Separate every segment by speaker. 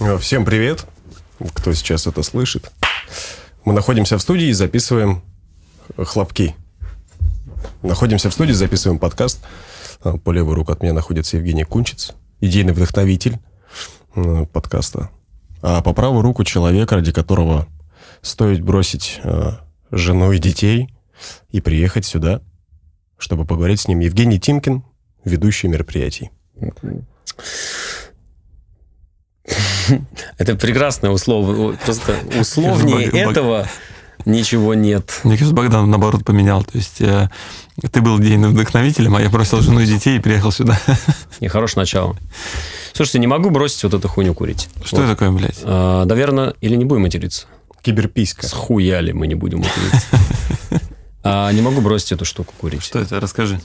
Speaker 1: Э, всем привет, кто сейчас это слышит. Мы находимся в студии и записываем хлопки. Находимся в студии, записываем подкаст. Э, по левую руку от меня находится Евгений Кунчиц, идейный вдохновитель э, подкаста. А по правую руку человек, ради которого стоит бросить жену и детей и приехать сюда, чтобы поговорить с ним. Евгений Тимкин, ведущий мероприятий.
Speaker 2: Это прекрасное условие. Просто условнее этого ничего
Speaker 3: нет. Мне кажется, Богдан наоборот поменял. То есть э, ты был идейным вдохновителем, а я бросил жену и детей и приехал сюда. И хорошее начало. Слушайте, не могу бросить вот эту хуйню курить.
Speaker 2: Что это такое, блядь? А, наверное, или не будем материться? Киберписька. Схуяли мы не будем материться. А, не могу бросить эту штуку курить. Что это? Расскажи.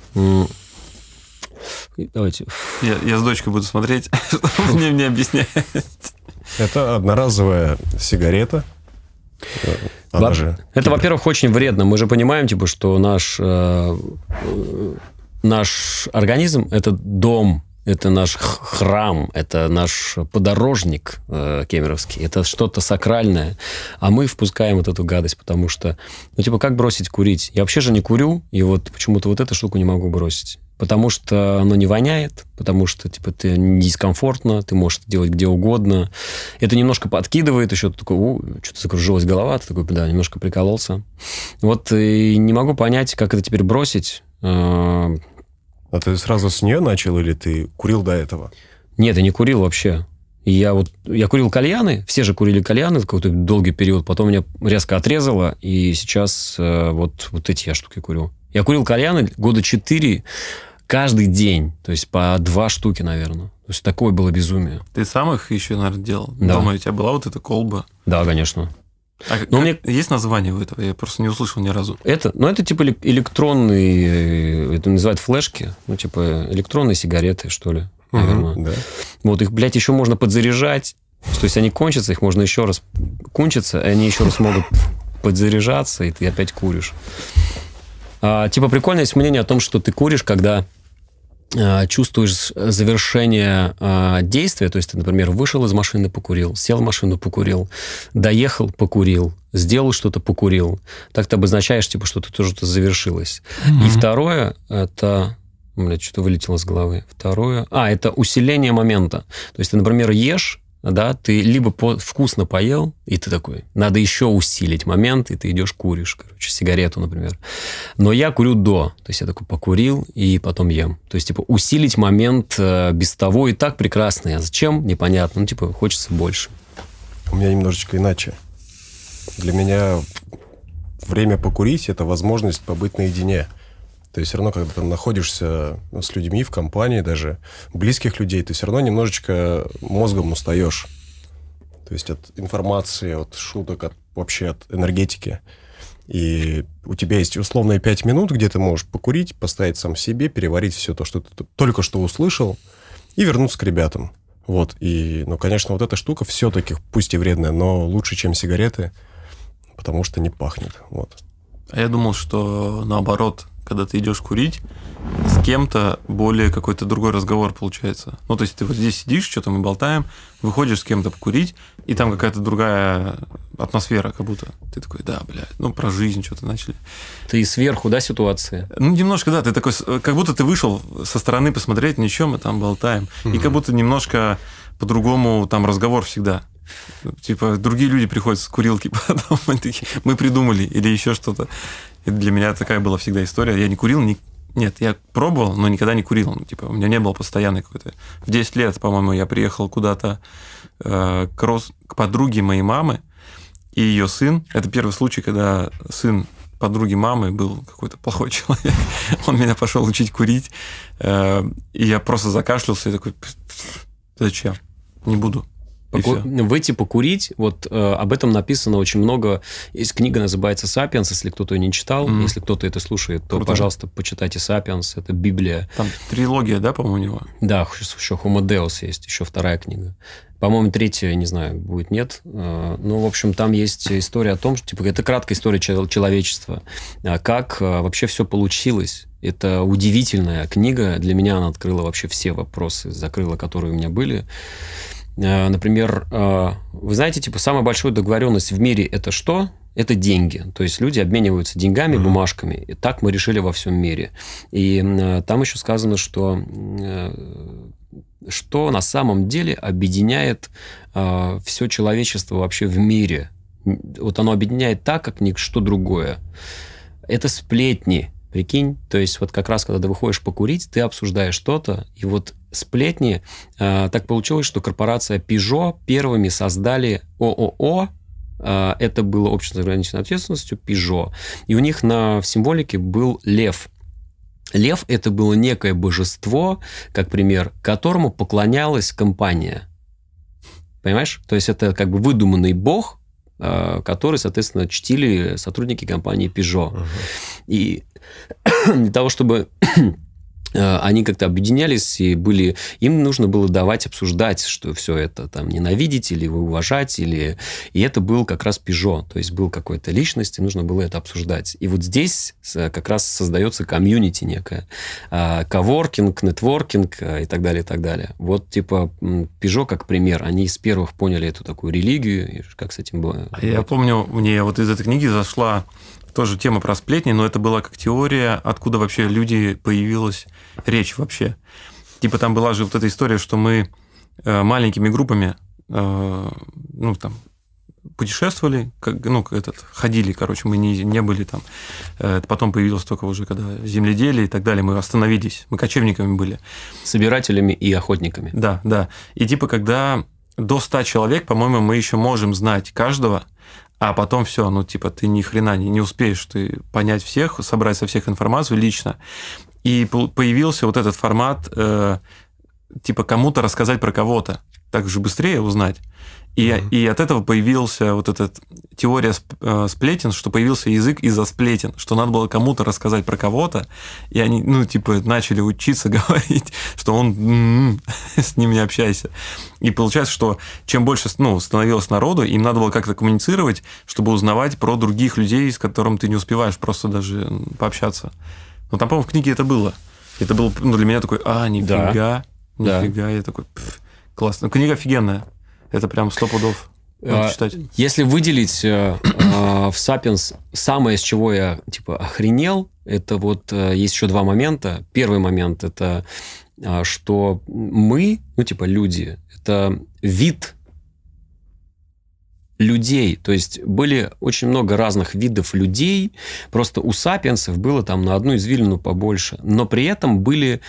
Speaker 3: Давайте. Я, я с дочкой буду смотреть, чтобы мне, мне объяснять.
Speaker 2: Это одноразовая сигарета. Э, она Во- же... Это, во-первых, очень вредно. Мы же понимаем, типа, что наш, э, наш организм – это дом, это наш храм, это наш подорожник э, кемеровский, это что-то сакральное. А мы впускаем вот эту гадость, потому что, ну, типа, как бросить курить? Я вообще же не курю, и вот почему-то вот эту штуку не могу бросить потому что оно не воняет, потому что, типа, ты не дискомфортно, ты можешь это делать где угодно. Это немножко подкидывает, еще ты такой, что-то закружилась голова, ты такой, да, немножко прикололся. Вот э, и не могу понять, как это теперь бросить. Э. А ты сразу с нее начал или ты курил до этого? Нет, я не курил вообще. я вот, я курил кальяны, все же курили кальяны какой-то долгий период, потом меня резко отрезало, и сейчас э, вот, вот эти я штуки курю. Я курил кальяны года четыре каждый день, то есть по два штуки, наверное. То есть такое было безумие. Ты сам их еще, наверное,
Speaker 3: делал? Да. Дома у тебя была вот эта колба?
Speaker 2: Да, конечно.
Speaker 3: А но мне... Есть название у этого? Я просто не услышал ни разу.
Speaker 2: Это, ну, это типа электронные, э, это называют флешки, ну, типа электронные сигареты, что ли, угу, наверное. Да. Вот их, блядь, еще можно подзаряжать. То есть они кончатся, их можно еще раз кончиться, и они еще раз могут подзаряжаться, и ты опять куришь. А, типа прикольное есть мнение о том, что ты куришь, когда а, чувствуешь завершение а, действия, то есть ты, например, вышел из машины, покурил, сел в машину, покурил, доехал, покурил, сделал что-то, покурил. Так ты обозначаешь, типа, что ты тоже -то завершилось. Mm-hmm. И второе, это у меня что-то вылетело с головы. Второе. А, это усиление момента. То есть ты, например, ешь, да, ты либо по вкусно поел, и ты такой, надо еще усилить момент, и ты идешь куришь, короче, сигарету, например. Но я курю до, то есть я такой покурил и потом ем. То есть, типа, усилить момент э, без того и так прекрасно, а зачем, непонятно, ну, типа, хочется больше. У меня немножечко иначе. Для меня
Speaker 1: время покурить – это возможность побыть наедине – ты все равно, когда ты находишься ну, с людьми в компании, даже близких людей, ты все равно немножечко мозгом устаешь. То есть от информации, от шуток, от вообще от энергетики. И у тебя есть условные пять минут, где ты можешь покурить, поставить сам себе, переварить все то, что ты только что услышал, и вернуться к ребятам. Вот. И, ну, конечно, вот эта штука все-таки, пусть и вредная, но лучше, чем сигареты, потому что не пахнет. Вот.
Speaker 3: А я думал, что наоборот, когда ты идешь курить, с кем-то более какой-то другой разговор получается. Ну, то есть ты вот здесь сидишь, что-то мы болтаем, выходишь с кем-то покурить, и там какая-то другая атмосфера как будто. Ты такой, да, блядь, ну, про жизнь что-то начали. Ты сверху, да, ситуация? Ну, немножко, да, ты такой, как будто ты вышел со стороны посмотреть, ничего, мы там болтаем. Угу. И как будто немножко по-другому там разговор всегда. Типа, другие люди приходят с курилки потом, мы такие, мы придумали, или еще что-то. И для меня такая была всегда история. Я не курил, не... нет, я пробовал, но никогда не курил. Ну, типа, у меня не было постоянной какой-то... В 10 лет, по-моему, я приехал куда-то э, к, рос... к подруге моей мамы и ее сын. Это первый случай, когда сын подруги мамы был какой-то плохой человек. Он меня пошел учить курить. Э, и я просто закашлялся и такой, зачем? Не буду. Поку...
Speaker 2: Выйти покурить, вот э, об этом написано очень много. Есть книга, называется «Сапиенс», если кто-то ее не читал, mm. если кто-то это слушает, то, Круто. пожалуйста, почитайте «Сапиенс», это Библия. Там трилогия, да, по-моему, у него? Да, еще «Homo Deus» есть, еще вторая книга. По-моему, третья, не знаю, будет нет. Э, ну, в общем, там есть история о том, что типа, это краткая история человечества. А как э, вообще все получилось. Это удивительная книга. Для меня она открыла вообще все вопросы, закрыла, которые у меня были. Э, например, э, вы знаете, типа, самая большая договоренность в мире – это что? это деньги. То есть люди обмениваются деньгами, mm-hmm. бумажками. И так мы решили во всем мире. И э, там еще сказано, что что на самом деле объединяет все человечество вообще в мире. Вот оно объединяет так, как ничто другое. Это сплетни, Прикинь, то есть вот как раз, когда ты выходишь покурить, ты обсуждаешь что-то, и вот сплетни, э, так получилось, что корпорация Peugeot первыми создали ООО, э, это было общество с ограниченной ответственностью Peugeot, и у них на в символике был лев. Лев – это было некое божество, как пример, которому поклонялась компания – Понимаешь? То есть это как бы выдуманный бог, Э, который, соответственно, чтили сотрудники компании Peugeot. Uh-huh. И для того, чтобы Э, они как-то объединялись и были, им нужно было давать обсуждать, что все это там ненавидеть или вы уважать, или... И это был как раз пижо, то есть был какой-то личность, и нужно было это обсуждать. И вот здесь э, как раз создается комьюнити некое. Э, коворкинг, нетворкинг и так далее, и так далее. Вот типа пижо как пример, они из первых поняли эту такую
Speaker 3: религию, и как с этим было. А я помню, мне вот из этой книги зашла тоже тема про сплетни, но это была как теория, откуда вообще люди появилась речь вообще. Типа там была же вот эта история, что мы э, маленькими группами, э, ну, там, путешествовали, как, ну, этот, ходили, короче, мы не, не были там. Э, это потом появилось только уже, когда земледелие и так далее, мы остановились, мы кочевниками были. Собирателями и охотниками. Да, да. И типа, когда до 100 человек, по-моему, мы еще можем знать каждого, а потом все, ну, типа, ты ни хрена не, не успеешь ты понять всех, собрать со всех информацию лично. И появился вот этот формат, э, типа кому-то рассказать про кого-то, так же быстрее узнать. И, mm-hmm. и от этого появился вот эта теория э, сплетен, что появился язык из-за сплетен, что надо было кому-то рассказать про кого-то, и они, ну, типа, начали учиться говорить, что он м-м, с ним не общайся. И получается, что чем больше ну, становилось народу, им надо было как-то коммуницировать, чтобы узнавать про других людей, с которым ты не успеваешь просто даже пообщаться. Но ну, там, по-моему, в книге это было. Это было ну, для меня такой, а, нифига, да. нифига. Да. Я такой, классно. Ну Книга офигенная. Это прям сто пудов. А, читать. Если выделить э, э, в Сапиенс самое, с
Speaker 2: чего я типа охренел, это вот э, есть еще два момента. Первый момент это э, что мы, ну типа люди, это вид людей. То есть были очень много разных видов людей. Просто у сапиенсов было там на одну извилину побольше. Но при этом были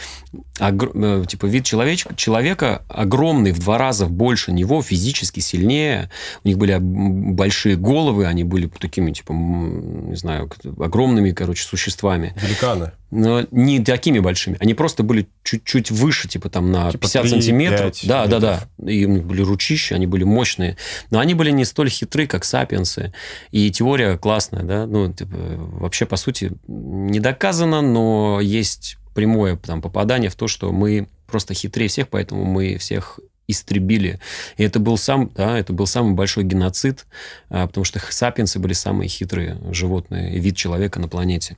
Speaker 2: э, типа вид человеч... человека огромный, в два раза больше него, физически сильнее. У них были большие головы, они были такими, типа, не знаю, огромными, короче, существами. Великаны но не такими большими. Они просто были чуть-чуть выше, типа там на типа 50 3, сантиметров. 5 да, метров. да, да. И у них были ручища, они были мощные. Но они были не столь хитры, как сапиенсы. И теория классная, да. Ну, типа, вообще, по сути, не доказано, но есть прямое там, попадание в то, что мы просто хитрее всех, поэтому мы всех истребили. И это был, сам, да, это был самый большой геноцид, а, потому что сапиенсы были самые хитрые животные, вид человека
Speaker 3: на планете.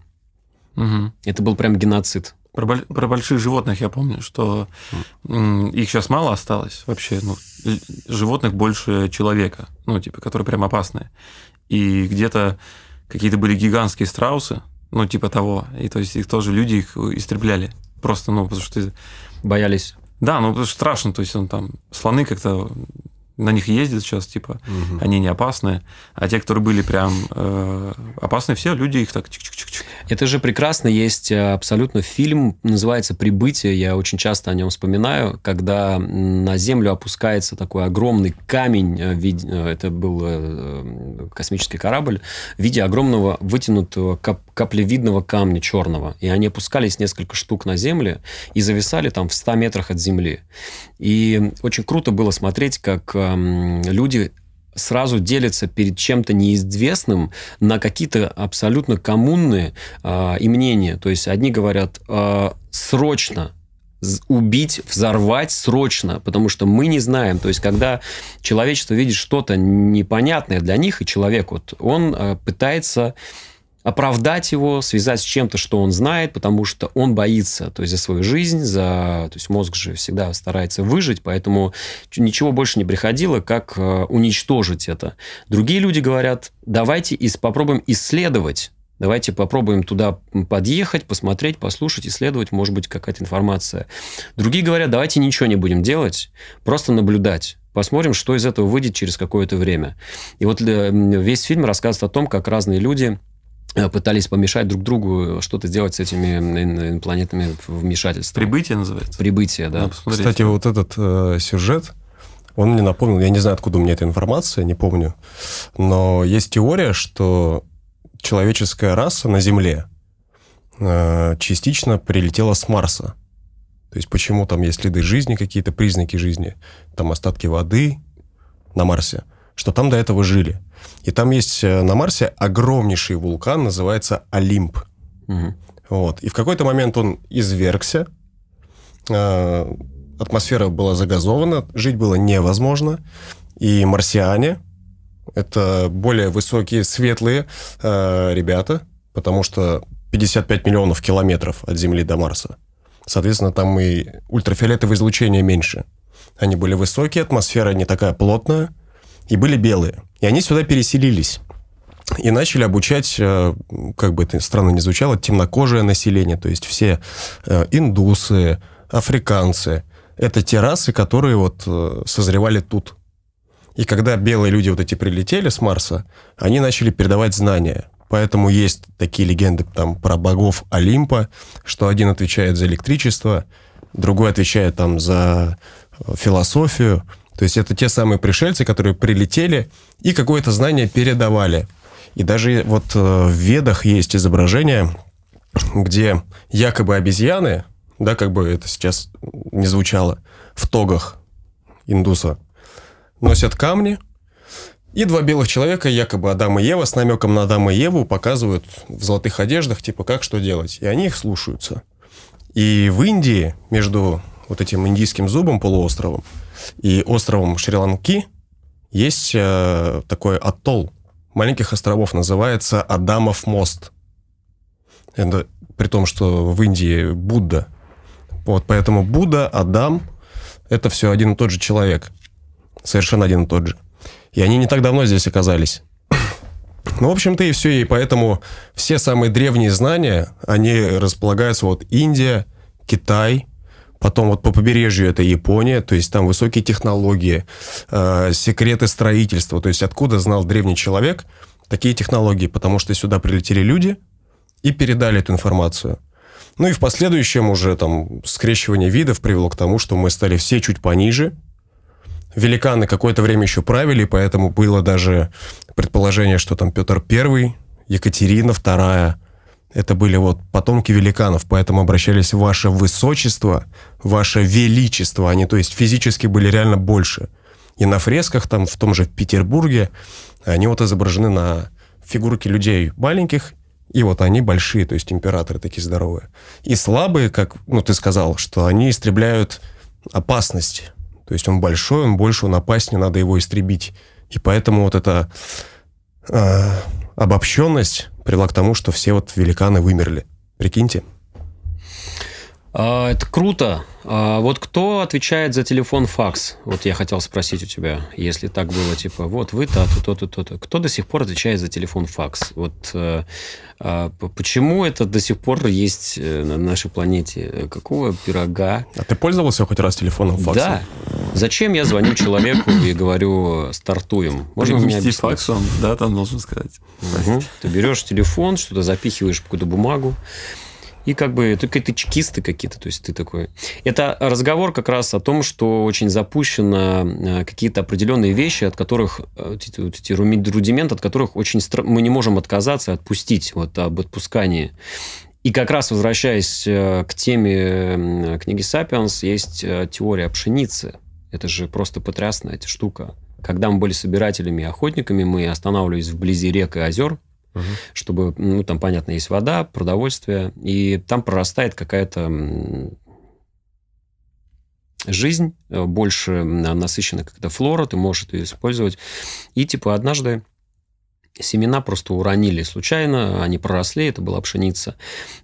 Speaker 3: Угу. Это был прям геноцид. Про, про больших животных я помню, что их сейчас мало осталось вообще. Ну, животных больше человека, ну, типа, которые прям опасные. И где-то какие-то были гигантские страусы, ну, типа того. И то есть их тоже люди их истребляли. Просто, ну, потому что... Боялись. Да, ну, потому что страшно. То есть он там... Слоны как-то на них ездят сейчас, типа, угу. они не опасны. А те, которые были прям э, опасны все,
Speaker 2: люди их так чик-чик-чик. чик Это же прекрасно. Есть э, абсолютно фильм, называется «Прибытие». Я очень часто о нем вспоминаю, когда на Землю опускается такой огромный камень, э, вид, э, это был космический корабль, в виде огромного вытянутого кап каплевидного камня черного. И они опускались несколько штук на Земле и зависали там в 100 метрах от Земли. И очень круто было смотреть, как люди сразу делятся перед чем-то неизвестным на какие-то абсолютно коммунные э, и мнения. То есть одни говорят э, срочно убить, взорвать срочно, потому что мы не знаем. То есть, когда человечество видит что-то непонятное для них и человек, вот, он э, пытается оправдать его, связать с чем-то, что он знает, потому что он боится, то есть за свою жизнь, за, то есть мозг же всегда старается выжить, поэтому ничего больше не приходило, как э, уничтожить это. Другие люди говорят, давайте и попробуем исследовать, давайте попробуем туда подъехать, посмотреть, послушать, исследовать, может быть, какая-то информация. Другие говорят, давайте ничего не будем делать, просто наблюдать посмотрим, что из этого выйдет через какое-то время. И вот э, весь фильм рассказывает о том, как разные люди Э, пытались помешать друг другу что-то сделать с этими инопланетными вмешательствами. Прибытие называется? Прибытие, да. Ну, Кстати,
Speaker 1: вот этот э, сюжет, он мне напомнил, я не знаю, откуда у меня эта информация, не помню, но есть теория, что человеческая раса на Земле э, частично прилетела с Марса. То есть почему там есть следы жизни, какие-то признаки жизни, там остатки воды на Марсе – что там до этого жили. И там есть э, на Марсе огромнейший вулкан, называется Олимп. Угу. Вот. И в какой-то момент он извергся, э, атмосфера была загазована, жить было невозможно. И марсиане, это более высокие, светлые э, ребята, потому что 55 миллионов километров от Земли до Марса. Соответственно, там и ультрафиолетовое излучение меньше. Они были высокие, атмосфера не такая плотная, и были белые. И они сюда переселились. И начали обучать, э, как бы это странно не звучало, темнокожее население, то есть все э, индусы, африканцы. Это те расы, которые вот э, созревали тут. И когда белые люди вот эти прилетели с Марса, они начали передавать знания. Поэтому есть такие легенды там про богов Олимпа, что один отвечает за электричество, другой отвечает там за философию, то есть это те самые пришельцы, которые прилетели и какое-то знание передавали. И даже вот э, в Ведах есть изображение, где якобы обезьяны, да, как бы это сейчас не звучало, в тогах индуса носят камни, и два белых человека, якобы Адам и Ева, с намеком на Адама и Еву показывают в золотых одеждах, типа, как что делать. И они их слушаются. И в Индии, между вот этим индийским зубом, полуостровом, и островом Шри-Ланки есть э, такой атолл маленьких островов, называется Адамов мост. Это при том, что в Индии Будда. Вот поэтому Будда, Адам – это все один и тот же человек. Совершенно один и тот же. И они не так давно здесь оказались. Ну, в общем-то, и все. И поэтому все самые древние знания, они располагаются вот Индия, Китай – Потом вот по побережью это Япония, то есть там высокие технологии, э, секреты строительства. То есть откуда знал древний человек такие технологии? Потому что сюда прилетели люди и передали эту информацию. Ну и в последующем уже там скрещивание видов привело к тому, что мы стали все чуть пониже. Великаны какое-то время еще правили, поэтому было даже предположение, что там Петр Первый, Екатерина Вторая – это были вот потомки великанов, поэтому обращались ваше высочество, ваше величество, они, то есть, физически были реально больше. И на фресках там, в том же Петербурге, они вот изображены на фигурке людей маленьких, и вот они большие, то есть императоры такие здоровые. И слабые, как, ну, ты сказал, что они истребляют опасность. То есть он большой, он больше, он опаснее, надо его истребить. И поэтому вот это э, обобщенность привела к тому, что все вот великаны вымерли. Прикиньте.
Speaker 2: А, это круто. А, вот кто отвечает за телефон факс? Вот я хотел спросить у тебя, если так было, типа, вот вы то-то, то-то, то Кто до сих пор отвечает за телефон факс? Вот э, а, почему это до сих пор есть э, на нашей планете? Какого пирога? А ты пользовался хоть раз телефоном факсом Да. Зачем я звоню человеку и говорю, стартуем? Можно мне объяснить? факсом, да, там должен сказать. Угу. Ты берешь телефон, что-то запихиваешь какую-то бумагу, и как бы только это чекисты какие-то, то есть ты такой. Это разговор как раз о том, что очень запущено э, какие-то определенные вещи, от которых э, вот эти рудименты, от которых очень стра... мы не можем отказаться, отпустить вот об отпускании. И как раз возвращаясь э, к теме книги «Сапиенс», есть теория пшеницы. Это же просто потрясная эта штука. Когда мы были собирателями и охотниками, мы останавливались вблизи рек и озер, угу. чтобы, ну, там, понятно, есть вода, продовольствие, и там прорастает какая-то жизнь, э, больше насыщена как-то флора, ты можешь ее использовать. И, типа, однажды Семена просто уронили случайно, они проросли, это была пшеница.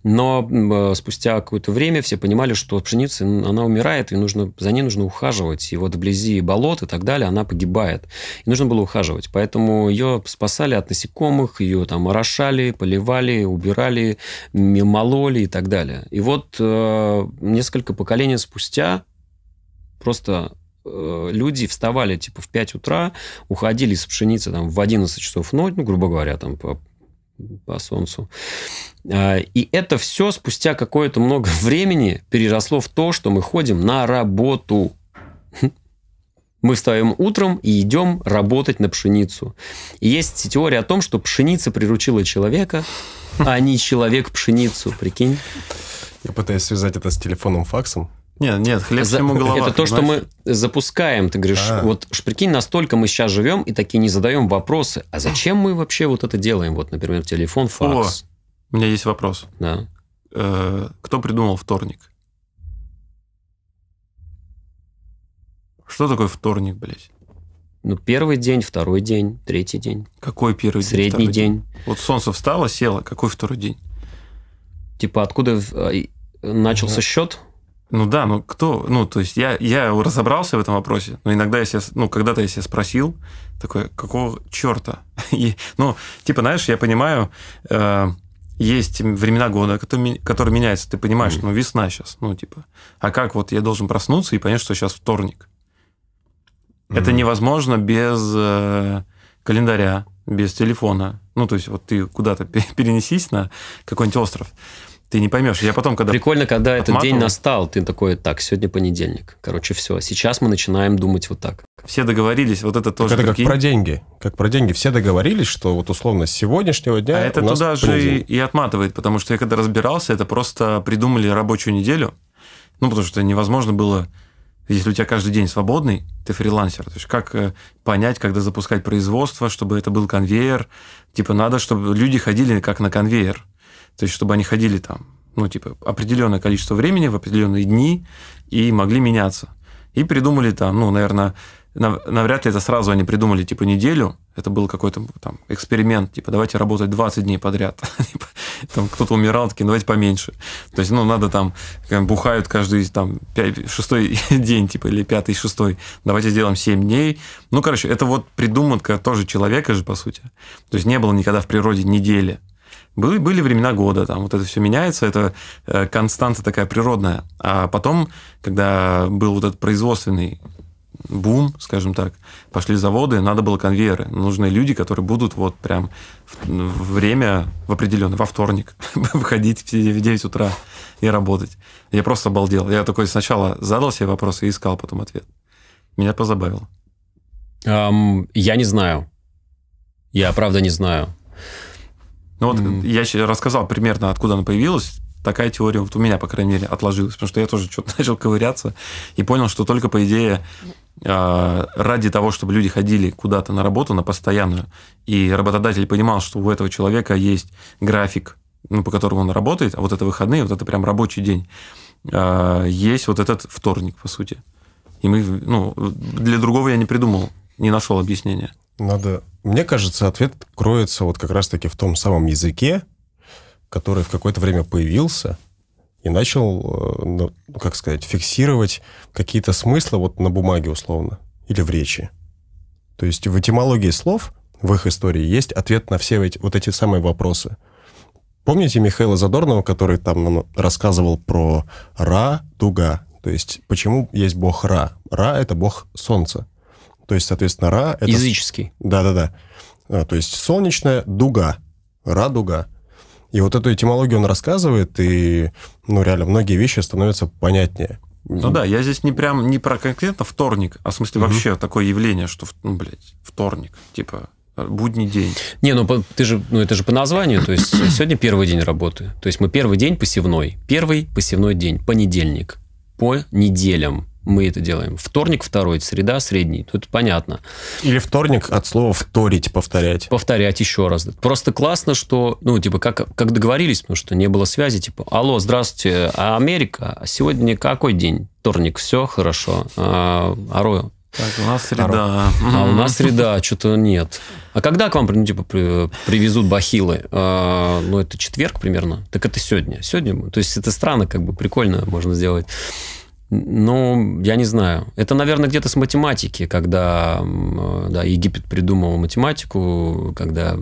Speaker 2: Но э, спустя какое-то время все понимали, что пшеница, она умирает, и нужно, за ней нужно ухаживать. И вот вблизи болот и так далее она погибает. И нужно было ухаживать. Поэтому ее спасали от насекомых, ее там орошали, поливали, убирали, мололи и так далее. И вот э, несколько поколений спустя просто Э, люди вставали типа в 5 утра, уходили из пшеницы там в 11 часов ночи, ну, грубо говоря, там по, по солнцу. А, и это все спустя какое-то много времени переросло в то, что мы ходим на работу. Мы встаем утром и идем работать на пшеницу. И есть теория о том, что пшеница приручила человека, а не человек пшеницу, прикинь. Я пытаюсь связать это с телефоном-факсом. Нет, нет, хлеб За... всему голова. Это понимаешь? то, что мы запускаем, ты говоришь. А-а-а. Вот прикинь, настолько мы сейчас живем и такие не задаем вопросы. А зачем мы вообще вот это делаем? Вот, например, телефон, факс. О,
Speaker 3: у меня есть вопрос. Да. Э, кто придумал вторник? Что такое вторник, блядь? Ну, первый
Speaker 2: день, второй день, третий день. Какой первый Средний день? Средний день. день. Вот солнце встало, село. Какой второй
Speaker 3: день? Типа, откуда а, э, начался да. счет? Ну да, ну кто, ну то есть я, я разобрался в этом вопросе, но иногда я себя, ну когда-то я себя спросил, такой, какого черта? И, ну, типа, знаешь, я понимаю, э, есть времена года, которые, которые меняются, ты понимаешь, mm. ну весна сейчас, ну типа, а как вот я должен проснуться и понять, что сейчас вторник? Mm. Это невозможно без э, календаря, без телефона. Ну то есть вот ты куда-то перенесись на какой-нибудь остров. Ты не поймешь. Я потом, когда... Прикольно, когда отматывал... этот день настал, ты такой, так,
Speaker 2: сегодня понедельник. Короче, все. Сейчас мы начинаем думать вот так.
Speaker 3: Все договорились, вот это тоже... Так это как про
Speaker 2: деньги. Как про деньги. Все договорились, что вот условно с сегодняшнего дня... А это туда же и
Speaker 3: отматывает, потому что я когда разбирался, это просто придумали рабочую неделю. Ну, потому что невозможно было если у тебя каждый день свободный, ты фрилансер. То есть как э, понять, когда запускать производство, чтобы это был конвейер? Типа надо, чтобы люди ходили как на конвейер. То есть, чтобы они ходили там, ну, типа, определенное количество времени в определенные дни и могли меняться. И придумали там, ну, наверное, навряд ли это сразу они придумали, типа, неделю. Это был какой-то там эксперимент, типа, давайте работать 20 дней подряд. Типа, там кто-то умирал, такие, давайте поменьше. То есть, ну, надо там, бухают каждый там шестой день, типа, или пятый шестой. Давайте сделаем 7 дней. Ну, короче, это вот придуманка тоже человека же, по сути. То есть, не было никогда в природе недели. Были, были времена года, там вот это все меняется, это э, константа такая природная. А потом, когда был вот этот производственный бум, скажем так, пошли заводы, надо было конвейеры. Нужны люди, которые будут вот прям в время в определенный во вторник, выходить в 9 утра и работать. Я просто обалдел. Я такой сначала задал себе вопрос и искал потом ответ. Меня позабавило. Um, я не знаю. Я правда не знаю. Ну вот mm. я рассказал примерно, откуда она появилась. Такая теория вот у меня, по крайней мере, отложилась, потому что я тоже что-то начал ковыряться и понял, что только, по идее, а, ради того, чтобы люди ходили куда-то на работу, на постоянную, и работодатель понимал, что у этого человека есть график, ну, по которому он работает, а вот это выходные, вот это прям рабочий день, а, есть вот этот вторник, по сути. И мы, ну, для другого я не придумал, не нашел объяснения.
Speaker 1: Надо мне кажется, ответ кроется вот как раз-таки в том самом языке, который в какое-то время появился и начал, э, ну, как сказать, фиксировать какие-то смыслы вот на бумаге условно или в речи. То есть в этимологии слов, в их истории, есть ответ на все эти, вот эти самые вопросы. Помните Михаила Задорнова, который там нам ну, рассказывал про Ра, Дуга? То есть почему есть бог Ра? Ра — это бог солнца. То есть, соответственно, Ра... Это... Языческий. Да-да-да. А, то есть солнечная дуга, радуга. И вот эту этимологию он рассказывает, и, ну, реально, многие вещи становятся понятнее.
Speaker 3: Ну да, я здесь не прям не про конкретно вторник, а в смысле угу. вообще такое явление, что, ну, блядь, вторник, типа будний день. Не, ну ты же, ну это же по названию, то есть сегодня первый
Speaker 2: день работы, то есть мы первый день посевной, первый посевной день, понедельник, по неделям, мы это делаем. Вторник второй, среда средний. Ну, Тут понятно. Или вторник от слова вторить, повторять. Повторять еще раз. Просто классно, что, ну, типа, как, как договорились, потому что не было связи, типа, алло, здравствуйте, а Америка, а сегодня какой день? Вторник, все хорошо. А, Аро,
Speaker 3: так, у нас среда. А у нас среда,
Speaker 2: что-то нет. А когда к вам, ну, типа, привезут бахилы? А, ну, это четверг примерно. Так это сегодня. Сегодня. То есть это странно, как бы прикольно можно сделать. Ну, я не знаю. Это, наверное, где-то с математики, когда э, да, Египет придумал математику, когда,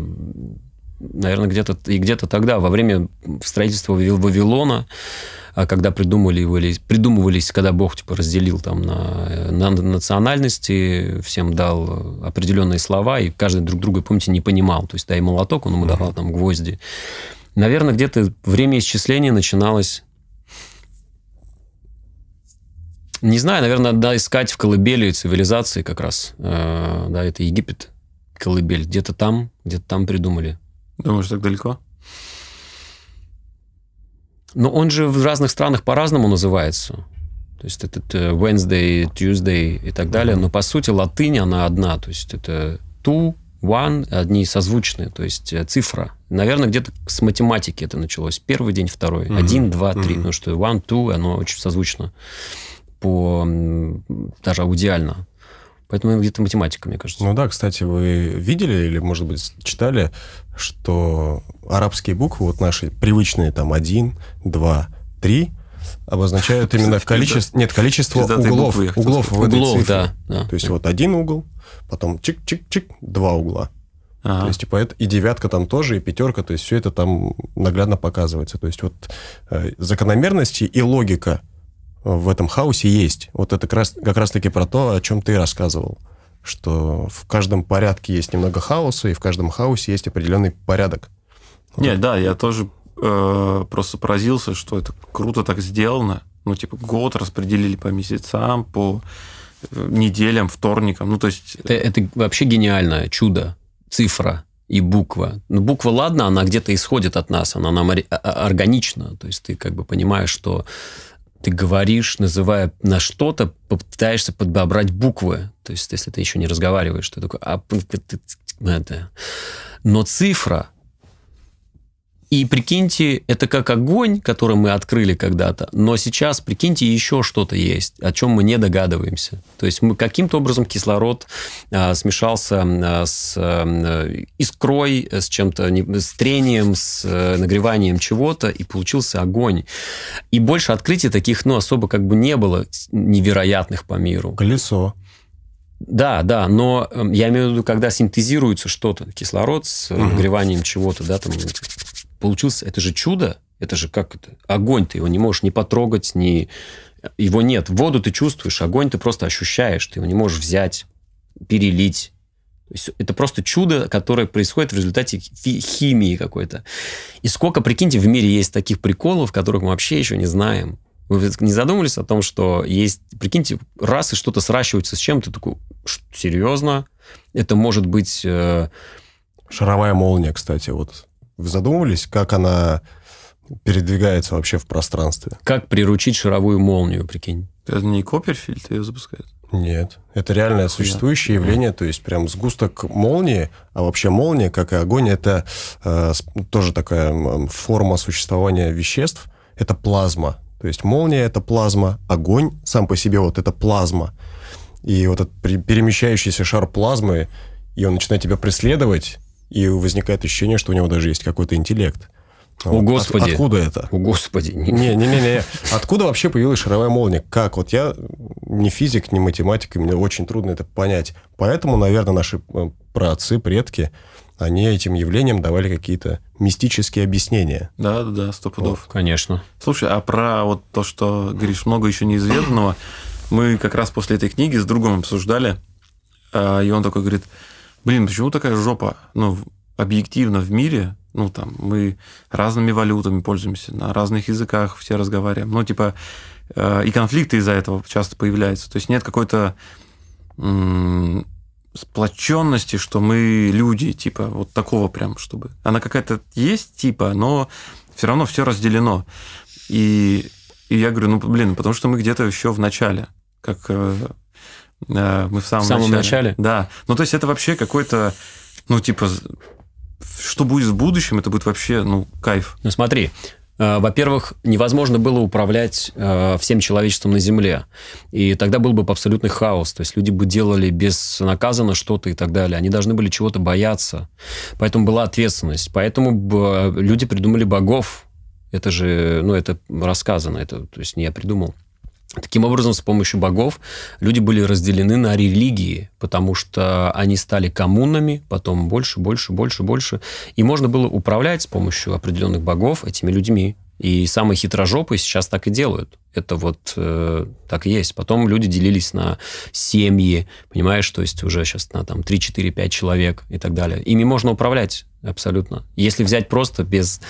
Speaker 2: наверное, где-то и где-то тогда, во время строительства Вавилона, а, когда придумали его, придумывались, когда Бог типа разделил там на, э, на национальности, всем дал определенные слова, и каждый друг друга, помните, не понимал. То есть, да, и молоток он ему давал, там, гвозди. Наверное, где-то время исчисления начиналось Не знаю, наверное, надо искать в колыбели цивилизации как раз. Э, да, это Египет, колыбель. Где-то там, где-то там придумали. Думаешь, так далеко? Но он же в разных странах по-разному называется. То есть этот э, Wednesday, Tuesday и так далее. Но по сути латынь, она одна. То есть это two, one, одни созвучные, то есть э, цифра. Наверное, где-то с математики это началось. Первый день, второй. Mm-hmm. Один, два, три. Mm-hmm. Потому ну что one, two, оно очень созвучно по даже аудиально. Поэтому где-то математика, мне кажется. Ну да, кстати,
Speaker 1: вы видели или, может быть, читали, что арабские буквы, вот наши привычные там 1, 2, 3, обозначают именно количество... Нет, количество углов. Углов в этой То есть вот один угол, потом чик-чик-чик, два угла. Ага. То есть, типа, это и девятка там тоже, и пятерка, то есть все это там наглядно показывается. То есть, вот э, закономерности и логика в этом хаосе есть. Вот это как раз, как раз таки про то, о чем ты рассказывал. Что в каждом порядке есть немного хаоса, и в каждом хаосе есть определенный порядок.
Speaker 3: Не, да, я тоже э, просто поразился, что это круто так сделано. Ну, типа, год распределили по месяцам, по э, неделям, вторникам. Ну, то есть... Это, э, это вообще
Speaker 2: гениальное чудо, цифра и буква. Ну, буква, ладно, она где-то исходит от нас, она нам а, а, органична. То есть ты как бы понимаешь, что ты говоришь, называя на что-то, пытаешься подобрать буквы. То есть, если ты еще не разговариваешь, ты такой... А, это... Но цифра, и прикиньте, это как огонь, который мы открыли когда-то, но сейчас, прикиньте, еще что-то есть, о чем мы не догадываемся. То есть мы каким-то образом кислород а, смешался а, с а, искрой, с чем-то, с трением, с а, нагреванием чего-то, и получился огонь. И больше открытий таких, ну, особо как бы не было невероятных по миру. Колесо. Да, да, но эм, я имею в виду, когда синтезируется что-то, кислород с э, нагреванием угу. чего-то, да, там получился, это же чудо, это же как это, огонь, ты его не можешь не потрогать, ни... Его нет. Воду ты чувствуешь, огонь ты просто ощущаешь, ты его не можешь взять, перелить. Это просто чудо, которое происходит в результате химии какой-то. И сколько, прикиньте, в мире есть таких приколов, которых мы вообще еще не знаем. Вы не задумывались о том, что есть, прикиньте, раз и что-то сращивается с чем-то, такой, серьезно? Это может быть... Э... Шаровая молния, кстати, вот вы задумывались, как она
Speaker 1: передвигается вообще в пространстве?
Speaker 2: Как приручить шаровую молнию, прикинь?
Speaker 1: Это
Speaker 3: не Копперфильд ее запускает?
Speaker 1: Нет, это
Speaker 3: реальное существующее да. явление,
Speaker 1: то есть прям сгусток молнии, а вообще молния, как и огонь, это э, тоже такая форма существования веществ, это плазма. То есть молния это плазма, огонь сам по себе вот это плазма. И вот этот перемещающийся шар плазмы, и он начинает тебя преследовать, и возникает ощущение, что у него даже есть какой-то интеллект. У вот. Господи. От, откуда это? У Господи. Не-не-не. Откуда вообще появилась шаровая молния? Как? Вот я не физик, не математик, и мне очень трудно это понять. Поэтому, наверное, наши э, праотцы, предки, они этим явлением давали какие-то мистические объяснения.
Speaker 3: Да, да, да, сто пудов. Вот. Конечно. Слушай, а про вот то, что говоришь, много еще неизведанного, мы как раз после этой книги с другом обсуждали, э, и он такой говорит, блин, почему такая жопа? Ну, объективно в мире, ну, там, мы разными валютами пользуемся, на разных языках все разговариваем. Ну, типа, э, и конфликты из-за этого часто появляются. То есть нет какой-то сплоченности, что мы люди, типа, вот такого прям, чтобы... Она какая-то есть, типа, но все равно все разделено. И, и я говорю, ну, блин, потому что мы где-то еще в начале, как э, Э, мы в самом, в самом начале. начале. Да. Ну, то есть это вообще какой-то, ну, типа, что будет в будущем, это будет вообще, ну, кайф. Ну,
Speaker 2: смотри, э, во-первых, невозможно было управлять э, всем человечеством на Земле. И тогда был бы абсолютный хаос. То есть люди бы делали безнаказанно что-то и так далее. Они должны были чего-то бояться. Поэтому была ответственность. Поэтому люди придумали богов. Это же, ну, это рассказано, это, то есть не я придумал. Таким образом, с помощью богов люди были разделены на религии, потому что они стали коммунами, потом больше, больше, больше, больше. И можно было управлять с помощью определенных богов этими людьми. И самые хитрожопые сейчас так и делают. Это вот э, так и есть. Потом люди делились на семьи, понимаешь, то есть уже сейчас на там 3, 4, 5 человек и так далее. Ими можно управлять абсолютно. Если взять просто без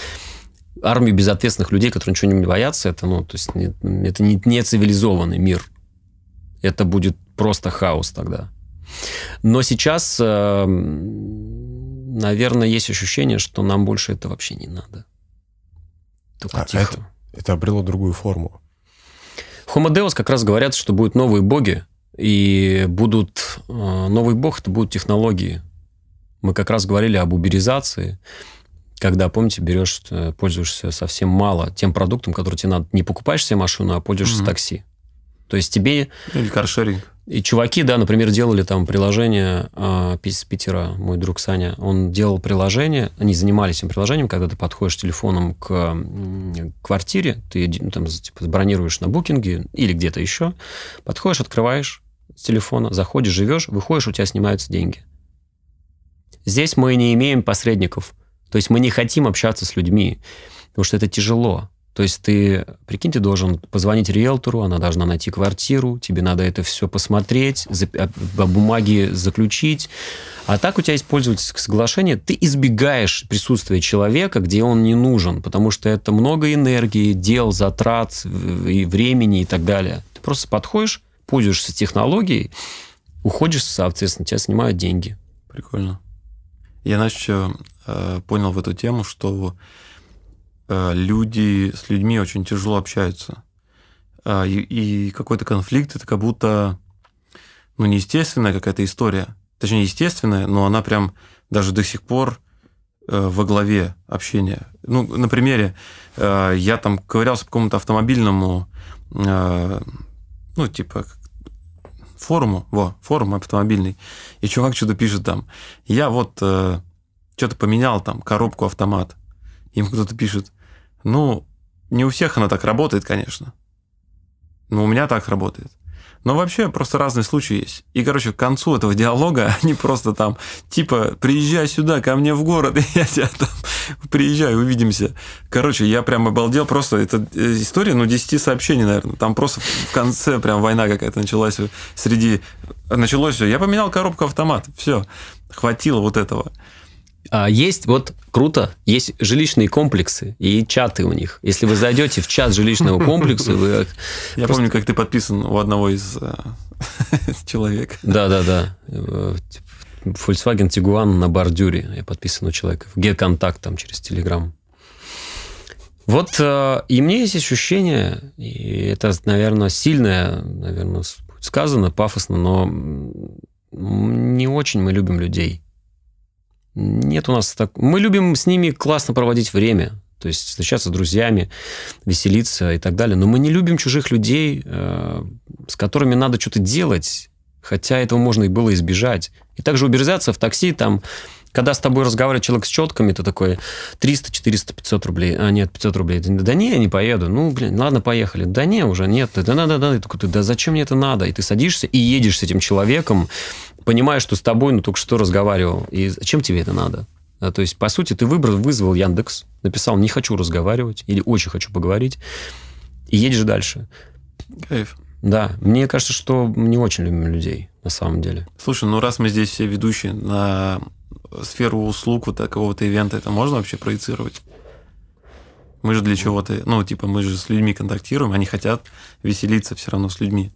Speaker 2: армию безответственных людей, которые ничего не боятся, это, ну, то есть, не, это не, не цивилизованный мир. Это будет просто хаос тогда. Но сейчас, эм, наверное, есть ощущение, что нам больше это вообще не надо. Только а тихо. Это, это обрело другую форму. В Homo как раз говорят, что будут новые боги, и будут... Э, новый бог — это будут технологии. Мы как раз говорили об уберизации когда, помните, берешь, э, пользуешься совсем мало тем продуктом, который тебе надо. Не покупаешь себе машину, а пользуешься mm-hmm. такси. То есть тебе...
Speaker 3: Или каршеринг.
Speaker 2: И чуваки, да, например, делали там приложение э, а, из Питера, мой друг Саня, он делал приложение, они занимались этим приложением, когда ты подходишь телефоном к, к квартире, ты ну, там типа, бронируешь на букинге или где-то еще, подходишь, открываешь с телефона, заходишь, живешь, выходишь, у тебя снимаются деньги. Здесь мы не имеем посредников. То есть мы не хотим общаться с людьми, потому что это тяжело. То есть ты, прикинь, ты должен позвонить риэлтору, она должна найти квартиру, тебе надо это все посмотреть, за, а, а бумаги заключить. А так у тебя есть пользовательское соглашение, ты избегаешь присутствия человека, где он не нужен, потому что это много энергии, дел, затрат и времени и так далее. Ты просто подходишь, пользуешься технологией, уходишь, соответственно, тебя снимают деньги.
Speaker 3: Прикольно. Я иначе э, понял в эту тему, что э, люди с людьми очень тяжело общаются. Э, и, и какой-то конфликт это как будто ну, неестественная какая-то история. Точнее, естественная, но она прям даже до сих пор во главе общения. Ну, на примере, я там ковырялся по какому-то автомобильному, ну, типа, форуму, во, форум автомобильный, и чувак что-то пишет там. Я вот э, что-то поменял там коробку автомат. Им кто-то пишет, ну, не у всех она так работает, конечно. Но у меня так работает. Но вообще просто разные случаи есть. И, короче, к концу этого диалога они просто там, типа, приезжай сюда, ко мне в город, и я тебя там приезжаю, увидимся. Короче, я прям обалдел, просто это э, история, ну, 10 сообщений, наверное. Там просто в конце прям война какая-то началась среди... Началось все. Я поменял коробку автомат, все, хватило вот этого. А есть вот круто, есть жилищные комплексы и
Speaker 2: чаты у них. Если вы зайдете в чат жилищного комплекса, вы... Я просто... помню, как ты подписан у одного из э, человек. Да, да, да. Э, Volkswagen Tiguan на бордюре. Я подписан у человека. В Геконтакт там через Телеграм. Вот э, и мне есть ощущение, и это, наверное, сильное, наверное, сказано пафосно, но не очень мы любим людей нет у нас так... Мы любим с ними классно проводить время, то есть встречаться с друзьями, веселиться и так далее. Но мы не любим чужих людей, э, с которыми надо что-то делать, хотя этого можно и было избежать. И также уберзаться в такси, там, когда с тобой разговаривает человек с четками, ты такой 300, 400, 500 рублей. А, нет, 500 рублей. Да не, я не поеду. Ну, блин, ладно, поехали. Да не, уже нет. Да да, да. да. И такой, да зачем мне это надо? И ты садишься и едешь с этим человеком Понимаю, что с тобой ну, только что разговаривал. И зачем тебе это надо? А, то есть, по сути, ты выбрал, вызвал Яндекс, написал «не хочу разговаривать» или «очень хочу поговорить», и едешь дальше. Кайф. Да, мне кажется, что мы не очень любим людей, на самом деле.
Speaker 3: Слушай, ну раз мы здесь все ведущие на сферу услуг, вот такого-то ивента, это можно вообще проецировать? Мы же для чего-то, ну, типа, мы же с людьми контактируем, они хотят веселиться все равно с людьми.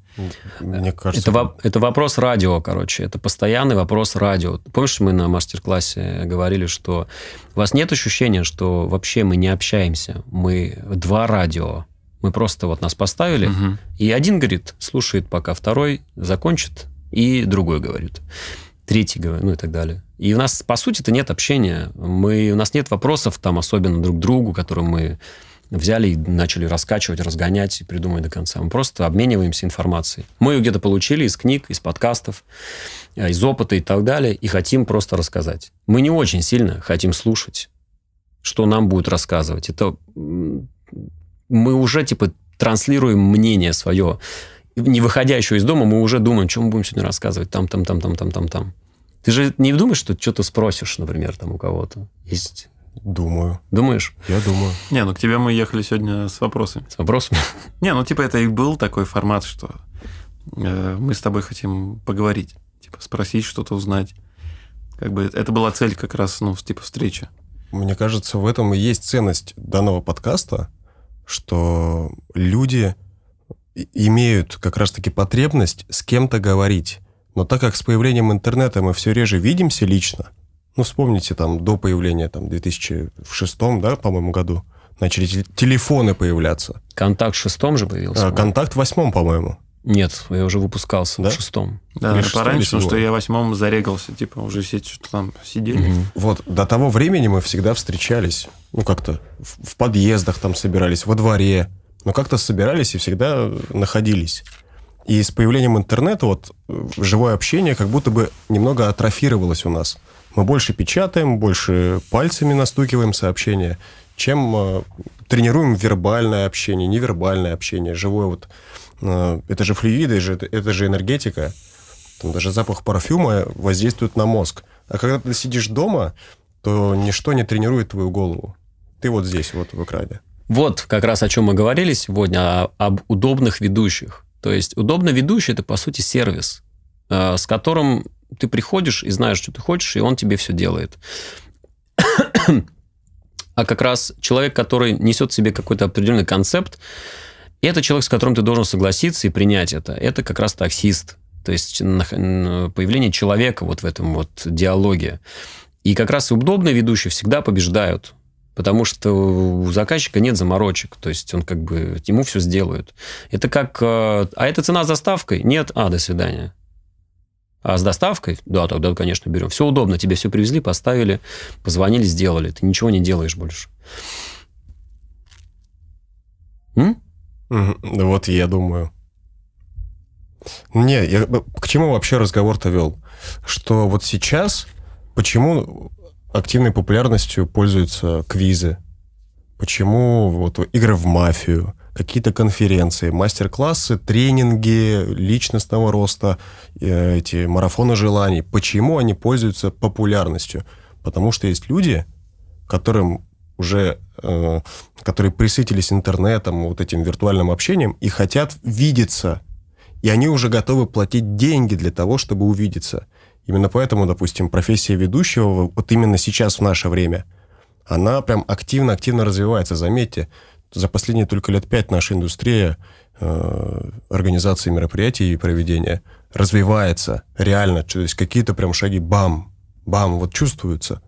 Speaker 2: Мне э, кажется... Это, воп- это вопрос радио, короче. Это постоянный вопрос радио. Помнишь, мы на мастер-классе говорили, что у вас нет ощущения, что вообще мы не общаемся. Мы два радио. Мы просто вот нас поставили, угу. и один говорит, слушает, пока второй закончит, и другой говорит. Третий говорит, ну и так далее. И у нас, по сути это нет общения. Мы, у нас нет вопросов там особенно друг к другу, которые мы взяли и начали раскачивать, разгонять и придумать до конца. Мы просто обмениваемся информацией. Мы ее где-то получили из книг, из подкастов, э, из опыта и так далее, и хотим просто рассказать. Мы не очень сильно хотим слушать, что нам будут рассказывать. Это мы уже типа транслируем мнение свое. Не выходя еще из дома, мы уже думаем, чем мы будем сегодня рассказывать. Там, там, там, там, там, там, там. Ты же не думаешь, что что-то спросишь, например, там у кого-то? Есть Думаю. Думаешь? Я думаю.
Speaker 3: Не, ну к тебе мы ехали сегодня с вопросами. С вопросами? Не, ну типа это и был такой формат, что э, мы с тобой хотим поговорить, типа спросить, что-то узнать. Как бы это была цель как раз, ну, типа встречи. Мне кажется, в этом и есть ценность данного
Speaker 1: подкаста, что люди имеют как раз-таки потребность с кем-то говорить. Но так как с появлением интернета мы все реже видимся лично, ну, вспомните, там, до появления, там, 2006, да, по-моему, году, начали телефоны появляться. Контакт в шестом же появился? А, контакт в восьмом, по-моему. Нет, я уже выпускался да? в шестом. Да, или шестом, пораньше, потому что
Speaker 3: я восьмом зарегался, типа уже все что-то там сидели. Угу.
Speaker 1: Вот, до того времени мы всегда встречались, ну как-то в, в подъездах там собирались, во дворе, но как-то собирались и всегда находились. И с появлением интернета вот э, живое общение как будто бы немного атрофировалось у нас. Мы больше печатаем, больше пальцами настукиваем сообщения, чем э, тренируем вербальное общение, невербальное общение, живое вот. Э, это же флюиды, же, это же энергетика. Там даже запах парфюма воздействует на мозг. А когда ты сидишь дома, то ничто не тренирует твою голову. Ты вот
Speaker 2: здесь, вот в экране. Вот как раз о чем мы говорили сегодня, а, об удобных ведущих то есть удобно ведущий – это, по сути, сервис, э, с которым ты приходишь и знаешь, что ты хочешь, и он тебе все делает. а как раз человек, который несет в себе какой-то определенный концепт, это человек, с которым ты должен согласиться и принять это. Это как раз таксист. То есть появление человека вот в этом вот диалоге. И как раз удобные ведущие всегда побеждают. Потому что у заказчика нет заморочек, то есть он как бы ему все сделают. Это как, э, а это цена с доставкой? Нет, а, до свидания. А с доставкой? Да, тогда, конечно, берем. Все удобно, тебе все привезли, поставили, позвонили, сделали. Ты ничего не делаешь больше. М? Вот я думаю.
Speaker 1: Не, я э, к чему вообще разговор-то вел? Что вот сейчас, почему активной популярностью пользуются квизы? Почему вот игры в мафию, какие-то конференции, мастер-классы, тренинги личностного роста, э, эти марафоны желаний? Почему они пользуются популярностью? Потому что есть люди, которым уже, э, которые присытились интернетом, вот этим виртуальным общением и хотят видеться. И они уже готовы платить деньги для того, чтобы увидеться. Именно поэтому, допустим, профессия ведущего вот именно сейчас в наше время, она прям активно-активно развивается. Заметьте, за последние только лет пять наша индустрия э, организации мероприятий и проведения развивается реально. То есть какие-то прям шаги бам, бам, вот чувствуются.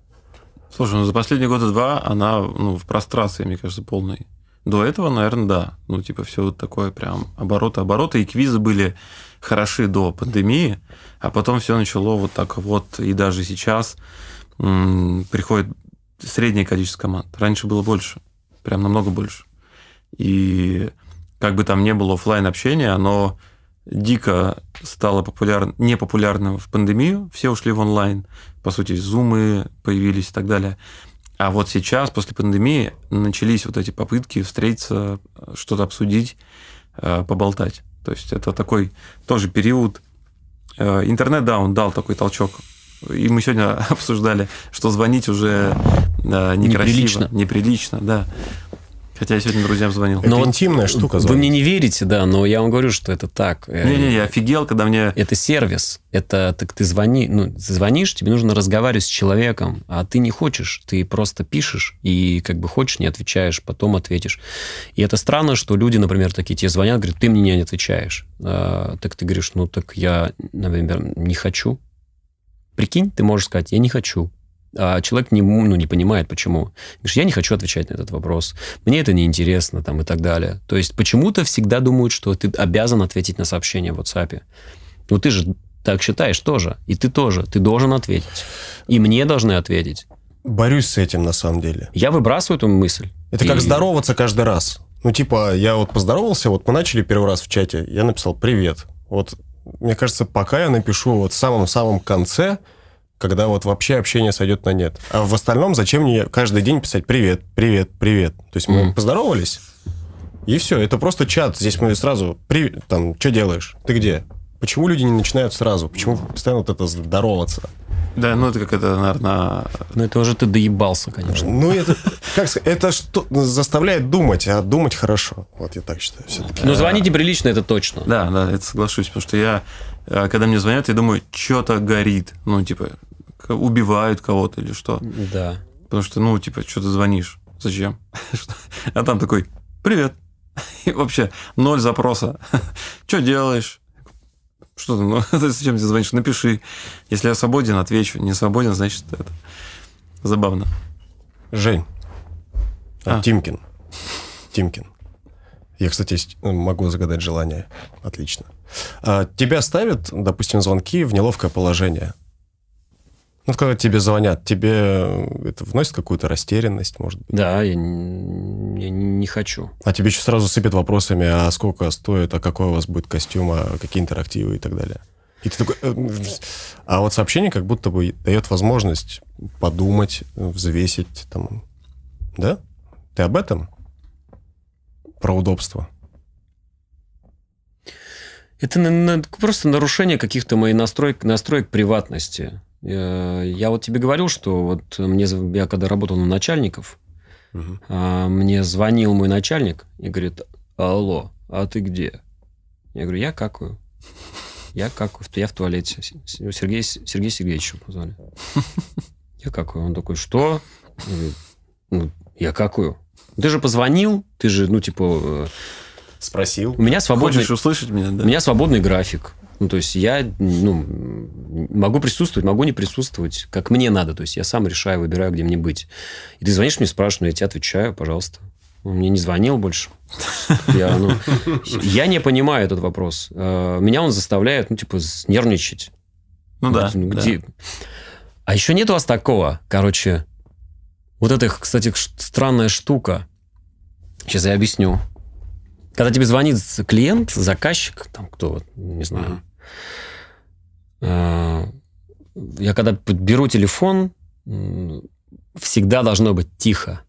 Speaker 3: Слушай, ну за последние годы два она ну, в прострации, мне кажется, полной. До этого, наверное, да. Ну, типа, все вот такое прям обороты, обороты. И квизы были хороши до пандемии, а потом все начало вот так вот, и даже сейчас приходит среднее количество команд. Раньше было больше, прям намного больше. И как бы там ни было офлайн общения, оно дико стало популяр... непопулярным в пандемию, все ушли в онлайн, по сути, зумы появились и так далее. А вот сейчас, после пандемии, начались вот эти попытки встретиться, что-то обсудить, э, поболтать. То есть это такой тоже период. Э, Интернет-да, он дал такой толчок. И мы сегодня обсуждали, что звонить уже э, некрасиво, неприлично. неприлично, да. Хотя я сегодня друзьям звонил. Это но интимная вот штука. Звонить. Вы мне не верите, да, но я вам говорю, что это так. Э, Не-не,
Speaker 2: я офигел, когда мне... Это сервис. Это так ты звони, ну, ты звонишь, тебе нужно разговаривать с человеком, а ты не хочешь, ты просто пишешь и как бы хочешь, не отвечаешь, потом ответишь. И это странно, что люди, например, такие тебе звонят, говорят, ты мне не отвечаешь. А, так ты говоришь, ну так я, например, не хочу. Прикинь, ты можешь сказать, я не хочу а человек не, ну, не понимает, почему. Говоришь, я не хочу отвечать на этот вопрос, мне это неинтересно там, и так далее. То есть почему-то всегда думают, что ты обязан ответить на сообщение в WhatsApp. Ну ты же так считаешь тоже, и ты тоже, ты должен ответить. И мне должны ответить. Борюсь с этим на самом деле. Я выбрасываю эту мысль. Это и... как здороваться
Speaker 1: каждый раз. Ну типа, я вот поздоровался, вот мы начали первый раз в чате, я написал «Привет». Вот мне кажется, пока я напишу вот в самом-самом конце, когда вот вообще общение сойдет на нет. А в остальном зачем мне каждый день писать «привет, привет, привет». То есть мы mm. поздоровались, и все. Это просто чат. Здесь мы сразу «привет», там, «что делаешь?», «ты где?». Почему люди не начинают сразу? Почему постоянно вот это «здороваться»?
Speaker 3: Да, ну это как это, наверное...
Speaker 2: Ну это уже ты доебался, конечно.
Speaker 1: Ну это, как сказать, это что заставляет думать, а думать хорошо. Вот я так считаю все-таки. Ну
Speaker 3: звоните прилично, это точно. Да, да, это соглашусь, потому что я, а, когда мне звонят, я думаю, что-то горит. Ну типа, убивают кого-то или что. Да. Потому что, ну, типа, что ты звонишь? Зачем? А там такой, привет. И вообще, ноль запроса. Что делаешь? Что там? Ну, зачем тебе звонишь? Напиши. Если я свободен, отвечу. Не свободен, значит, это забавно. Жень. А. а. Тимкин.
Speaker 1: Тимкин. Я, кстати, ну, могу загадать желание. Отлично. А, тебя ставят, допустим, звонки в неловкое положение. Ну, когда тебе звонят, тебе э, это вносит какую-то растерянность, может
Speaker 2: быть? Да, я, не, я не хочу.
Speaker 1: А тебе еще сразу сыпят вопросами, а сколько стоит, а какой у вас будет костюм, а какие интерактивы и так далее. И ты такой... Э, а вот сообщение как будто бы дает возможность подумать, взвесить, там... Да? Ты об этом? Про удобство.
Speaker 2: Это просто нарушение каких-то моих настроек, настроек приватности. Э, я вот тебе говорил, что вот мне, я когда работал на начальников, угу. мне звонил мой начальник и говорит, алло, а ты где? Я говорю, я какую? Я какаю, я в туалете. Сергей, Сергей Сергеевич позвали. Я какую? Он такой, что? Я, говорю, ну, я какую? Ты же позвонил, ты же, ну, типа... Э, Спросил. У меня свободный... Хочешь услышать меня, да? У меня свободный график. Ну, то есть я ну, могу присутствовать, могу не присутствовать, как мне надо. То есть я сам решаю, выбираю, где мне быть. И ты звонишь мне, спрашиваешь, ну, я тебе отвечаю, пожалуйста. Он мне не звонил больше. Я, ну, я не понимаю этот вопрос. Э, меня он заставляет, ну, типа, нервничать.
Speaker 3: Ну да. Ну, где... да.
Speaker 2: А еще нет у вас такого, короче, вот это, кстати, странная штука. Сейчас я объясню. Когда тебе звонит клиент, заказчик, там кто, не знаю. А, я когда беру телефон, всегда должно быть тихо.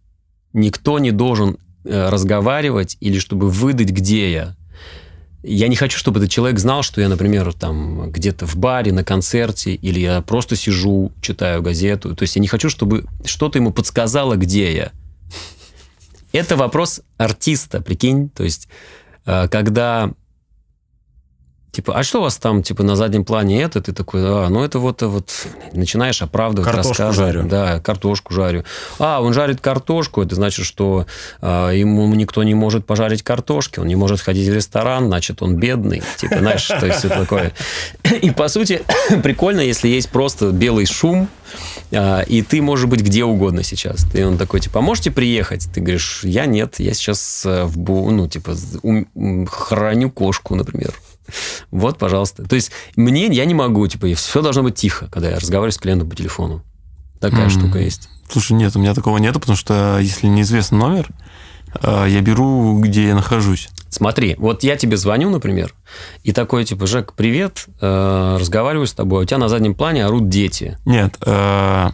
Speaker 2: Никто не должен э, разговаривать или чтобы выдать, где я. Я не хочу, чтобы этот человек знал, что я, например, там где-то в баре, на концерте, или я просто сижу, читаю газету. То есть я не хочу, чтобы что-то ему подсказало, где я. Это вопрос артиста, прикинь. То есть, э, когда типа, а что у вас там, типа, на заднем плане это? Ты такой, а, ну это вот, э, вот начинаешь оправдывать, картошку жарю. Да, картошку жарю. А, он жарит картошку, это значит, что э, ему никто не может пожарить картошки, он не может ходить в ресторан, значит, он бедный. Типа, знаешь, то есть все такое. И, по сути, прикольно, если есть просто белый шум, а, и ты можешь быть где угодно сейчас. И он такой, типа, а можете приехать? Ты говоришь, я нет, я сейчас э, в, ну, типа, храню кошку, например. Вот, пожалуйста. То есть мне я не могу, типа, все должно быть тихо, когда я разговариваю с клиентом по телефону.
Speaker 3: Такая mm-hmm. штука есть. Слушай, нет, у меня такого нету, потому что если неизвестный номер, Э,
Speaker 2: я беру, где я нахожусь. Смотри, вот я тебе звоню, например, и такой, типа, Жек, привет, э, разговариваю с тобой, у тебя на заднем плане орут дети. Нет, э,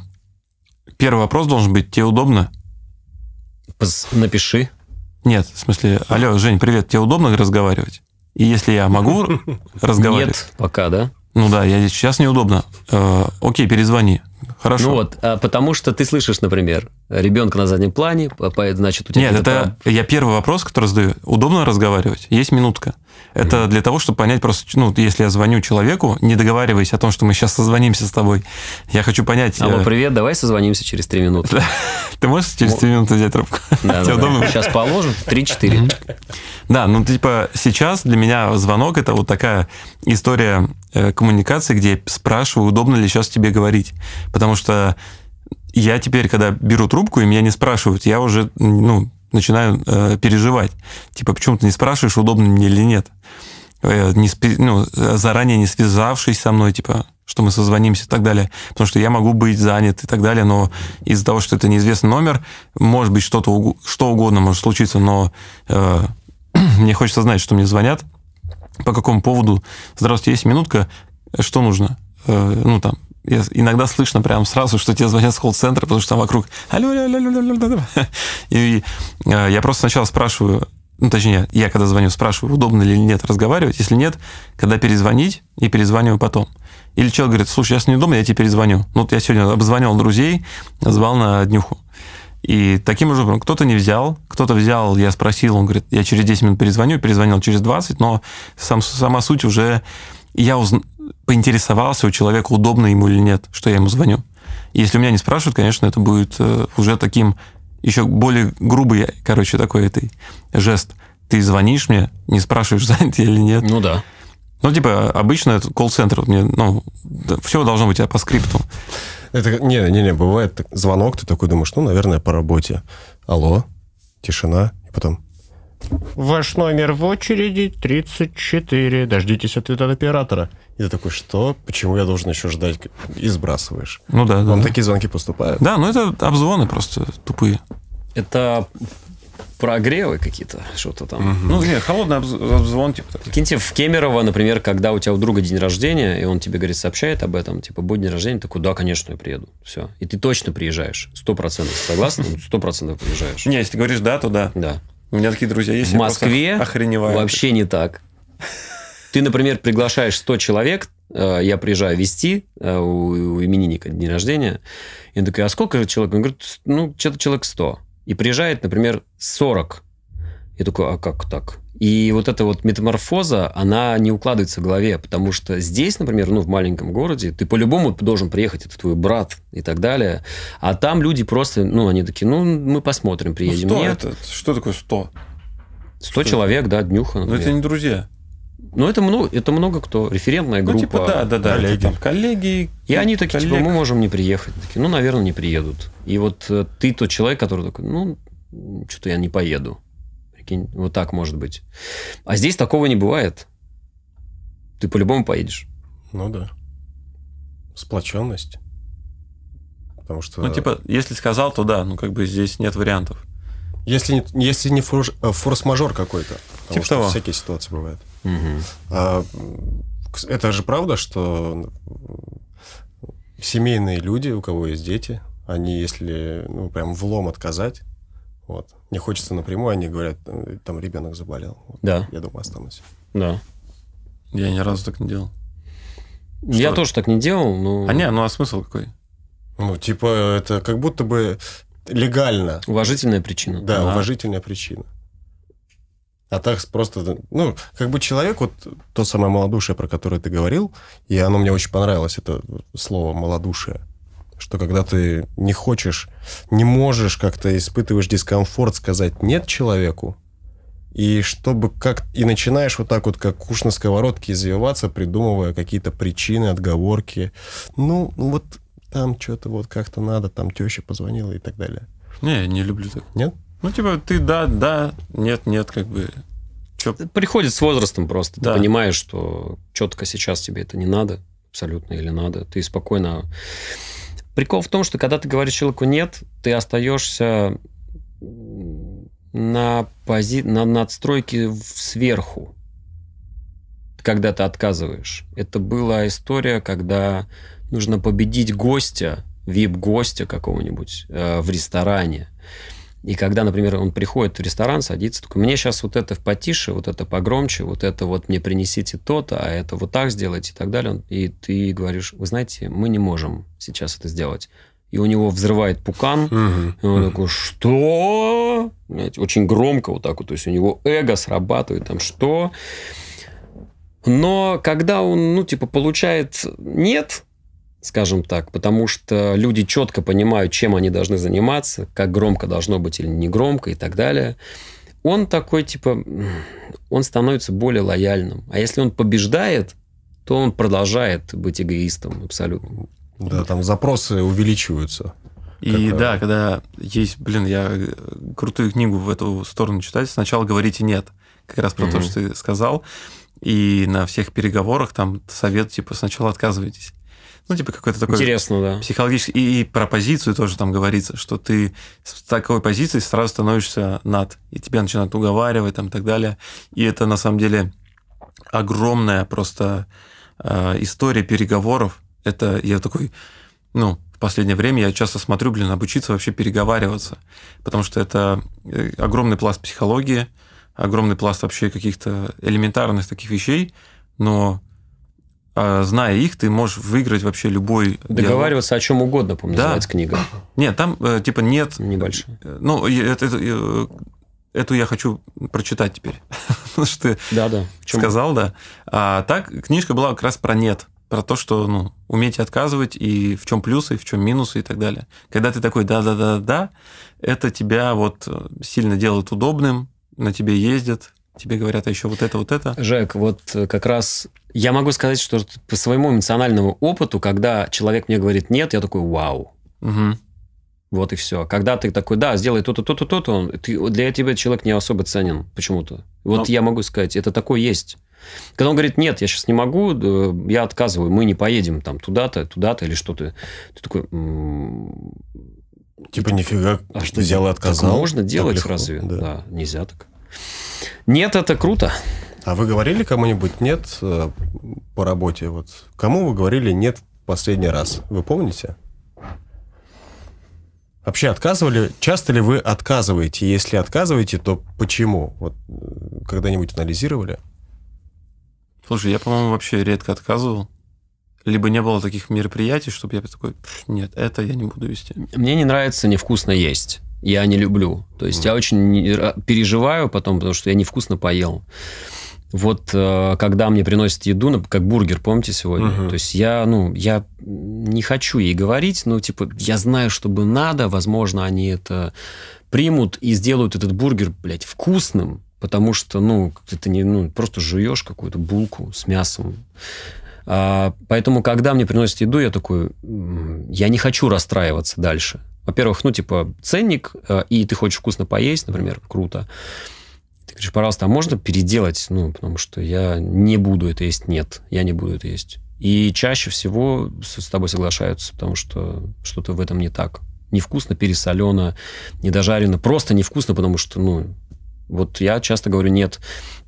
Speaker 3: первый вопрос должен быть, тебе удобно? Пос напиши. Нет, в смысле, алло, Жень, привет, тебе удобно разговаривать? И если я могу разговаривать? Нет, пока, да? Ну да, я сейчас неудобно. Э, окей, перезвони. Хорошо. Ну вот,
Speaker 2: а потому что ты слышишь, например, ребенка на заднем плане, значит, у тебя... Нет, это
Speaker 3: я первый вопрос, который задаю. Удобно разговаривать? Есть минутка. Это mm-hmm. для того, чтобы понять просто, ну, если я звоню человеку, не договариваясь о том, что мы сейчас созвонимся с тобой, я хочу понять... Алло, э... привет, давай созвонимся через три минуты. Ты можешь через три минуты взять трубку? Да, Сейчас положим, три-четыре. Да, ну, типа, сейчас для меня звонок – это вот такая история э, коммуникации, где я спрашиваю, удобно ли сейчас тебе говорить. Потому что я теперь, когда беру трубку, и меня не спрашивают, я уже ну, начинаю э, переживать. Типа, почему ты не спрашиваешь, удобно мне или нет? Э, не спи, ну, заранее не связавшись со мной, типа, что мы созвонимся и так далее. Потому что я могу быть занят и так далее, но из-за того, что это неизвестный номер, может быть, что-то что угодно может случиться, но э, мне хочется знать, что мне звонят, по какому поводу. Здравствуйте, есть минутка, что нужно? Э, ну, там, иногда слышно прям сразу, что тебе звонят с колл-центра, потому что там вокруг алло, алло, алло, алло, алло, алло. И а, я просто сначала спрашиваю, ну, точнее, я когда звоню, спрашиваю, удобно ли или нет разговаривать. Если нет, когда перезвонить, и перезваниваю потом. Или человек говорит, слушай, я сейчас не дома, я тебе перезвоню. Ну, вот я сегодня обзвонил друзей, звал на днюху. И таким же образом, кто-то не взял, кто-то взял, я спросил, он говорит, я через 10 минут перезвоню, перезвонил через 20, но сам, сама суть уже, я, узнал поинтересовался у человека, удобно ему или нет, что я ему звоню. если у меня не спрашивают, конечно, это будет э, уже таким еще более грубый, короче, такой этой жест. Ты звонишь мне, не спрашиваешь, занят я или нет. Ну да. Ну, типа, обычно это колл-центр, вот мне, ну, все должно быть а по скрипту. Это, не, не,
Speaker 1: не, бывает звонок, ты такой думаешь, ну, наверное, по работе. Алло, тишина, и потом... Ваш номер в очереди 34. Дождитесь ответа от оператора. И ты такой, что? Почему я должен еще ждать? И сбрасываешь. Ну да, да. Вам такие звонки
Speaker 3: поступают? Да, ну это обзвоны просто тупые.
Speaker 2: Это прогревы какие-то, что-то там. Угу. Ну, нет, холодный обз- обзвон. Типа, Киньте в Кемерово, например, когда у тебя у друга день рождения, и он тебе, говорит, сообщает об этом, типа, будет день рождения, такой, да, конечно, я приеду. Все. И ты точно приезжаешь. Сто процентов. Согласен? Сто процентов приезжаешь. Не, если ты говоришь да, то да. Да. У меня такие друзья есть. В Москве охреневаю. вообще не так. Ты, например, приглашаешь 100 человек, э, я приезжаю вести э, у, у именинника день рождения. И он такой, а сколько человек? Он говорит, ну, что-то человек 100. И приезжает, например, 40. Я такой, а как так? И вот эта вот метаморфоза, она не укладывается в голове, потому что здесь, например, ну, в маленьком городе, ты по-любому должен приехать, это твой брат и так далее. А там люди просто, ну, они такие, ну, мы посмотрим, ну, приедем. Ну, 100 Нет. Это, что такое 100? 100 что человек, это? да, днюха. Ну, например. Но это не друзья. Ну, это много, это много кто. Референтная ну, группа. Ну, типа, да, да, да. Коллеги. Там, коллеги и они такие, типа, коллег. типа, мы можем не приехать. Такие, ну, наверное, не приедут. И вот э, ты тот человек, который такой, ну, что-то я не поеду. Прикинь, вот так может быть. А здесь такого не бывает. Ты по-любому поедешь. Ну да. Сплоченность.
Speaker 3: Потому что... Ну, типа, если сказал, то да, ну, как бы здесь нет вариантов.
Speaker 1: Если не, если не форс, э, форс-мажор какой-то. Потому типа что того. всякие
Speaker 3: ситуации бывают. Угу. А,
Speaker 1: это же правда, что семейные люди, у кого есть дети, они, если ну, прям влом отказать, вот, не хочется напрямую, они говорят, «Э, там ребенок заболел. Вот, да. Я думаю останусь.
Speaker 3: Да. Я ни разу так не делал. Что? Я тоже
Speaker 1: так не делал, но... А не, ну а смысл какой? Ну, типа, это как будто бы легально. Уважительная причина. Да, да. уважительная причина. А так просто, ну, как бы человек, вот то самое малодушие, про которое ты говорил, и оно мне очень понравилось, это слово «малодушие», что когда ты не хочешь, не можешь как-то, испытываешь дискомфорт сказать «нет» человеку, и чтобы как и начинаешь вот так вот как куш на сковородке извиваться, придумывая какие-то причины, отговорки. Ну, ну вот там что-то вот как-то надо, там теща позвонила и так далее.
Speaker 3: Не, я не люблю так. Нет? Ну, типа, ты да, да,
Speaker 2: нет, нет, как бы. Чё... Приходит с возрастом просто. Да. Ты понимаешь, что четко сейчас тебе это не надо, абсолютно, или надо. Ты спокойно... Прикол в том, что когда ты говоришь человеку «нет», ты остаешься на, пози... на надстройке сверху, когда ты отказываешь. Это была история, когда нужно победить гостя, вип-гостя какого-нибудь э, в ресторане. И когда, например, он приходит в ресторан, садится, такой, мне сейчас вот это потише, вот это погромче, вот это вот мне принесите то-то, а это вот так сделайте и так далее. И ты говоришь, вы знаете, мы не можем сейчас это сделать. И у него взрывает пукан, угу. и он такой, что? Понимаете, очень громко вот так вот, то есть у него эго срабатывает, там, что? Но когда он, ну, типа, получает нет, скажем так, потому что люди четко понимают, чем они должны заниматься, как громко должно быть или не громко и так далее. Он такой, типа, он становится более лояльным. А если он побеждает,
Speaker 3: то он продолжает быть эгоистом абсолютно. Да, там
Speaker 1: запросы увеличиваются.
Speaker 3: И как... Э, да, когда есть, блин, я крутую книгу в эту сторону читать, сначала говорите нет, как раз про mm-hmm. то, что ты сказал, и на всех переговорах там совет типа сначала отказывайтесь. Ну, типа какой-то такой... Интересно, да. Психологический. И, и про позицию тоже там говорится, что ты с такой позиции сразу становишься над, и тебя начинают уговаривать там и так далее. И это на самом деле огромная просто э, история переговоров. Это я такой, ну, в последнее время я часто смотрю, блин, обучиться вообще переговариваться, потому что это э, огромный пласт психологии, огромный пласт вообще каких-то элементарных таких вещей, но а, зная их, ты можешь выиграть вообще любой Договариваться
Speaker 2: диалог. о чем угодно, по-моему, да. называется книга.
Speaker 3: Нет, там э, типа нет... Небольшой. Э, ну, это, это, э, эту я хочу прочитать теперь, потому что ты да, да. сказал, да. А так книжка была как раз про «нет», про то, что ну, уметь отказывать, и в чем плюсы, и в чем минусы, и так далее. Когда ты такой «да-да-да-да», это тебя вот сильно делает удобным, на тебе ездят, тебе говорят, а еще вот это, вот это. Жек, вот э, как раз я могу
Speaker 2: сказать, что по своему эмоциональному опыту, когда человек мне говорит «нет», я такой «вау». Угу. Вот и все. Когда ты такой, да, сделай то-то, то-то, то-то, он, для тебя человек не особо ценен почему-то. Вот Но... я могу сказать, это такое есть. Когда он говорит, нет, я сейчас не могу, э, я отказываю, мы не поедем там туда-то, туда-то или что-то. Ты такой... Типа, нифига, а что взял и отказал. Так можно делать так легко, разве? Да. да, нельзя так.
Speaker 1: Нет, это круто. А вы говорили кому-нибудь нет э, по работе? Вот кому вы говорили нет последний раз? Вы помните? Вообще отказывали? Часто ли вы отказываете? Если отказываете, то почему? Вот э, когда-нибудь анализировали?
Speaker 3: Слушай, я, по-моему, вообще редко отказывал. Либо не было таких мероприятий, чтобы я такой, нет, это я не буду вести.
Speaker 2: Мне не нравится невкусно есть я не люблю. То есть mm. я очень переживаю потом, потому что я невкусно поел. Вот э, когда мне приносят еду, как бургер, помните сегодня? Угу. То есть я, ну, я не хочу ей говорить, но типа я знаю, чтобы надо, возможно, они это примут и сделают этот бургер, блядь, вкусным, потому что, ну, это не, ну, просто жуешь какую-то булку с мясом. А, поэтому, когда мне приносят еду, я такой, я не хочу расстраиваться дальше во-первых, ну, типа, ценник, э, и ты хочешь вкусно поесть, например, круто. Ты говоришь, пожалуйста, а можно переделать? Ну, потому что я не буду это есть. Нет, я не буду это есть. И чаще всего с тобой соглашаются, потому что что-то в этом не так. Невкусно, пересолено, недожарено. Просто невкусно, потому что, ну, вот я часто говорю «нет».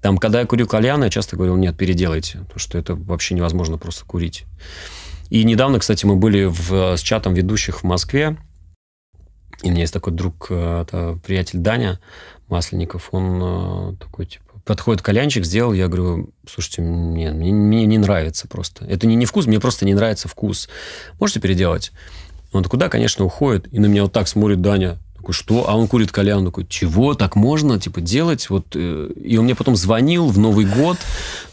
Speaker 2: Там, когда я курю кальян, я часто говорю, «нет, переделайте», потому что это вообще невозможно просто курить. И недавно, кстати, мы были в, э, с чатом ведущих в Москве, и у меня есть такой друг, э, это приятель Даня Масленников, он э, такой, типа, подходит кальянчик, сделал, я говорю, слушайте, мне, мне, мне не нравится просто. Это не, не вкус, мне просто не нравится вкус. Можете переделать? Он такой, да, конечно, уходит. И на меня вот так смотрит Даня, такой, что? А он курит кальян. Такой, чего? Так можно, типа, делать? Вот. Э, и он мне потом звонил в Новый год.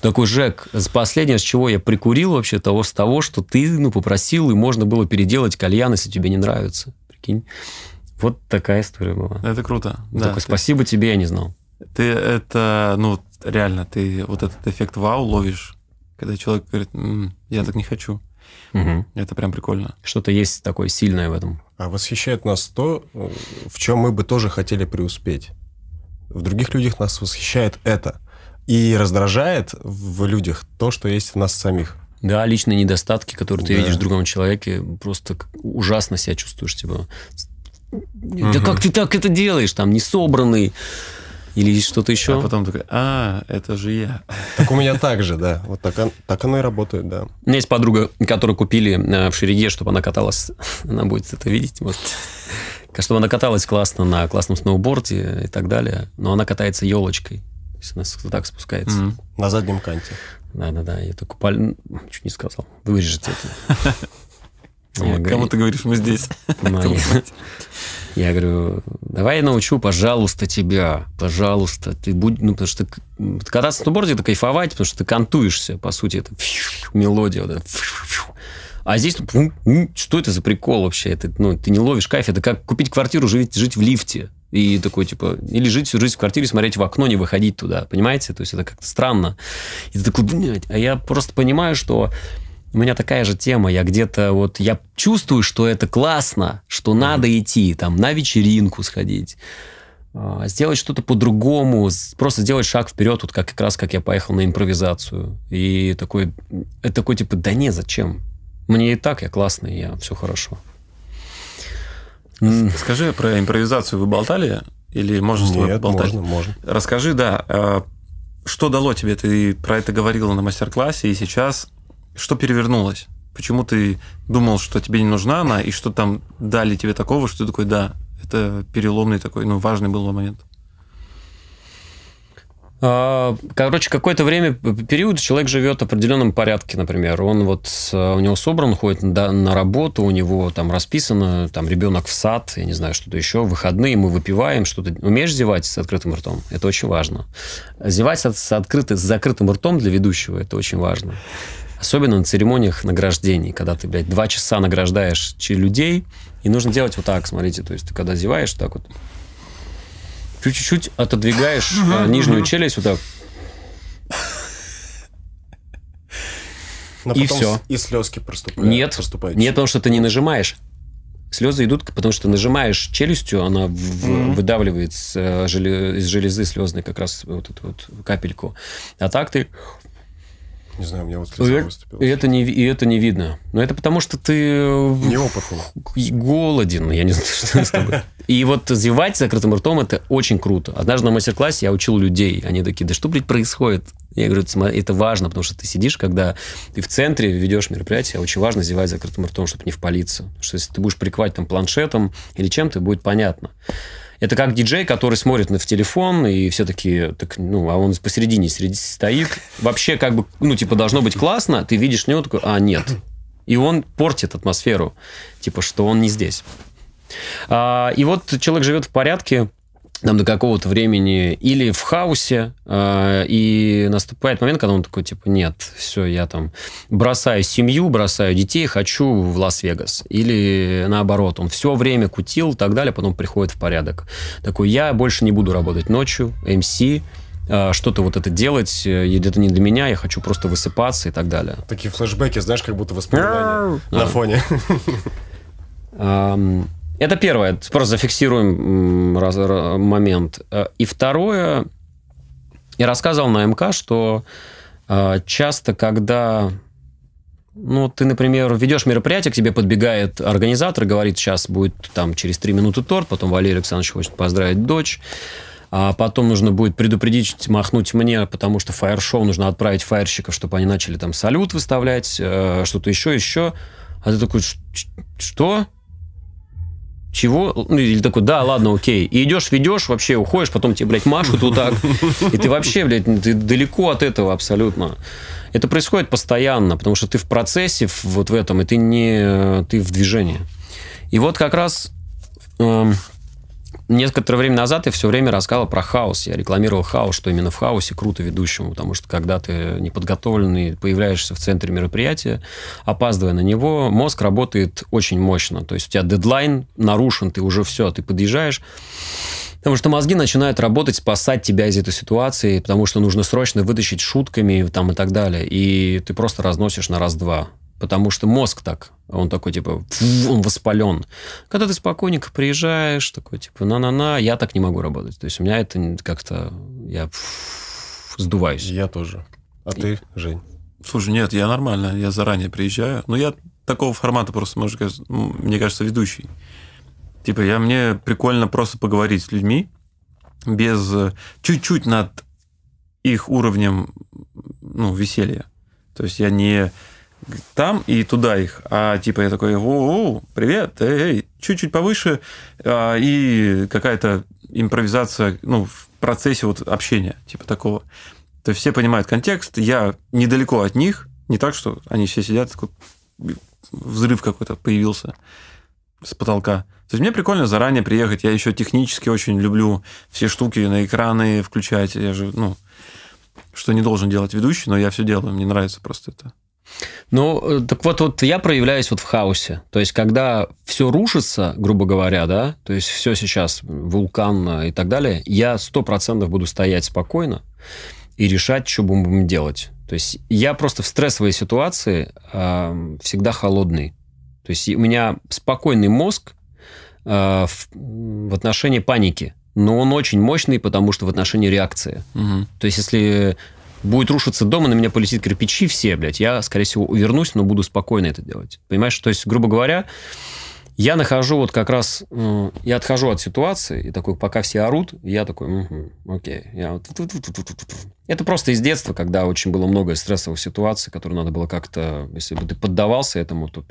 Speaker 2: Такой, Жек, с последнего, с чего я прикурил вообще, того, с того, что ты, ну, попросил, и можно было переделать кальян, если тебе не нравится. Прикинь. Вот такая история была. Это круто. да, такой, спасибо тебе, я не знал.
Speaker 3: Ты это, ну, реально, ты вот этот эффект вау ловишь, когда человек говорит, м-м, я так не хочу. Угу. Это прям прикольно. Что-то есть такое сильное в этом.
Speaker 1: А восхищает нас то, в чем мы бы тоже хотели преуспеть. В других
Speaker 2: людях нас восхищает это. И раздражает в людях то, что есть в нас самих. Да, личные недостатки, которые ты да. видишь в другом человеке, просто ужасно себя чувствуешь. Типа, да как ты так это делаешь, там, не собранный, или что-то еще. А потом такой, а, это же я. Так у меня так же, да. Вот так,
Speaker 1: так оно и работает, да. У
Speaker 2: меня есть подруга, которую купили э, в Шереге, чтобы она каталась. Она будет это видеть, может. Чтобы она каталась классно на классном сноуборде и так далее. Но она катается елочкой. То есть она так спускается. Mm -hmm. На заднем канте. Да-да-да. Я это купали... Чуть не сказал. Вырежете это. Кому ты говоришь, мы здесь? я, говорю, давай я научу, пожалуйста, тебя, пожалуйста. Ты будь, ну, потому что кататься на сноуборде, это кайфовать, потому что ты кантуешься, по сути, это мелодия. Вот это. А здесь, ну, ну, что это за прикол вообще? Это, ну, ты не ловишь кайф, это как купить квартиру, жить, жить в лифте. И такой, типа, или жить всю жизнь в квартире, смотреть в окно, не выходить туда, понимаете? То есть это как-то странно. И ты такой, блядь, а я просто понимаю, что у меня такая же тема. Я где-то вот... Я чувствую, что это классно, что надо идти, там, на вечеринку сходить, а, сделать что-то по-другому, просто сделать шаг вперед, вот как, как раз как я поехал на импровизацию. И такой, это такой типа, да не, зачем? Мне и так, я классный, я все хорошо.
Speaker 3: Скажи про импровизацию. Вы болтали? Или можно Нет, с тобой болтать? можно, можно. Расскажи, да, а, что дало тебе? Ты про это говорила на мастер-классе, и сейчас что перевернулось? Почему ты думал, что тебе не нужна она, и что там дали тебе такого, что ты такой, да, это переломный такой, ну, важный был момент? А, короче, какое-то время, период человек живет в определенном порядке,
Speaker 2: например. Он вот, а, у него собран, ходит на, на работу, у него там расписано, там ребенок в сад, я не знаю, что-то еще, выходные, мы выпиваем, что-то. Умеешь зевать с открытым ртом? Это очень важно. Зевать с, открытым, с закрытым ртом для ведущего, это очень важно. Особенно на церемониях награждений, когда ты, блядь, два часа награждаешь людей, и нужно делать вот так, смотрите, то есть ты когда зеваешь, так вот чуть-чуть отодвигаешь а, нижнюю челюсть вот так. Но и все. И слезки проступают. Нет, проступают. нет, потому что ты не нажимаешь. Слезы идут, потому что нажимаешь челюстью, она в, mm-hmm. выдавливает с, э, жили, из железы слезной как раз вот эту вот капельку. А так ты не знаю, у меня вот слеза выступило. И это, не, и это не видно. Но это потому, что ты... Неопытный. Голоден, я не знаю, что с тобой. И вот зевать с закрытым ртом – это очень круто. Однажды на мастер-классе я учил людей. Они такие, да что, блядь, происходит? Я говорю, это важно, потому что ты сидишь, когда ты в центре ведешь мероприятие, очень важно зевать закрытым ртом, чтобы не впалиться. Потому что если ты будешь приквать там планшетом или чем-то, будет понятно. Это как диджей, который смотрит на в телефон, и все таки так, ну, а он посередине среди стоит. Вообще, как бы, ну, типа, должно быть классно, ты видишь него, такой, а, нет. И он портит атмосферу, типа, что он не здесь. А, и вот человек живет в порядке, там до какого-то времени или в хаосе, э, и наступает момент, когда он такой, типа, нет, все, я там бросаю семью, бросаю детей, хочу в Лас-Вегас. Или наоборот, он все время кутил и так далее, потом приходит в порядок. Такой, я больше не буду работать ночью, МС, а, что-то вот это делать, э, это не для меня, я хочу просто высыпаться и так далее. Такие флешбеки, знаешь, как будто воспоминания на фоне. Это первое, просто зафиксируем раз, момент. Э, и второе, я рассказывал на МК, что э, часто, когда ну, ты, например, ведешь мероприятие, к тебе подбегает организатор, говорит, сейчас будет там через три минуты торт, потом Валерий Александрович хочет поздравить дочь, а потом нужно будет предупредить, махнуть мне, потому что фаер-шоу нужно отправить фаерщиков, чтобы они начали там салют выставлять, э, что-то еще, еще. А ты такой, что? чего? Ну, или такой, да, ладно, окей. И идешь, ведешь, вообще уходишь, потом тебе, блядь, машут вот так. И ты вообще, блядь, ты далеко от этого абсолютно. Это происходит постоянно, потому что ты в процессе вот в этом, и ты не... ты в движении. И вот как раз эм, некоторое время назад я все время рассказывал про хаос. Я рекламировал хаос, что именно в хаосе круто ведущему, потому что когда ты неподготовленный, появляешься в центре мероприятия, опаздывая на него, мозг работает очень мощно. То есть у тебя дедлайн нарушен, ты уже все, ты подъезжаешь. Потому что мозги начинают работать, спасать тебя из этой ситуации, потому что нужно срочно вытащить шутками там, и так далее. И ты просто разносишь на раз-два потому что мозг так, он такой, типа, он воспален. Когда ты спокойненько приезжаешь, такой, типа, на-на-на, я так не могу работать. То есть у меня это как-то, я сдуваюсь. Я тоже.
Speaker 3: А И... ты, Жень? Слушай, нет, я нормально, я заранее приезжаю. Но я такого формата просто, может, мне кажется, ведущий. Типа, я мне прикольно просто поговорить с людьми, без э, чуть-чуть над их уровнем ну, веселья. То есть я не там и туда их. А типа я такой, о, привет, эй, чуть-чуть повыше, а, и какая-то импровизация, ну, в процессе вот общения, типа такого. То есть все понимают контекст, я недалеко от них, не так, что они все сидят, такой взрыв какой-то появился с потолка. То есть мне прикольно заранее приехать, я еще технически очень люблю все штуки на экраны включать, я же, ну, что не должен делать ведущий, но я все делаю, мне нравится просто это.
Speaker 2: Ну, э, так вот, вот я проявляюсь вот в хаосе. То есть, когда все рушится, грубо говоря, да, то есть все сейчас, вулкан э, и так далее, я сто процентов буду стоять спокойно и решать, что будем делать. То есть я просто в стрессовой ситуации э, всегда холодный. То есть у меня спокойный мозг э, в, в отношении паники но он очень мощный, потому что в отношении реакции. Угу. То есть, если будет рушиться дом, и на меня полетит кирпичи все, блядь. Я, скорее всего, увернусь, но буду спокойно это делать. Понимаешь? То есть, грубо говоря, я нахожу вот как раз... Я отхожу от ситуации, и такой, пока все орут, я такой, угу, окей. Я вот... Это просто из детства, когда очень было много стрессовых ситуаций, которые надо было как-то... Если бы ты поддавался этому, то...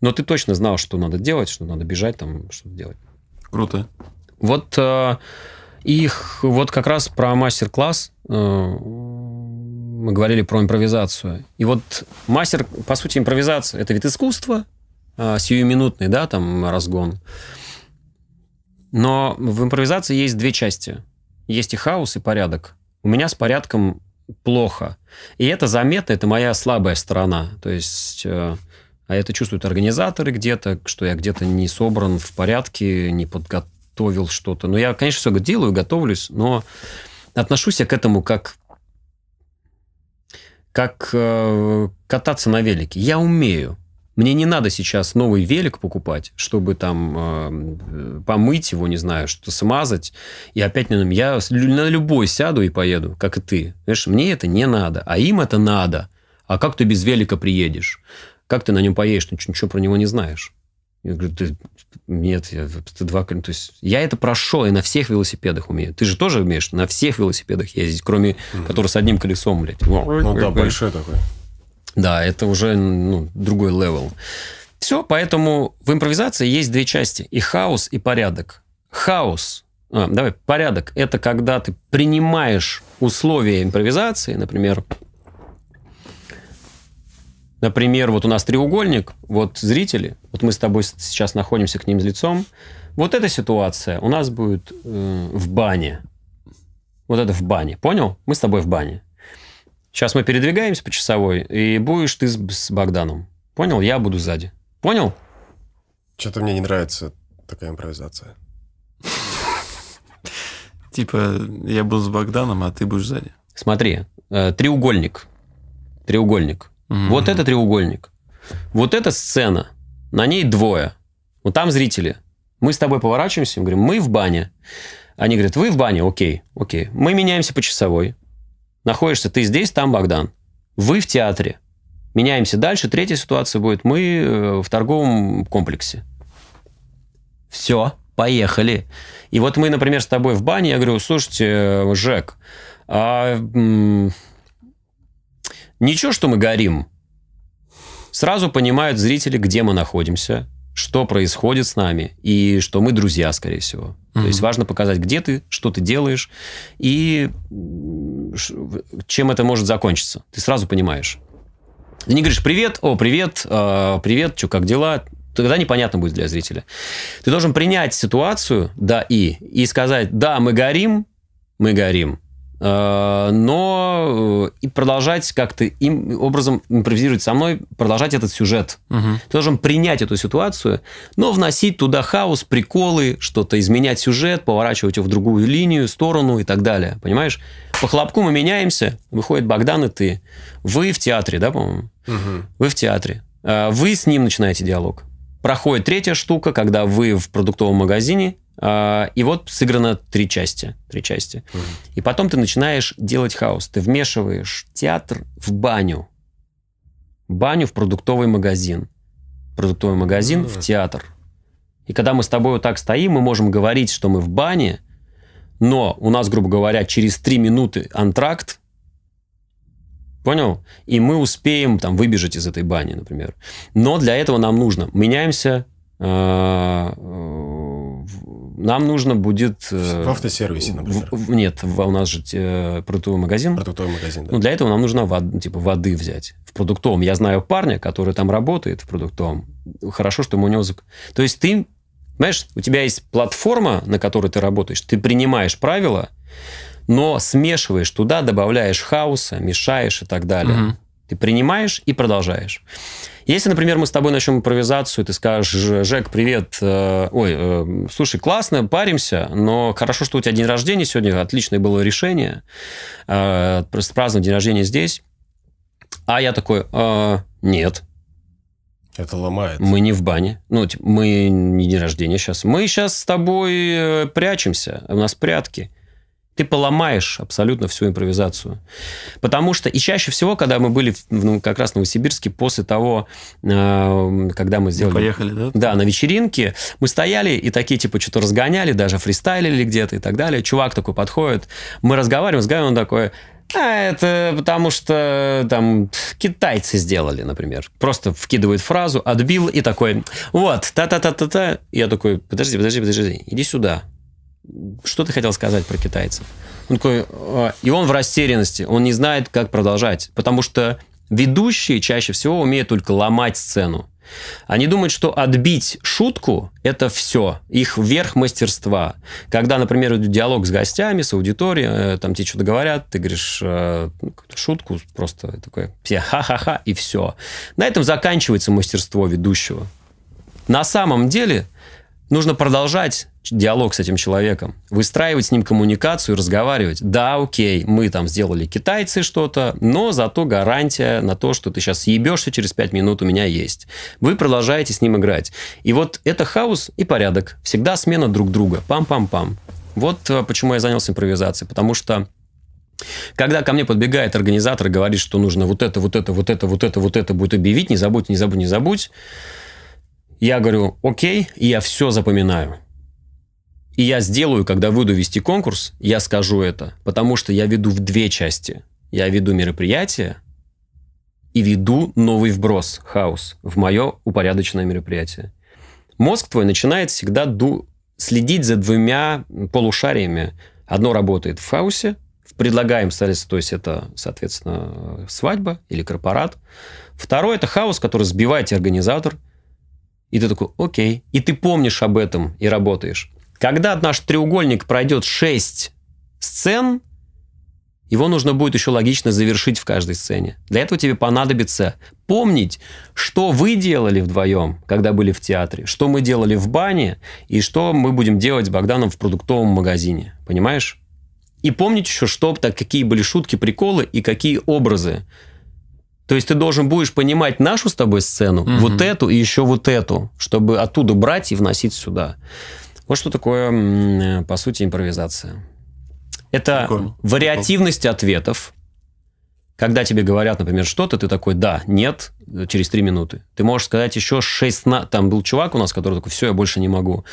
Speaker 2: Но ты точно знал, что надо делать, что надо бежать, там, что делать. Круто. Вот... Их вот как раз про мастер-класс э, мы говорили про импровизацию. И вот мастер, по сути, импровизация – это вид искусства, э, сиюминутный, да, там разгон. Но в импровизации есть две части. Есть и хаос, и порядок. У меня с порядком плохо. И это заметно, это моя слабая сторона. То есть, э, а это чувствуют организаторы где-то, что я где-то не собран в порядке, не подготовлен готовил что-то. Но ну, я, конечно, все делаю, готовлюсь, но отношусь я к этому как как э, кататься на велике. Я умею. Мне не надо сейчас новый велик покупать, чтобы там э, помыть его, не знаю, что-то смазать. И опять на ну, нем я на любой сяду и поеду, как и ты. Знаешь, мне это не надо, а им это надо. А как ты без велика приедешь? Как ты на нем поедешь? Ты ничего про него не знаешь. Я говорю, да, нет, я два... То есть я это прошел, и на всех велосипедах умею. Ты же тоже умеешь на всех велосипедах ездить, кроме угу. который с одним колесом, блядь. Ну да, большой такой. Да, это уже ну, другой левел. Все, поэтому в импровизации есть две части. И хаос, и порядок. Хаос. А, давай, порядок. Это когда ты принимаешь условия импровизации, например, Например, вот у нас треугольник, вот зрители, вот мы с тобой сейчас находимся к ним с лицом. Вот эта ситуация у нас будет э, в бане. Вот это в бане, понял? Мы с тобой в бане. Сейчас мы передвигаемся по часовой, и будешь ты с, с Богданом. Понял? Я буду сзади. Понял? Что-то мне не нравится такая импровизация. Типа, я был с Богданом, а ты будешь сзади. Смотри, э, треугольник. Треугольник mm Вот это треугольник. Вот эта сцена. На ней двое. Вот там зрители. Мы с тобой поворачиваемся, говорим, мы в бане. Они говорят, вы в бане, окей, окей. Мы меняемся по часовой. Находишься ты здесь, там Богдан. Вы в театре. Меняемся дальше. Третья ситуация будет, мы э, в торговом комплексе. Все, поехали. И вот мы, например, с тобой в бане, я говорю, слушайте, э, Жек, а Ничего, что мы горим. Сразу понимают зрители, где мы находимся, что происходит с нами, и что мы друзья, скорее всего. Mm-hmm. То есть важно показать, где ты, что ты делаешь, и чем это может закончиться. Ты сразу понимаешь. Ты не говоришь «Привет», «О, привет», э, «Привет», чё, как дела?» Тогда непонятно будет для зрителя. Ты должен принять ситуацию «да и» и сказать «Да, мы горим, мы горим». Э, но э, и продолжать как-то им образом импровизировать со мной, продолжать этот сюжет. Угу. Ты должен принять эту ситуацию, но вносить туда хаос, приколы, что-то изменять сюжет, поворачивать его в другую линию, сторону и так далее. Понимаешь? По хлопку мы меняемся, выходит Богдан и ты. Вы в театре, да, по-моему? Угу. Вы в театре. Э, вы с ним начинаете диалог. Проходит третья штука, когда вы в продуктовом магазине, а, и вот сыграно три части. Три части. Угу. И потом ты начинаешь делать хаос. Ты вмешиваешь театр в баню. Баню в продуктовый магазин. Продуктовый магазин угу. в а. театр. И когда мы с тобой вот так стоим, мы можем говорить, что мы в бане, но у нас, грубо говоря, через три минуты антракт, Понял? И мы успеем там выбежать из этой бани, например. Но для этого нам нужно меняемся, э -э нам нужно будет... Э, в автосервисе, например. нет, у нас же э, продуктовый магазин. Продуктовый магазин, да. Ну, для этого нам нужно типа, воды взять. В продуктовом. Я знаю парня, который там работает в продуктовом. Хорошо, что мы у него... То есть ты, знаешь, у тебя есть платформа, на которой ты работаешь, ты принимаешь правила, но смешиваешь туда, добавляешь хаоса, мешаешь и так далее. Угу. Ты принимаешь и продолжаешь. Если, например, мы с тобой начнем импровизацию, ты скажешь, Жек, привет, э, ой, э, слушай, классно, паримся, но хорошо, что у тебя день рождения сегодня, отличное было решение, э, просто праздновать день рождения здесь. А я такой, э, нет. Это ломает. Мы не в бане. Ну, типа, мы не день рождения сейчас. Мы сейчас с тобой прячемся. У нас прятки ты поломаешь абсолютно всю импровизацию. Потому что, и чаще всего, когда мы были в, ну, как раз в Новосибирске, после того, э, когда мы сделали... Мы поехали, да? Да, на вечеринке, мы стояли и такие, типа, что-то разгоняли, даже фристайлили где-то и так далее. Чувак такой подходит, мы разговариваем, разговариваем, он такой... А это потому что там китайцы сделали, например. Просто вкидывает фразу, отбил и такой, вот, та-та-та-та-та. Я такой, подожди, подожди, подожди, иди сюда что ты хотел сказать про китайцев? Он такой, а, и он в растерянности, он не знает, как продолжать, потому что ведущие чаще всего умеют только ломать сцену. Они думают, что отбить шутку – это все, их верх мастерства. Когда, например, идет диалог с гостями, с аудиторией, э, там тебе что-то говорят, ты говоришь э, ну, шутку, просто такой все ха-ха-ха, и все. На этом заканчивается мастерство ведущего. На самом деле нужно продолжать диалог с этим человеком, выстраивать с ним коммуникацию, разговаривать. Да, окей, мы там сделали китайцы что-то, но зато гарантия на то, что ты сейчас съебешься через 5 минут у меня есть. Вы продолжаете с ним играть. И вот это хаос и порядок. Всегда смена друг друга. Пам-пам-пам. Вот э, почему я занялся импровизацией, потому что когда ко мне подбегает организатор и говорит, что нужно вот это, вот это, вот это, вот это, вот это будет объявить, не забудь, не забудь, не забудь, я говорю, окей, и я все запоминаю. И я сделаю, когда буду вести конкурс, я скажу это, потому что я веду в две части. Я веду мероприятие и веду новый вброс, хаос, в мое упорядоченное мероприятие. Мозг твой начинает всегда ду следить за двумя полушариями. Одно работает в хаосе, в предлагаем строительство, то есть это, соответственно, свадьба или корпорат. Второе – это хаос, который сбивает организатор. И ты такой, окей. И ты помнишь об этом и работаешь. Когда наш треугольник пройдет 6 сцен, его нужно будет еще логично завершить в каждой сцене. Для этого тебе понадобится помнить, что вы делали вдвоем, когда были в театре, что мы делали в бане и что мы будем делать с Богданом в продуктовом магазине. Понимаешь? И помнить еще, что, так, какие были шутки, приколы и какие образы. То есть ты должен будешь понимать нашу с тобой сцену, угу. вот эту и еще вот эту, чтобы оттуда брать и вносить сюда. Вот что такое, э, по сути, импровизация. Это Прикольно. вариативность Прикольно. ответов. Когда тебе говорят, например, что-то, ты такой, да, нет, через три минуты. Ты можешь сказать еще шесть... На... Там был чувак у нас, который такой, все, я больше не могу.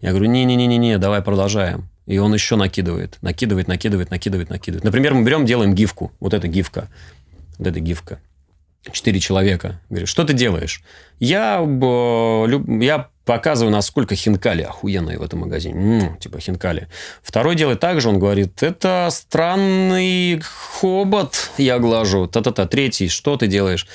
Speaker 2: Я говорю, не-не-не-не, давай продолжаем. И он еще накидывает, накидывает, накидывает, накидывает, накидывает. Например, мы берем, делаем гифку. Вот эта гифка. Вот эта гифка четыре человека. Говорю, что ты делаешь? Я, э, я показываю, насколько хинкали охуенные в этом магазине. М-м, типа хинкали. Второй делает так же, он говорит, это странный хобот я глажу. Та-та-та. Третий, что ты делаешь?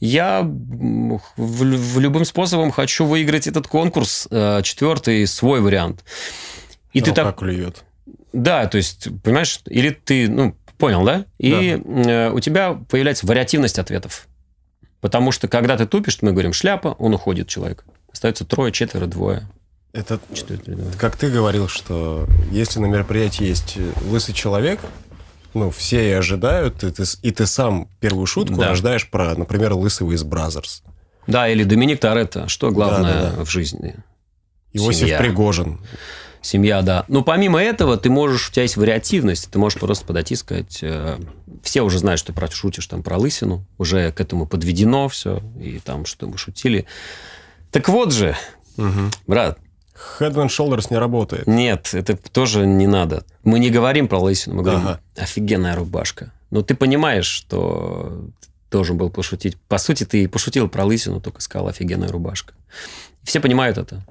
Speaker 2: Я в, в любым способом хочу выиграть этот конкурс. Э, Четвертый свой вариант. И ну, ты а так... клюет. Да, то есть, понимаешь, или ты, ну, понял, да? И да. Э, у тебя появляется вариативность ответов. Потому что, когда ты тупишь, мы говорим шляпа, он уходит, человек остается трое, четверо, двое.
Speaker 1: Это четверо, двое. как ты говорил, что если на мероприятии есть лысый человек, ну, все и ожидают, и ты, и ты сам первую шутку да. рождаешь про, например, лысого
Speaker 2: из Бразерс. Да, или Доминик Торетто. Что главное да, да, да. в жизни? Иосиф Семья. Пригожин. Семья, да. Но ну, помимо этого, ты можешь, у тебя есть вариативность, ты можешь просто подойти и сказать, э, все уже знают, что ты шутишь там про лысину, уже к этому подведено все, и там, что мы шутили. Так вот же, угу. брат. Head and Shoulders не работает. Нет, это тоже не надо. Мы не говорим про лысину, мы говорим, ага. офигенная рубашка. Но ну, ты понимаешь, что должен был пошутить. По сути, ты пошутил про лысину, только сказал офигенная рубашка. Все понимают это.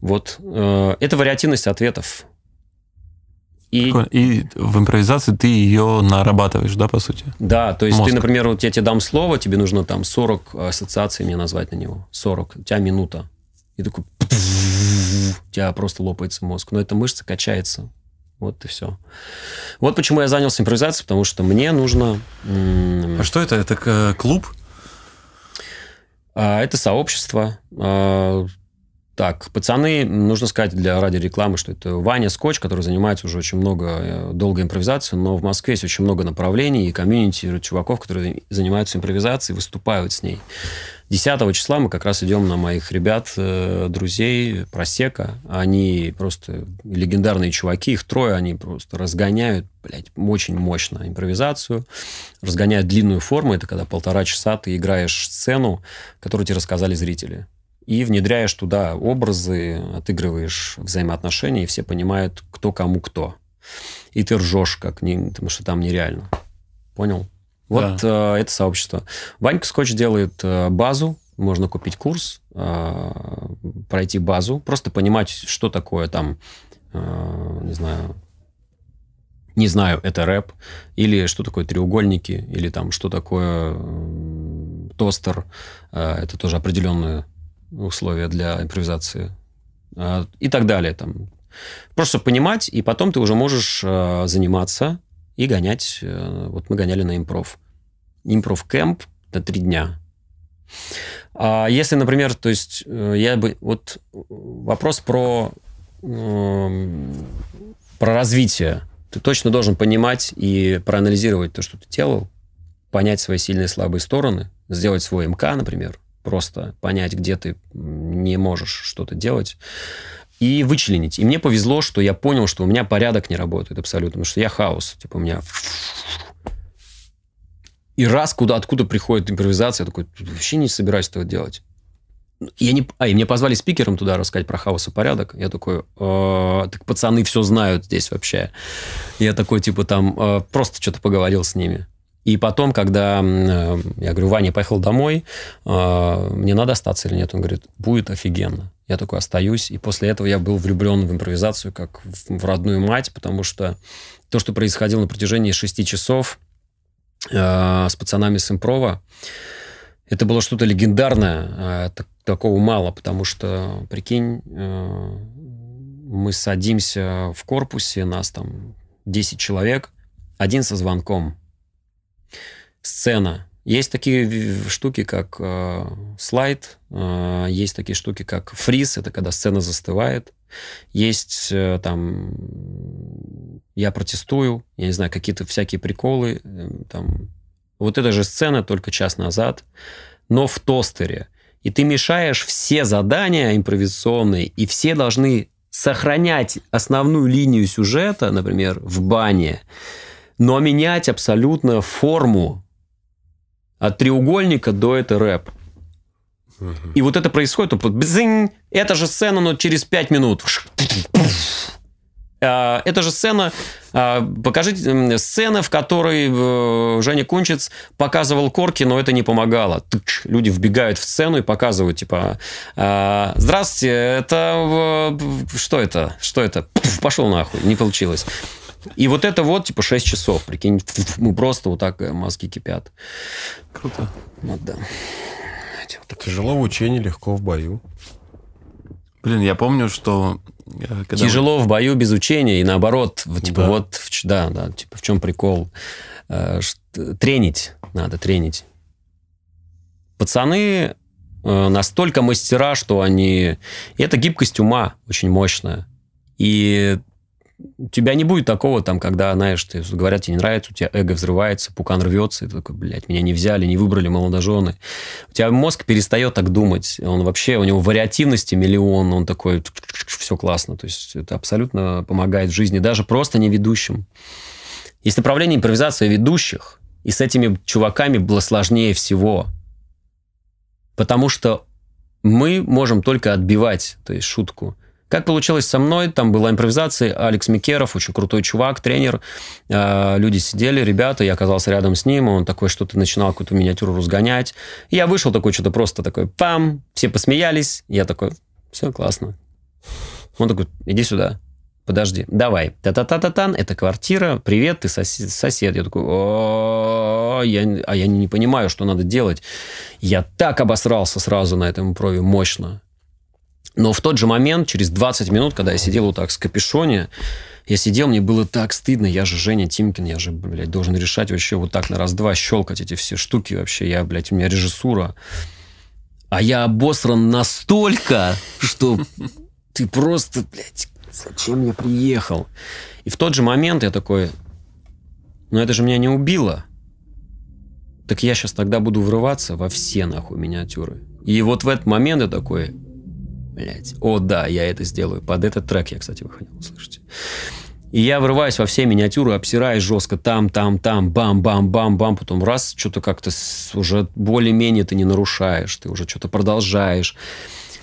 Speaker 2: Вот. Э, это вариативность ответов. И...
Speaker 3: и в импровизации ты ее нарабатываешь, да, по сути? Да, то есть Мозг. ты,
Speaker 2: например, вот я тебе дам слово, тебе нужно там 40 ассоциаций мне назвать на него. 40. У тебя минута. И такой... У тебя просто лопается мозг. Но эта мышца качается. Вот и все. Вот почему я занялся импровизацией, потому что мне нужно... А что это? Это э, клуб? А, это сообщество. А, так, пацаны, нужно сказать для ради рекламы, что это Ваня Скотч, который занимается уже очень много э, долгой импровизацией, но в Москве есть очень много направлений и комьюнити чуваков, которые занимаются импровизацией, выступают с ней. 10 числа мы как раз идем на моих ребят, э, друзей Просека. Они просто легендарные чуваки, их трое, они просто разгоняют, блядь, очень мощно импровизацию, разгоняют длинную форму, это когда полтора часа ты играешь сцену, которую тебе рассказали зрители и внедряешь туда образы, отыгрываешь взаимоотношения, и все понимают, кто кому кто. И ты ржешь, как не, потому что там нереально. Понял? Вот да. э, это сообщество. Ванька Скотч делает э, базу, можно купить курс, э, пройти базу, просто понимать, что такое там, э, не знаю, не знаю, это рэп, или что такое треугольники, или там что такое э, тостер. Э, это тоже определенную условия для импровизации а, и так далее. Там. Просто понимать, и потом ты уже можешь э, заниматься и гонять. Э, вот мы гоняли на импров. Импров-кэмп на три дня. А если, например, то есть э, я бы... Вот вопрос про, эм, про развитие. Ты точно должен понимать и проанализировать то, что ты делал, понять свои сильные и слабые стороны, сделать свой МК, например, просто понять, где ты не можешь что-то делать, и вычленить. И мне повезло, что я понял, что у меня порядок не работает абсолютно, потому что я хаос. Типа у меня... И раз куда, откуда приходит импровизация, я такой, вообще не собираюсь этого делать. Я не... А, и меня позвали спикером туда рассказать про хаос и порядок. Я такой, э, так пацаны все знают здесь вообще. Я такой, типа, там, э, просто что-то поговорил с ними. И потом, когда э, я говорю, Ваня, поехал домой, а, мне надо остаться или нет? Он говорит, будет офигенно. Я такой остаюсь. И после этого я был влюблен в импровизацию как в родную мать, потому что то, что происходило на протяжении шести часов э, с пацанами с импрова, это было что-то легендарное. Э, такого мало, потому что, прикинь, мы садимся в корпусе, нас там 10 человек, один со звонком – Сцена. Есть такие штуки, как э, слайд, э, есть такие штуки, как фриз, это когда сцена застывает. Есть э, там я протестую, я не знаю, какие-то всякие приколы. Э, там. Вот это же сцена только час назад, но в тостере. И ты мешаешь все задания импровизационные, и все должны сохранять основную линию сюжета, например, в бане, но менять абсолютно форму от треугольника до это рэп. И вот это происходит, вот бзинь, это же сцена, но через 5 минут. А, это же сцена, а, покажите, сцена, в которой э, Женя Кунчиц показывал корки, но это не помогало. люди вбегают в сцену и показывают, типа, а, здравствуйте, это, э, что это, что это, пошел нахуй, не получилось. И вот это вот, типа, 6 часов, прикинь, мы ну, просто вот так, э, маски кипят. Круто. Вот, да. Тяжело в учении, легко в бою. Блин, я помню, что... Э, когда... Тяжело в бою без учения, и наоборот, типа, да. вот, да, да, типа, в чем прикол. Э, тренить надо, тренить. Пацаны настолько мастера, что они... И это гибкость ума очень мощная. И у тебя не будет такого, там, когда, знаешь, ты, говорят, тебе не нравится, у тебя эго взрывается, пукан рвется, и ты такой, блядь, меня не взяли, не выбрали молодожены. У тебя мозг перестает так думать. Он вообще, у него вариативности миллион, он такой, все классно. То есть это абсолютно помогает в жизни, даже просто не ведущим. Есть направление импровизации ведущих, и с этими чуваками было сложнее всего. Потому что мы можем только отбивать, то есть шутку. Как получилось со мной, там была импровизация, Алекс Микеров, очень крутой чувак, тренер, э, люди сидели, ребята, я оказался рядом с ним, он такой что-то начинал какую-то миниатюру разгонять, я вышел такой что-то просто такой, пам, все посмеялись, я такой, все классно. Он такой, иди сюда, подожди, давай, та-та-та-та-тан, это квартира, привет, ты сосед, сосед. я такой, а я не понимаю, что надо делать. Я так обосрался сразу на этом прове мощно, но в тот же момент, через 20 минут, когда я сидел вот так с капюшоне, я сидел, мне было так стыдно, я же Женя Тимкин, я же, блядь, должен решать вообще вот так на раз-два, щелкать эти все штуки вообще, я, блядь, у меня режиссура. А я обосран настолько, что ты просто, блядь, зачем я приехал? И в тот же момент я такой, ну это же меня не убило. Так я сейчас тогда буду врываться во все нахуй миниатюры. И вот в этот момент я такой, блядь. О, да, я это сделаю. Под этот трек я, кстати, выходил, слышите. И я врываюсь во все миниатюры, обсираюсь жестко там, там, там, бам-бам-бам-бам. Потом раз, что-то как-то уже более-менее ты не нарушаешь, ты уже что-то продолжаешь.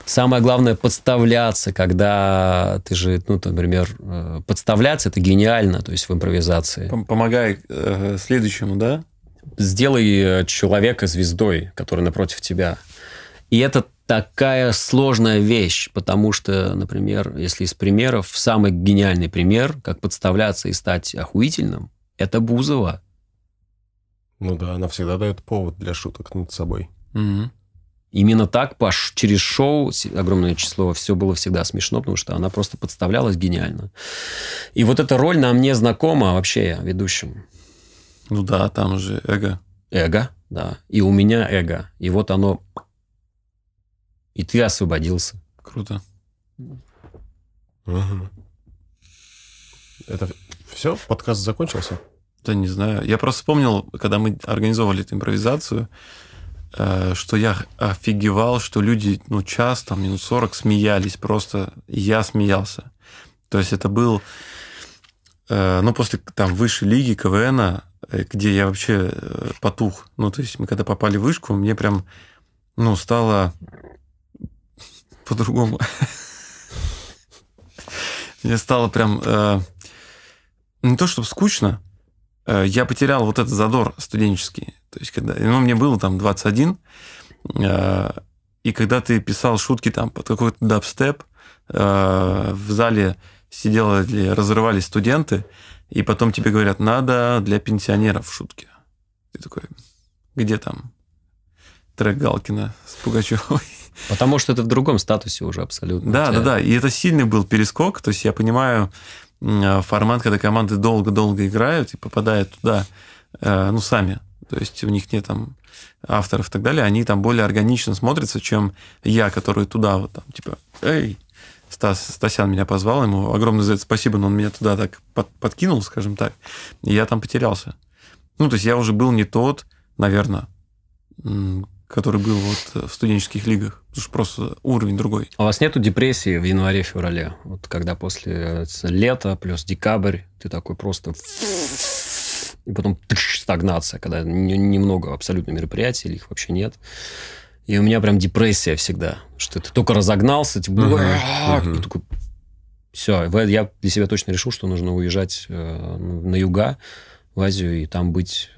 Speaker 2: Самое главное подставляться, когда ты же, ну, например, э, подставляться это гениально, то есть в импровизации. Помогай э, следующему, да? Сделай э, человека звездой, который напротив тебя. И этот такая сложная вещь, потому что, например, если из примеров, самый гениальный пример, как подставляться и стать охуительным, это Бузова.
Speaker 1: Ну да, она всегда дает повод для шуток над собой.
Speaker 2: Угу. Именно так Паш, через шоу огромное число все было всегда смешно, потому что она просто подставлялась гениально. И вот эта роль нам не знакома вообще ведущим. Ну да, там же эго. Эго, да. И у меня эго. И вот оно и ты освободился.
Speaker 3: Круто. Угу.
Speaker 2: Это все? Подкаст закончился?
Speaker 3: Да не знаю. Я просто вспомнил, когда мы организовывали эту импровизацию, э, что я офигевал, что люди ну, час, там, минут 40 смеялись просто. И я смеялся. То есть это был... Э, ну, после там высшей лиги КВН, э, где я вообще потух. Ну, то есть мы когда попали в вышку, мне прям, ну, стало по-другому. Мне стало прям э, ну, не то чтобы скучно, э, я потерял вот этот задор студенческий. То есть, когда. Ну, мне было там 21. Э, и когда ты писал шутки там под какой-то дабстеп, э, в зале сидели, разрывались студенты, и потом тебе говорят, надо для пенсионеров шутки. Ты такой, где там трек Галкина с Пугачевой?
Speaker 2: Потому что это в другом статусе уже
Speaker 3: абсолютно. Да, тебя... да, да. И это сильный был перескок. То есть я понимаю э, формат, когда команды долго-долго играют и попадают туда, э, ну, сами. То есть у них нет там авторов и так далее, они там более органично смотрятся, чем я, который туда вот там, типа, эй, Стас, Стасян меня позвал, ему огромное за это спасибо, но он меня туда так под, подкинул, скажем так, и я там потерялся. Ну, то есть я уже был не тот, наверное, который был вот э, в студенческих лигах. Потому что просто уровень другой.
Speaker 2: А у вас нету депрессии в январе-феврале? Вот когда после э, лета плюс декабрь ты такой просто... И потом тыш, стагнация, когда немного абсолютно мероприятий, или их вообще нет. И у меня прям депрессия всегда, что ты только разогнался, типа, uh-huh. такой, все, э, я для себя точно решил, что нужно уезжать на юга, в Азию, и там быть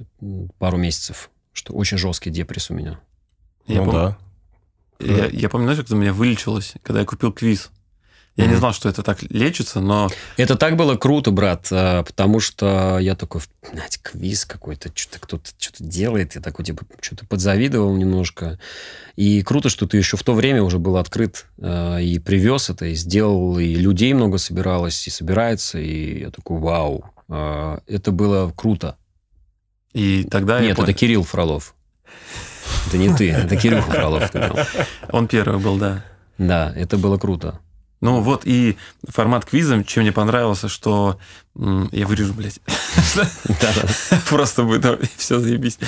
Speaker 2: пару месяцев, что очень жесткий депресс у меня. Я ну пом... да.
Speaker 3: Я, я помню, знаешь, как это меня вылечилось, когда я купил квиз. Я mm-hmm. не знал, что это так лечится, но... Это так было круто, брат, а, потому что я такой,
Speaker 2: блядь, квиз какой-то, что-то кто-то что-то делает, я такой, типа, что-то подзавидовал немножко. И круто, что ты еще в то время уже был открыт а, и привез это, и сделал, и людей много собиралось, и собирается, и я такой, вау, а, это было круто. И тогда Нет, я это понял... Кирилл Фролов. Это не ты, это Кирюха Фролов играл.
Speaker 3: Он первый был, да. Да, это было круто. Ну вот и формат квиза, чем мне понравился, что я вырежу, блядь. Просто будет все заебись.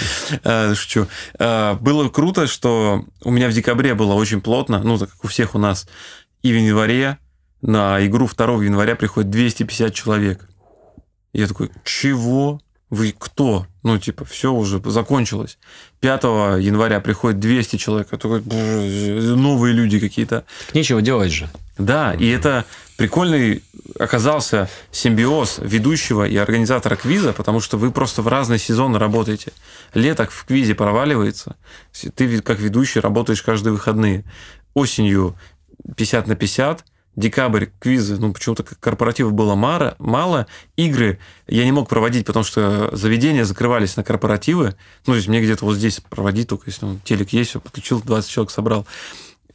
Speaker 3: Э, шучу. Э, было круто, что у меня в декабре было очень плотно, ну, как у всех у нас, и в январе на игру 2 января приходит 250 человек. Я такой, чего? Вы кто? Ну, типа, все уже закончилось. 5 января приходит 200 человек, а которые новые люди какие-то. Так нечего делать же. Да, mm-hmm. и это прикольный оказался симбиоз ведущего и организатора квиза, потому что вы просто в разные сезоны работаете. Лето в квизе проваливается, ты как ведущий работаешь каждые выходные. Осенью 50 на 50, декабрь, квизы, ну, почему-то корпоративов было мало, мало, игры я не мог проводить, потому что заведения закрывались на корпоративы, ну, то есть мне где-то вот здесь проводить только, если ну, телек есть, все, подключил, 20 человек собрал.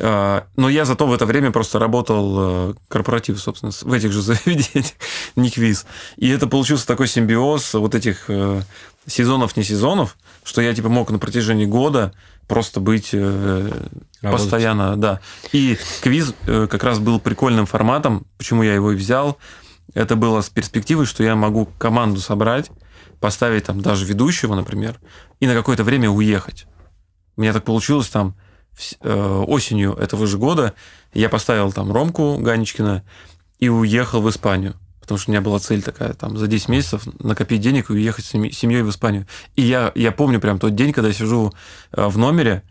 Speaker 3: А, но я зато в это время просто работал э, корпоратив, собственно, в этих же заведениях, не квиз. И это получился такой симбиоз вот этих э, сезонов, не сезонов, что я типа мог на протяжении года просто быть э, постоянно, да. И квиз э, как раз был прикольным форматом, почему я его и взял. Это было с перспективой, что я могу команду собрать, поставить там даже ведущего, например, и на какое-то время уехать. У меня так получилось там э, осенью этого же года я поставил там Ромку Ганечкина и уехал в Испанию. Потому что у меня была цель такая, там, за 10 месяцев накопить денег и уехать с семьей в Испанию. И я, я помню прям тот день, когда я сижу э, в номере,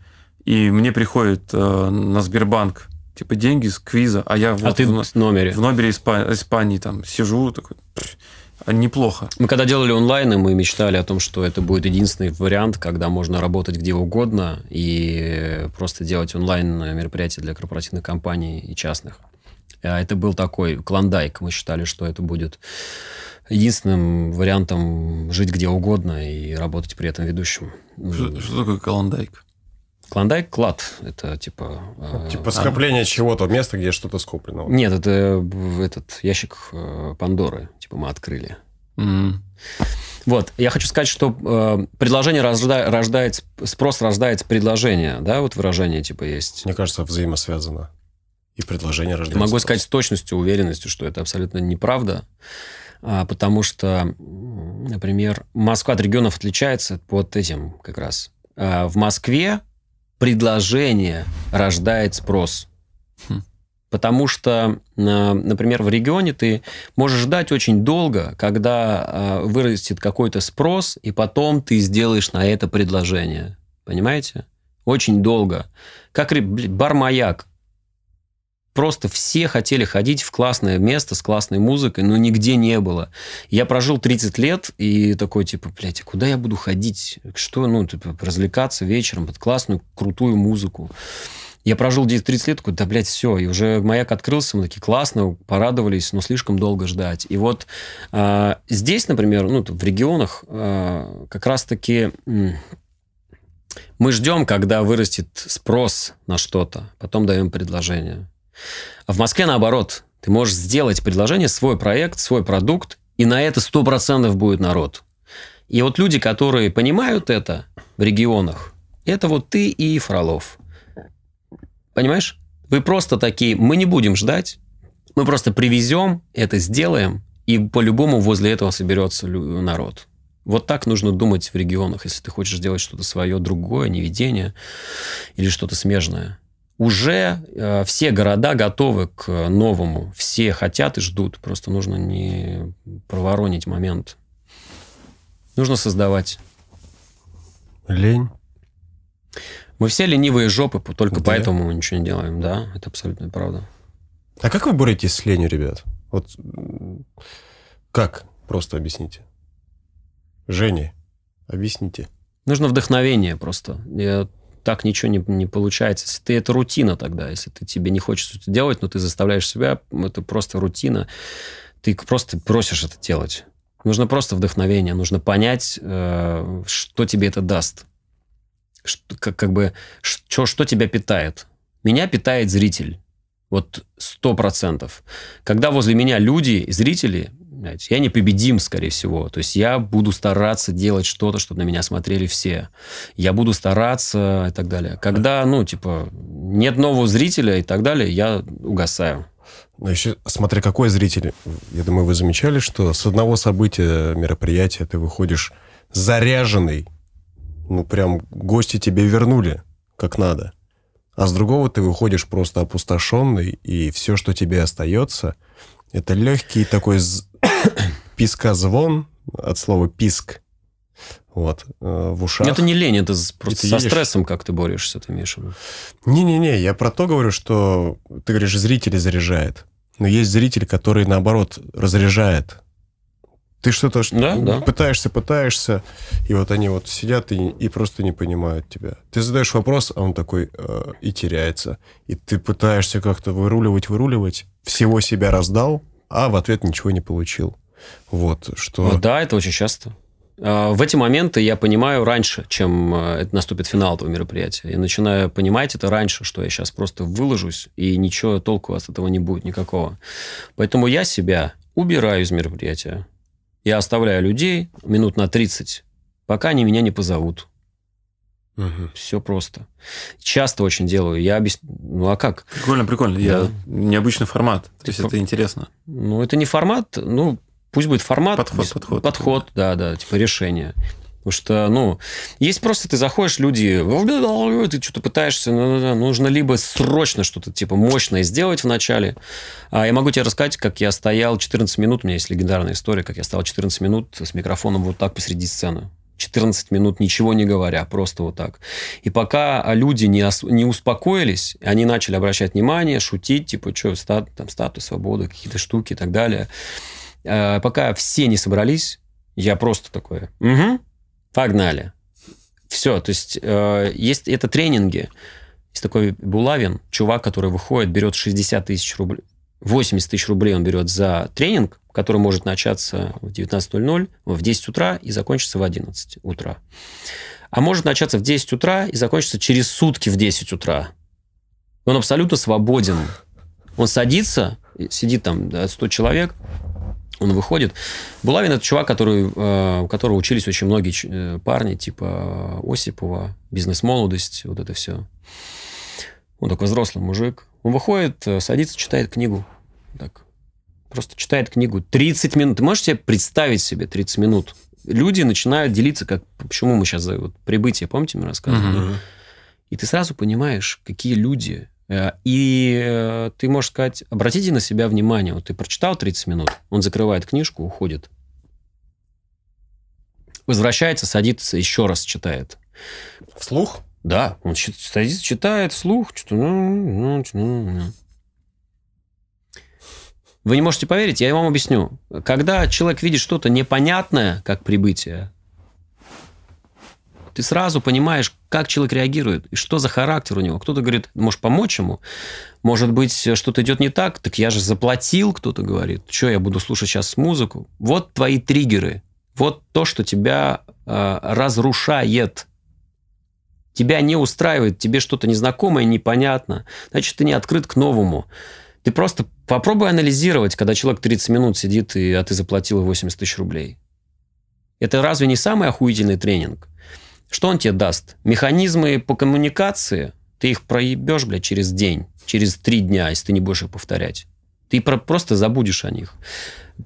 Speaker 3: и мне приходит э, на Сбербанк, типа, деньги с квиза, а я а ты в, номере. в номере Испа- Испании там сижу, такой, неплохо. Мы когда делали онлайн, мы
Speaker 2: мечтали о том, что это будет единственный вариант, когда можно работать где угодно и просто делать онлайн мероприятия для корпоративных компаний и частных. А это был такой клондайк. Мы считали, что это будет единственным вариантом жить где угодно и работать при этом ведущим. Что, что такое клондайк? Клондайк – клад. Это типа... А, типа э, скопление а, чего-то, место, где что-то скоплено. Нет, это э, этот ящик э, Пандоры. Типа мы открыли. Mm. Вот, я хочу сказать, что э, предложение рожда... рождает, спрос рождает предложение, да, вот выражение типа есть. Мне кажется, взаимосвязано. И предложение рождается. Могу сказать с точностью, уверенностью, что это абсолютно неправда, а, потому что, например, Москва от регионов отличается под этим как раз. А, в Москве предложение рождает спрос. Хм. Потому что, а, например, в регионе ты можешь ждать очень долго, когда вырастет какой-то спрос, и потом ты сделаешь на это предложение. Понимаете? Очень долго. Как бар маяк. Просто все хотели ходить в классное место с классной музыкой, но нигде не было. Я прожил 30 лет и такой, типа, блядь, а куда я буду ходить? Что, ну, типа, развлекаться вечером под классную, крутую музыку. Я прожил здесь 30 лет, такой, да, блядь, все. И уже маяк открылся, мы такие, классно, порадовались, но слишком долго ждать. И вот э, здесь, например, ну, в регионах э, как раз-таки мы ждем, когда вырастет спрос на что-то, потом даем предложение. А в Москве наоборот. Ты можешь сделать предложение, свой проект, свой продукт, и на это сто процентов будет народ. И вот люди, которые понимают это в регионах, это вот ты и Фролов. Понимаешь? Вы просто такие, мы не будем ждать, мы просто привезем, это сделаем, и по-любому возле этого соберется народ. Вот так нужно думать в регионах, если ты хочешь сделать что-то свое, другое, не видение или что-то смежное уже э, все города готовы к новому. Все хотят и ждут. Просто нужно не проворонить момент. Нужно создавать. Лень. Мы все ленивые жопы, только да. поэтому мы ничего не делаем, да? Это абсолютно правда. А как вы боретесь с ленью, ребят? Вот как? Просто объясните. Женя, объясните. Нужно вдохновение просто. Я так ничего не, не получается. Если ты, это рутина тогда, если ты, тебе не хочется это делать, но ты заставляешь себя, это просто рутина. Ты просто просишь это делать. Нужно просто вдохновение, нужно понять, э, что тебе это даст. Что, как, как бы, что, что тебя питает. Меня питает зритель. Вот сто процентов. Когда возле меня люди, зрители, блядь, я непобедим, скорее всего. То есть я буду стараться делать что-то, чтобы на меня смотрели все. Я буду стараться и так далее. Когда, ну, типа, нет нового зрителя и так далее, я угасаю. Но еще смотря
Speaker 1: какой зритель. Я думаю, вы замечали, что с одного события, мероприятия ты выходишь заряженный. Ну, прям гости тебе вернули, как надо. А с другого ты выходишь просто опустошенный, и все, что тебе остается, это легкий такой звон от слова писк. Вот, э, в ушах. Это не лень, это просто со стрессом
Speaker 2: как ты борешься, ты имеешь
Speaker 1: Не-не-не, я про то говорю, что ты говоришь, зрители заряжает. Но есть зритель, который, наоборот, разряжает. Ты что-то да, да. пытаешься, пытаешься, и вот они вот сидят и, и просто не понимают тебя. Ты задаешь вопрос, а он такой э, и теряется. И ты пытаешься как-то выруливать, выруливать, всего себя раздал, а в ответ ничего не получил.
Speaker 2: Вот, что... Ну, да, это очень часто. А, в эти моменты я понимаю раньше, чем э, наступит финал этого мероприятия. Я начинаю понимать это раньше, что я сейчас просто выложусь, и ничего толку от этого не будет никакого. Поэтому я себя убираю из мероприятия. Я оставляю людей минут на 30, пока они меня не позовут. Угу. Все просто. Часто очень делаю. Я объясню. Ну а как? Прикольно, прикольно. Да. Я... Необычный формат. То есть типа это интересно. Ну, это не формат, ну, пусть будет формат. Подход, без... подход. Подход, да, да, типа решение. Потому что, ну, есть просто ты заходишь, люди, «Ну, ты что-то пытаешься, ну, нужно либо срочно что-то типа мощное сделать вначале. А я могу тебе рассказать, как я стоял 14 минут, у меня есть легендарная история, как я стоял 14 минут с микрофоном вот так посреди сцены. 14 минут, ничего не говоря, просто вот так. И пока люди не, ос- не успокоились, они начали обращать внимание, шутить, типа, что, стат- там, статус, свобода, какие-то штуки и так далее. Э, пока все не собрались, я просто такой, угу, погнали. Все, то есть э, есть это тренинги. Есть такой Булавин, чувак, который выходит, берет 60 тысяч рублей, 80 тысяч рублей он берет за тренинг, который может начаться в 19.00, в 10 утра и закончиться в 11 утра. А может начаться в 10 утра и закончиться через сутки в 10 утра. Он абсолютно свободен. Он садится, сидит там 100 человек, он выходит. Булавин – это чувак, который, э, у которого учились очень многие э, парни, типа э, Осипова, бизнес-молодость, вот это все. Он такой взрослый мужик. Он выходит, садится, читает книгу так. Просто читает книгу 30 минут. Ты можешь себе представить себе 30 минут? Люди начинают делиться, как почему мы сейчас вот, прибытие, помните, мы рассказывали? Угу. И ты сразу понимаешь, какие люди. Э, и э, ты можешь сказать, обратите на себя внимание. Вот ты прочитал 30 минут, он закрывает книжку, уходит. Возвращается, садится, еще раз читает. Вслух? Да, он садится, читает вслух. Что-то... Ну, ну, ну, вы не можете поверить, я вам объясню. Когда человек видит что-то непонятное, как прибытие, ты сразу понимаешь, как человек реагирует, и что за характер у него. Кто-то говорит, «Ну, может, помочь ему? Может быть, что-то идет не так? Так я же заплатил, кто-то говорит. Что, я буду слушать сейчас музыку? Вот твои триггеры. Вот то, что тебя э, разрушает. Тебя не устраивает, тебе что-то незнакомое, непонятно. Значит, ты не открыт к новому. Ты просто Попробуй анализировать, когда человек 30 минут сидит, и, а ты заплатил 80 тысяч рублей. Это разве не самый охуительный тренинг? Что он тебе даст? Механизмы по коммуникации? Ты их проебешь, блядь, через день, через три дня, если ты не будешь их повторять. Ты про просто забудешь о них.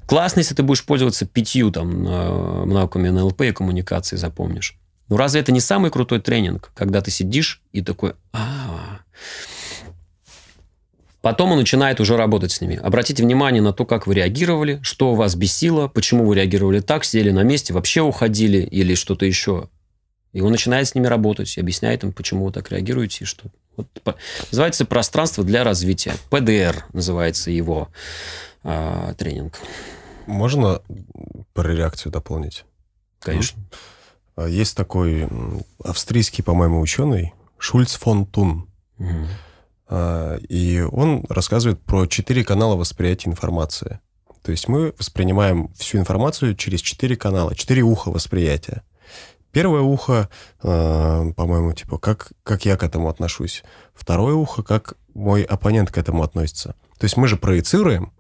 Speaker 2: Классно, если ты будешь пользоваться пятью там э, навыками НЛП и коммуникации, запомнишь. Но разве это не самый крутой тренинг, когда ты сидишь и такой... А -а -а. Потом он начинает уже работать с ними. Обратите внимание на то, как вы реагировали, что у вас бесило, почему вы реагировали так, сели на месте, вообще уходили или что-то еще. И он начинает с ними работать, и объясняет им, почему вы так реагируете и что. Вот, по... Называется «Пространство для развития». ПДР называется его э, тренинг. Можно про реакцию дополнить? Конечно.
Speaker 1: А, есть такой австрийский, по-моему, ученый Шульц фон Тун. Угу. А, и он рассказывает про четыре канала восприятия информации. То есть мы воспринимаем всю информацию через четыре канала, четыре уха восприятия. Первое ухо, а, по-моему, типа, как, как я к этому отношусь. Второе ухо, как мой оппонент к этому относится. То есть мы же проецируем.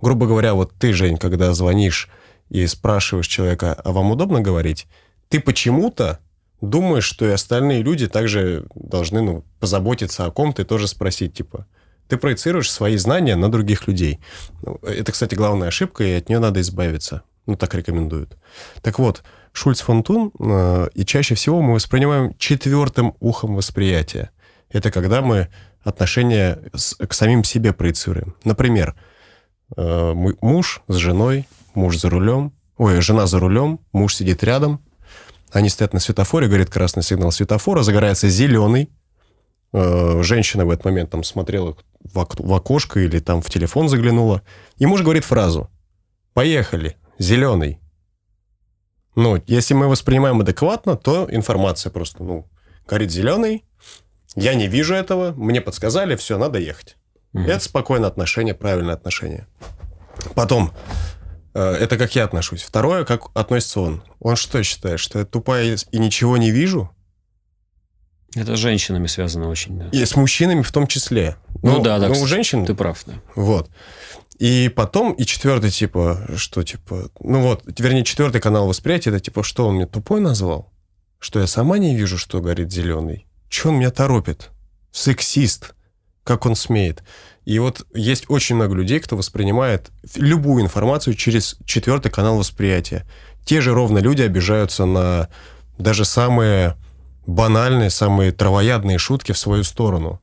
Speaker 1: Грубо говоря, вот ты, Жень, когда звонишь и спрашиваешь человека, а вам удобно говорить, ты почему-то думаешь, что и остальные люди также должны ну, позаботиться о ком-то и тоже спросить, типа, ты проецируешь свои знания на других людей. Ну, это, кстати, главная ошибка, и от нее надо избавиться. Ну, так рекомендуют. Так вот, Шульц-Фонтун, э, и чаще всего мы воспринимаем четвертым ухом восприятия. Это когда мы отношения к самим себе проецируем. Например, э, муж с женой, муж за рулем, ой, жена за рулем, муж сидит рядом, они стоят на светофоре, говорит красный сигнал светофора, загорается зеленый. Э, женщина в этот момент там смотрела в окошко или там в телефон заглянула. И муж говорит фразу «Поехали, зеленый». Ну, если мы воспринимаем адекватно, то информация просто, ну, горит зеленый, я не вижу этого, мне подсказали, все, надо ехать. Угу. Это спокойное отношение, правильное отношение. Потом Э, это как я отношусь. Второе, как относится он. Он что считает, что я тупая и ничего не вижу?
Speaker 2: Это с женщинами связано очень, да. И с
Speaker 1: мужчинами в том числе. Ну, ну да, да. Но ну, у женщин... Ты прав, да. Вот. И потом, и четвертый, типа, что, типа... Ну вот, вернее, четвертый канал восприятия, это типа, что он мне тупой назвал? Что я сама не вижу, что горит зеленый? Че он меня торопит? Сексист. Как он смеет? И вот есть очень много людей, кто воспринимает любую информацию через четвертый канал восприятия. Те же ровно люди обижаются на даже самые банальные, самые травоядные шутки в свою сторону.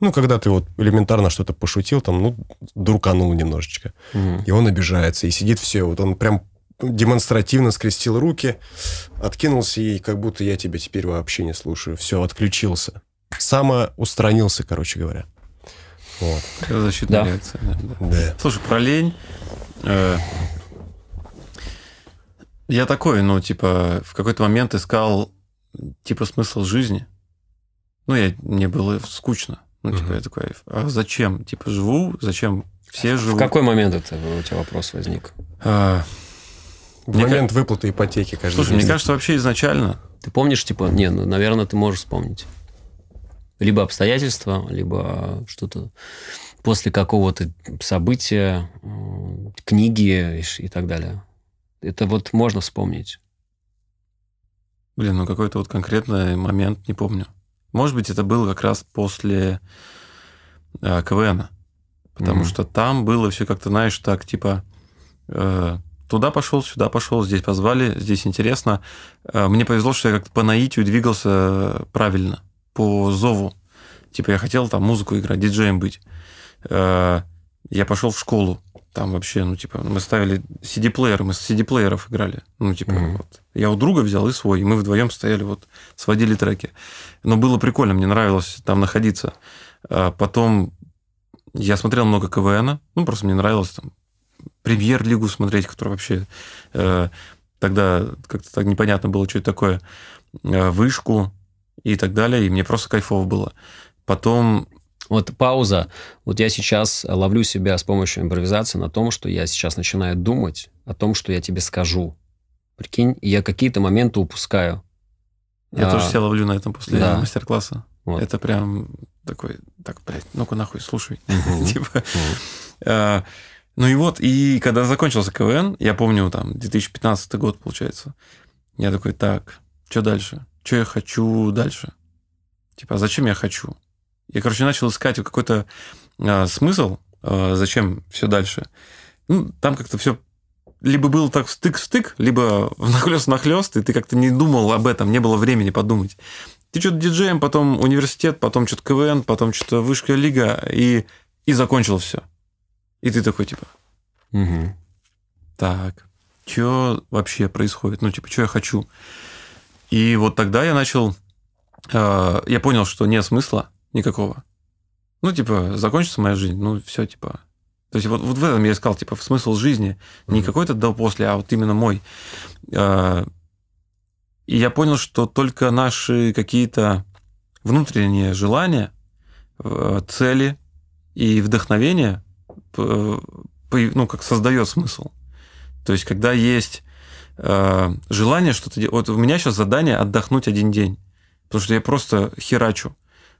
Speaker 1: Ну, когда ты вот элементарно что-то пошутил, там, ну, дурканул немножечко. Mm. И он обижается, и сидит все. Вот он прям демонстративно скрестил руки, откинулся, и как будто я тебя теперь вообще не слушаю. Все, отключился. Самоустранился, короче говоря. Вот. Это защитная да. реакция. Да, да.
Speaker 3: Слушай, про лень. Э, я такой, ну, типа, в какой-то момент искал, типа, смысл жизни. Ну, я, мне было скучно. Ну, угу. типа, я такой, а зачем? Типа, живу, зачем все а живут? В какой момент это у тебя вопрос возник? А, в мне момент как... выплаты ипотеки, кажется. Слушай, мне
Speaker 2: кажется, вообще изначально... Ты помнишь, типа, не, ну, наверное, ты можешь вспомнить либо обстоятельства, либо что-то после какого-то события,
Speaker 3: э, книги и так далее. Это вот можно вспомнить. Блин, ну какой-то вот конкретный момент не помню. Может быть, это было как раз после э, КВН. Потому mm-hmm. что там было все как-то, знаешь, так, типа, э, туда пошел, сюда пошел, здесь позвали, здесь интересно. Э, мне повезло, что я как-то по наитию двигался э, правильно по зову. Типа я хотел там музыку играть, диджеем быть. Э, я пошел в школу. Там вообще, ну, типа, мы ставили CD-плееры, мы с CD-плееров играли. Ну, типа, mm-hmm. вот. Я у друга взял и свой, и мы вдвоем стояли, вот, сводили треки. Но было прикольно, мне нравилось там находиться. Э, потом я смотрел много КВН, ну, просто мне нравилось там премьер-лигу смотреть, которая вообще э, тогда как-то так непонятно было, что это такое. Э, вышку, и так далее, и мне просто кайфово было. Потом... Вот пауза. Вот я сейчас ловлю себя с помощью импровизации
Speaker 2: на том, что я сейчас начинаю думать о том, что я тебе скажу. Прикинь, я какие-то моменты упускаю. Я а, тоже себя ловлю на этом после да. мастер-класса. Вот. Это прям
Speaker 3: такой, так, блядь, ну-ка нахуй, слушай. Типа, а, ну и вот, и когда закончился КВН, я помню, там, 2015 год, получается, я такой, так, что дальше? что я хочу дальше. Типа, «А зачем я хочу? Я, короче, начал искать какой-то э, смысл, э, зачем все дальше. Ну, там как-то все либо был так стык в стык, либо нахлест нахлест, и ты как-то не думал об этом, не было времени подумать. Ты что-то диджеем, потом университет, потом что-то КВН, потом что-то высшая лига, и, и закончил все. И ты такой, типа, угу. так, что вообще происходит? Ну, типа, что я хочу? И вот тогда я начал, э, я понял, что нет смысла никакого. Ну, типа, закончится моя жизнь, ну, все, типа. То есть вот, вот в этом я искал, типа, смысл жизни. Не mm-hmm. какой-то до-после, а вот именно мой. Э, и я понял, что только наши какие-то внутренние желания, э, цели и вдохновение, ну, как создает смысл. То есть, когда есть э, желание что-то делать. Вот у меня сейчас задание отдохнуть один день, потому что я просто херачу.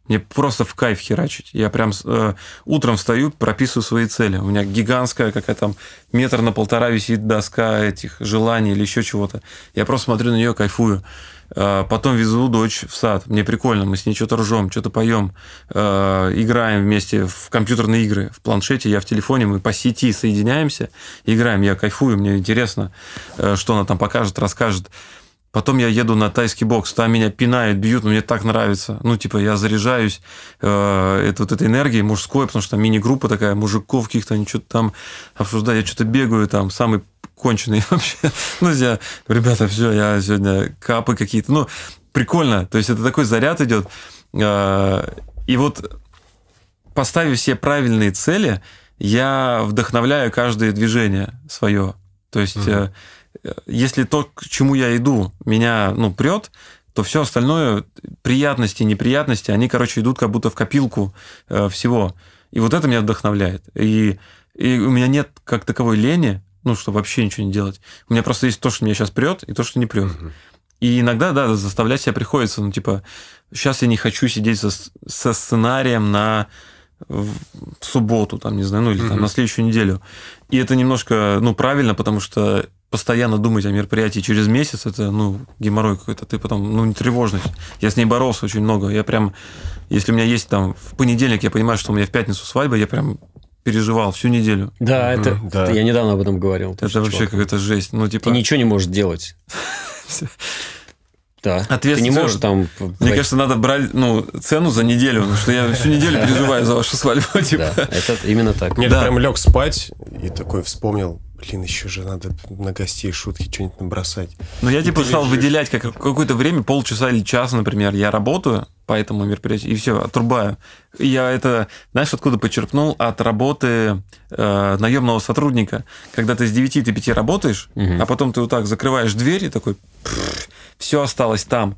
Speaker 3: Мне просто в кайф херачить. Я прям э, утром встаю, прописываю свои цели. У меня гигантская какая там метр на полтора висит доска этих желаний или еще чего-то. Я просто смотрю на нее, кайфую. Э, потом везу дочь в сад. Мне прикольно, мы с ней что-то ржем, что-то поем, э, играем вместе в компьютерные игры, в планшете, я в телефоне, мы по сети соединяемся, играем, я кайфую, мне интересно, э, что она там покажет, расскажет. Потом я еду на тайский бокс, там меня пинают, бьют, но мне так нравится. Ну, типа, я заряжаюсь э, это, вот этой энергией мужской, потому что там мини-группа такая, мужиков каких-то, они что-то там обсуждают, я что-то бегаю там, самый конченый вообще. Ну, я, ребята, все, я сегодня капы какие-то. Ну, прикольно, то есть это такой заряд идет. Э, и вот поставив все правильные цели, я вдохновляю каждое движение свое. То есть... Mm-hmm если то, к чему я иду, меня, ну, прет, то все остальное, приятности, неприятности, они, короче, идут как будто в копилку э, всего. И вот это меня вдохновляет. И, и у меня нет как таковой лени, ну, что вообще ничего не делать. У меня просто есть то, что меня сейчас прет, и то, что не прет. Угу. И иногда, да, заставлять себя приходится, ну, типа, сейчас я не хочу сидеть со, со сценарием на в субботу, там, не знаю, ну, или там, на следующую неделю. И это немножко, ну, правильно, потому что постоянно думать о мероприятии через месяц, это, ну, геморрой какой-то, ты потом, ну, не тревожность. Я с ней боролся очень много. Я прям, если у меня есть там в понедельник, я понимаю, что у меня в пятницу свадьба, я прям переживал всю неделю. Да, это, mm, да. это я недавно об этом говорил. Это вообще какая-то жесть. Ну, типа... Ты ничего не можешь делать. Да. Ответственность. Ты не можешь там... Мне кажется, надо брать ну, цену за неделю, потому что я всю неделю переживаю за вашу свадьбу. Типа. Да, это именно так. Нет, да. прям лег
Speaker 1: спать и такой вспомнил, блин, еще же надо на гостей шутки что-нибудь набросать. Ну, я и типа стал лежишь.
Speaker 3: выделять как какое-то время, полчаса или час, например, я работаю по этому мероприятию, и все, отрубаю. я это, знаешь, откуда почерпнул? От работы э, наемного сотрудника. Когда ты с 9 до 5 работаешь, угу. а потом ты вот так закрываешь дверь и такой, все осталось там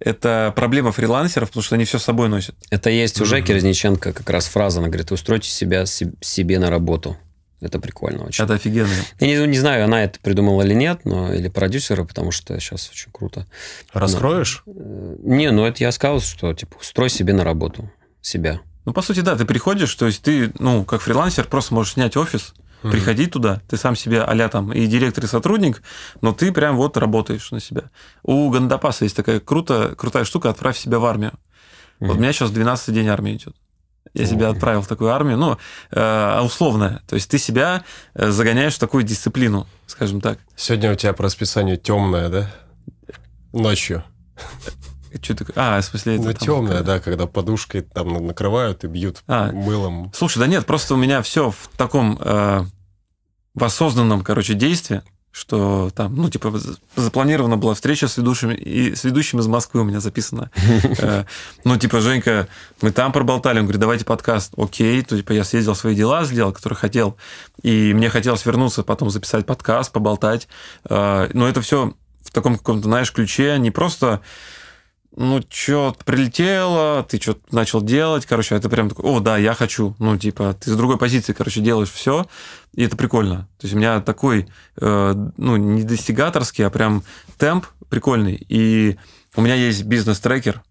Speaker 3: это проблема фрилансеров, потому что они все с собой носят. Это есть у Жеки
Speaker 2: Разниченко как раз фраза, она говорит, устройте себя себе на работу. Это прикольно очень. Это офигенно. Я не, не знаю, она это придумала или нет, но или продюсеры, потому что сейчас очень круто. Раскроешь? Но, э, не, ну это я сказал, что типа строй себе на работу себя.
Speaker 3: Ну, по сути, да, ты приходишь, то есть ты, ну, как фрилансер, просто можешь снять офис, mm приходить туда, ты сам себе а там и директор, и сотрудник, но ты прям вот работаешь на себя. У Гандапаса есть такая круто, крутая штука «Отправь себя в армию». Вот у меня сейчас 12 день армии идет. Я себя отправил в такую армию, ну, э, условно. То есть ты себя э, загоняешь в такую дисциплину, скажем так. Сегодня у тебя по расписанию темное, да? Ночью. Что такое? А, в смысле... Это ну, там, темная, когда... да, когда подушкой там накрывают и бьют а. мылом. Слушай, да нет, просто у меня все в таком э, в осознанном, короче, действии что там, ну, типа, запланирована была встреча с ведущим, и с ведущим из Москвы у меня записано. Э, ну, типа, Женька, мы там проболтали, он говорит, давайте подкаст. Окей, то, типа, я съездил свои дела, сделал, которые хотел, и мне хотелось вернуться, потом записать подкаст, поболтать. Э, но это все в таком каком-то, знаешь, ключе, не просто ну, чё, прилетело, ты что начал делать, короче, это прям такой, о, да, я хочу, ну, типа, ты с другой позиции, короче, делаешь все, и это прикольно. То есть у меня такой, э, ну, не достигаторский, а прям темп прикольный, и у меня есть бизнес-трекер,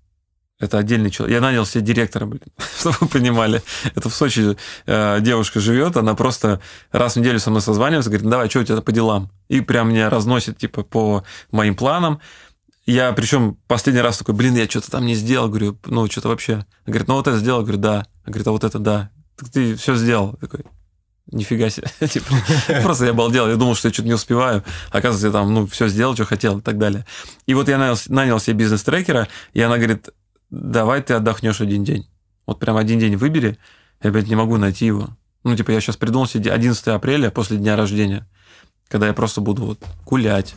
Speaker 3: это отдельный человек. Я нанял себе директора, блин, чтобы вы понимали. Это в Сочи э, девушка живет, она просто раз в неделю со мной созванивается, говорит, «Ну, давай, что у тебя по делам? И прям меня разносит, типа, по моим планам. Я причем последний раз такой, блин, я что-то там не сделал, говорю, ну что-то вообще. Говорит, ну вот это сделал, говорю, да. Говорит, а вот это да. Так ты все сделал. Такой, нифига себе. Типа, просто я обалдел, я думал, что я что-то не успеваю. Оказывается, я там, ну, все сделал, что хотел и так далее. И вот я нанял, себе бизнес-трекера, и она говорит, давай ты отдохнешь один день. Вот прям один день выбери. Я, опять не могу найти его. Ну, типа, я сейчас придумал себе 11 апреля после дня рождения, когда я просто буду вот гулять,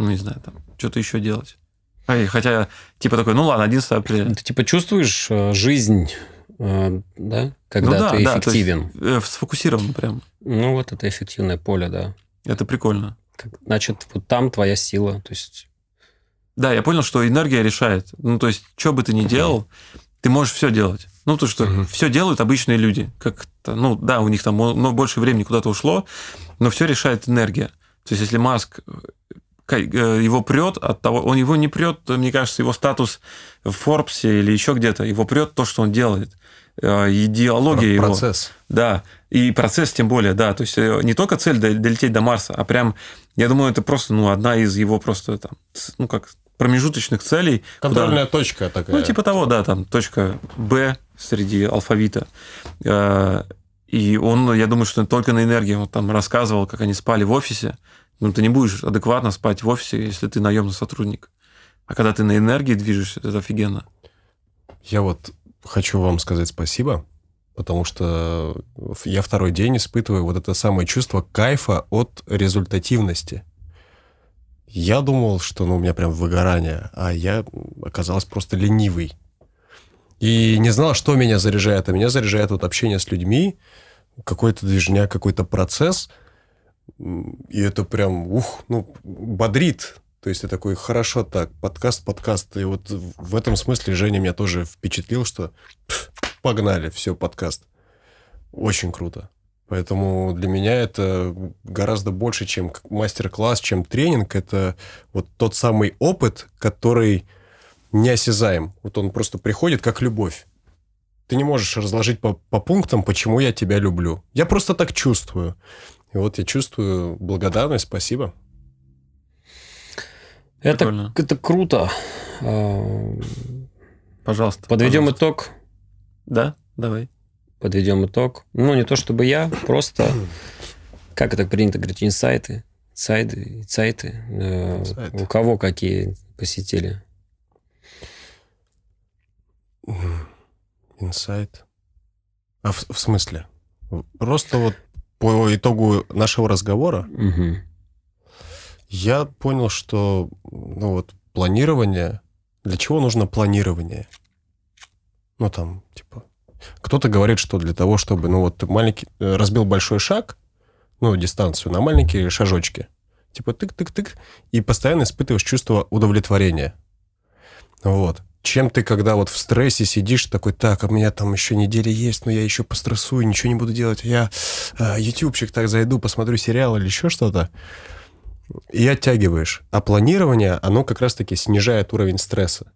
Speaker 3: ну, не знаю, там, что-то еще делать. А, хотя, типа такой, ну ладно, 11 апреля.
Speaker 2: Ты, типа, чувствуешь э, жизнь, э, да, когда ну, да, ты эффективен. Да, э, есть, сфокусирован прям. Ну, вот это эффективное поле, да. Это прикольно. Значит, вот там твоя сила, то есть...
Speaker 3: Да, я понял, что энергия решает. Ну, то есть, что бы ты ни делал, ты можешь все делать. Ну, то, что угу. все делают обычные люди. Как-то, ну, да, у них там ну, больше времени куда-то ушло, но все решает энергия. То есть, если Маск Э, его прет от того, он его не прет, мне кажется, его статус в Форбсе или еще где-то, его прет то, что он делает, э, идеология процесс. его. Да, и процесс тем более, да, то есть э, не только цель долететь до Марса, а прям, я думаю, это просто, ну, одна из его просто там, ну, как промежуточных целей. Контрольная куда... точка такая. Ну, типа того, да, там точка Б среди алфавита. И он, я думаю, что только на энергии, он там рассказывал, как они спали в офисе, ну, ты не будешь адекватно спать в офисе, если ты наемный сотрудник. А когда ты на энергии движешься, это офигенно. Я вот хочу
Speaker 1: вам сказать спасибо, потому что я второй день испытываю вот это самое чувство кайфа от результативности. Я думал, что ну, у меня прям выгорание, а я оказалась просто ленивый. И не знал, что меня заряжает. А меня заряжает вот общение с людьми, какой-то движня, какой-то процесс – и это прям, ух, ну, бодрит. То есть ты такой, хорошо так, подкаст, подкаст. И вот в этом смысле Женя меня тоже впечатлил, что погнали, все, подкаст. Очень круто. Поэтому для меня это гораздо больше, чем мастер-класс, чем тренинг. Это вот тот самый опыт, который неосязаем. Вот он просто приходит как любовь. Ты не можешь разложить по, по пунктам, почему я тебя люблю. Я просто так чувствую.
Speaker 2: И вот я чувствую благодарность, спасибо. Это, это круто. А, пожалуйста. Подведем пожалуйста. итог. Да, давай. Подведем итог. Ну, не то чтобы я, просто, как это принято говорить, инсайты, сайды, сайты. Э, у кого какие посетили?
Speaker 1: Инсайт. А в, в смысле? Просто вот по итогу нашего разговора угу. я понял, что ну вот планирование для чего нужно планирование? Ну там типа кто-то говорит, что для того, чтобы ну вот маленький э, разбил большой шаг, ну дистанцию на маленькие шажочки, типа тык тык тык и постоянно испытываешь чувство удовлетворения. Вот чем ты, когда вот в стрессе сидишь, такой, так, а у меня там еще неделя есть, но я еще пострессую, ничего не буду делать, я э, ютубчик так зайду, посмотрю сериал или еще что-то, и оттягиваешь. А планирование, оно как раз-таки снижает уровень стресса.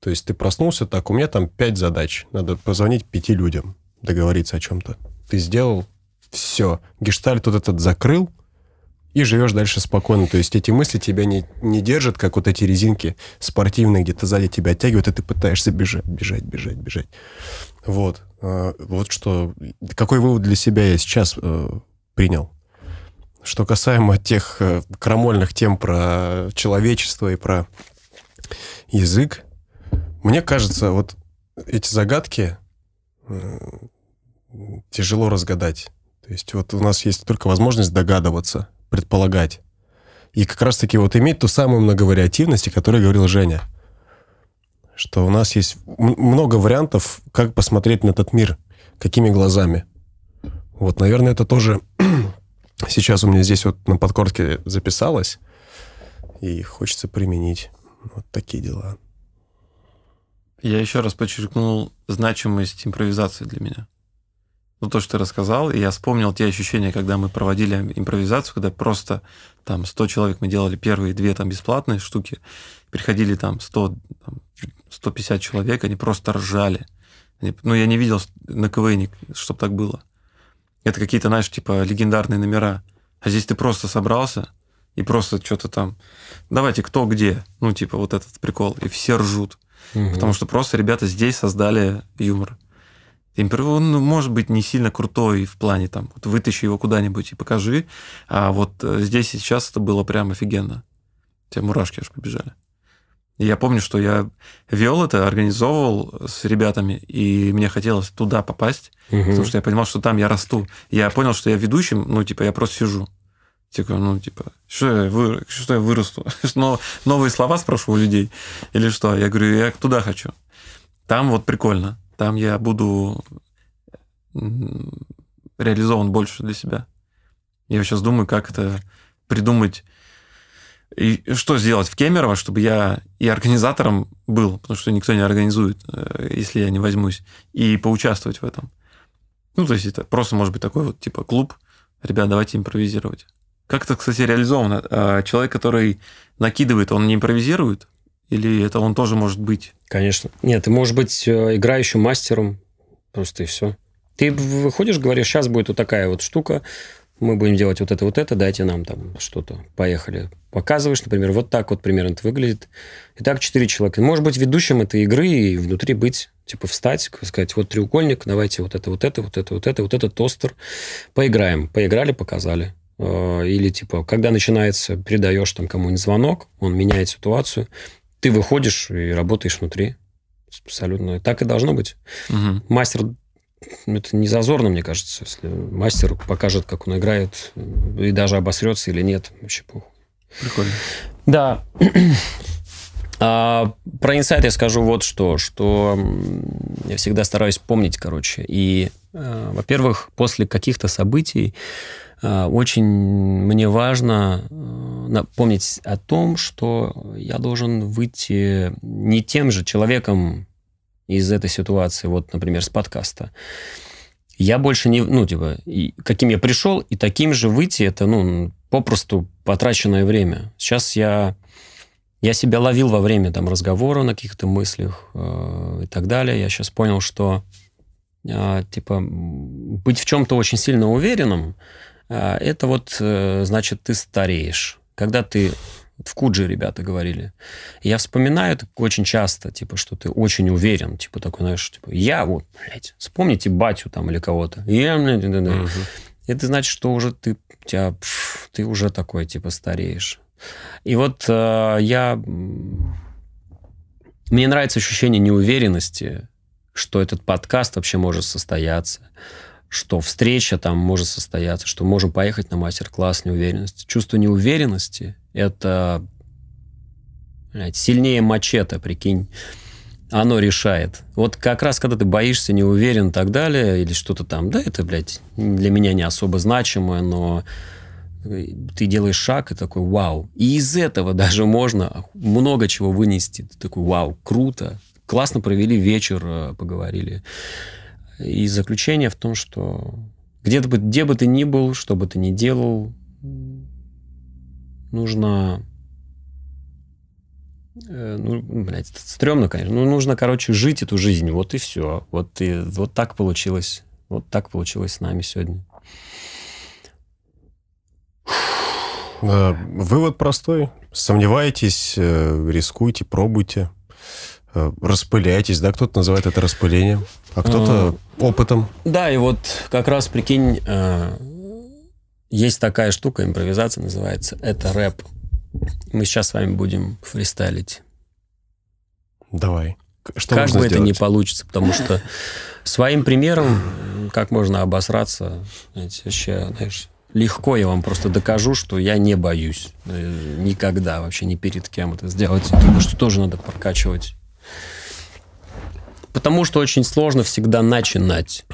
Speaker 1: То есть ты проснулся, так, у меня там пять задач, надо позвонить пяти людям, договориться о чем-то. Ты сделал, все, гештальт тут этот закрыл, и живешь дальше спокойно. То есть эти мысли тебя не, не держат, как вот эти резинки спортивные где-то сзади тебя оттягивают, и ты пытаешься бежать, бежать, бежать, бежать. Вот. А, вот что... Какой вывод для себя я сейчас э, принял? Что касаемо тех э, крамольных тем про человечество и про язык, мне кажется, вот эти загадки э, тяжело разгадать. То есть вот у нас есть только возможность догадываться, предполагать. И как раз-таки вот иметь ту самую многовариативность, о которой говорил Женя. Что у нас есть много вариантов, как посмотреть на этот мир, какими глазами. Вот, наверное, это тоже сейчас у меня здесь вот на подкорке записалось, и хочется применить.
Speaker 3: Вот такие дела. Я еще раз подчеркнул значимость импровизации для меня ну, то, что ты рассказал, и я вспомнил те ощущения, когда мы проводили импровизацию, когда просто там 100 человек мы делали первые две там бесплатные штуки, приходили там 100, там, 150 человек, они просто ржали. Они, ну, я не видел на КВН, чтобы так было. Это какие-то, знаешь, типа легендарные номера. А здесь ты просто собрался и просто что-то там... Давайте, кто где? Ну, типа вот этот прикол. И все ржут. Угу. Потому что просто ребята здесь создали юмор. Импер, он может быть не сильно крутой в плане там, вот вытащи его куда-нибудь и покажи, а вот э, здесь и сейчас это было прям офигенно. те тебя мурашки аж побежали. И я помню, что я вел это, организовывал с ребятами, и мне хотелось туда попасть, угу. потому что я понимал, что там я расту. Я понял, что я ведущим, ну, типа, я просто сижу. Типа, ну, типа, что я, вы... что я вырасту? Но новые слова спрошу у людей? Или что? Я говорю, я туда хочу. Там вот прикольно там я буду реализован больше для себя. Я сейчас думаю, как это придумать и что сделать в Кемерово, чтобы я и организатором был, потому что никто не организует, э, если я не возьмусь, и поучаствовать в этом. Ну, то есть это просто может быть такой вот типа клуб, ребят, давайте импровизировать. Как это, кстати, реализовано? А человек, который накидывает, он не импровизирует? Или это он тоже может быть? Конечно. Нет, ты можешь быть э, играющим мастером,
Speaker 2: просто и все. Ты выходишь, говоришь, сейчас будет вот такая вот штука, мы будем делать вот это, вот это, дайте нам там что-то, поехали. Показываешь, например, вот так вот примерно это выглядит. И так четыре человека. Может быть, ведущим этой игры и внутри быть, типа встать, сказать, вот треугольник, давайте вот это, вот это, вот это, вот это, вот это, тостер. Поиграем. Поиграли, показали. Э, или типа, когда начинается, передаешь там кому-нибудь звонок, он меняет ситуацию, ты выходишь и работаешь внутри. Абсолютно. Так и должно быть. Угу. Мастер это не зазорно, мне кажется, если мастер покажет, как он играет, и даже обосрется или нет. Вообще похуй. Прикольно. Да. А, про инсайт я скажу вот что, что я всегда стараюсь помнить, короче. И, э, во-первых, после каких-то событий а, очень мне важно э, напомнить о том, что я должен выйти не тем же человеком из этой ситуации, вот, например, с подкаста. Я больше не, ну, типа, и каким я пришел, и таким же выйти, это, ну, попросту потраченное время. Сейчас я, я себя ловил во время там разговора на каких-то мыслях э, и так далее. Я сейчас понял, что, э, типа, быть в чем-то очень сильно уверенным, а, это вот, э, значит, ты стареешь. Когда ты в Куджи ребята говорили. Я вспоминаю это очень часто, типа, что ты очень уверен, типа, такой, знаешь, типа, я вот, блядь, вспомните батю там или кого-то. Я, блядь, да, да. Угу. Это значит, что уже ты, тебя, ты уже такой, типа, стареешь. И вот э, я... Мне нравится ощущение неуверенности, что этот подкаст вообще может состояться что встреча там может состояться, что можем поехать на мастер-класс неуверенности. Чувство неуверенности – это блядь, сильнее мачете, прикинь. Оно решает. Вот как раз, когда ты боишься, не уверен и так далее, или что-то там, да, это, блядь, для меня не особо значимое, но ты делаешь шаг и такой вау. И из этого даже можно много чего вынести. Ты такой вау, круто, классно провели вечер, э, поговорили. И заключение в том, что где, -то, где бы ты ни был, что бы ты ни делал, нужно... Э, ну, блядь, это стрёмно, конечно. Ну, нужно, короче, жить эту жизнь. Вот и все. Вот, и, вот так получилось. Вот так получилось с нами сегодня. Э, вывод простой. Сомневайтесь, э,
Speaker 1: рискуйте, пробуйте. Э, распыляетесь, да, кто-то называет это распылением, а кто-то
Speaker 2: опытом. Да, и вот как раз, прикинь, э, есть такая штука, импровизация называется, это рэп. Мы сейчас с вами будем фристайлить. Давай. Что как бы сделать? это не получится, потому что своим примером, как можно обосраться, знаете, вообще, знаешь, легко я вам просто докажу, что я не боюсь. Э, никогда вообще ни перед кем это сделать. потому что тоже надо прокачивать Потому что очень сложно всегда начинать.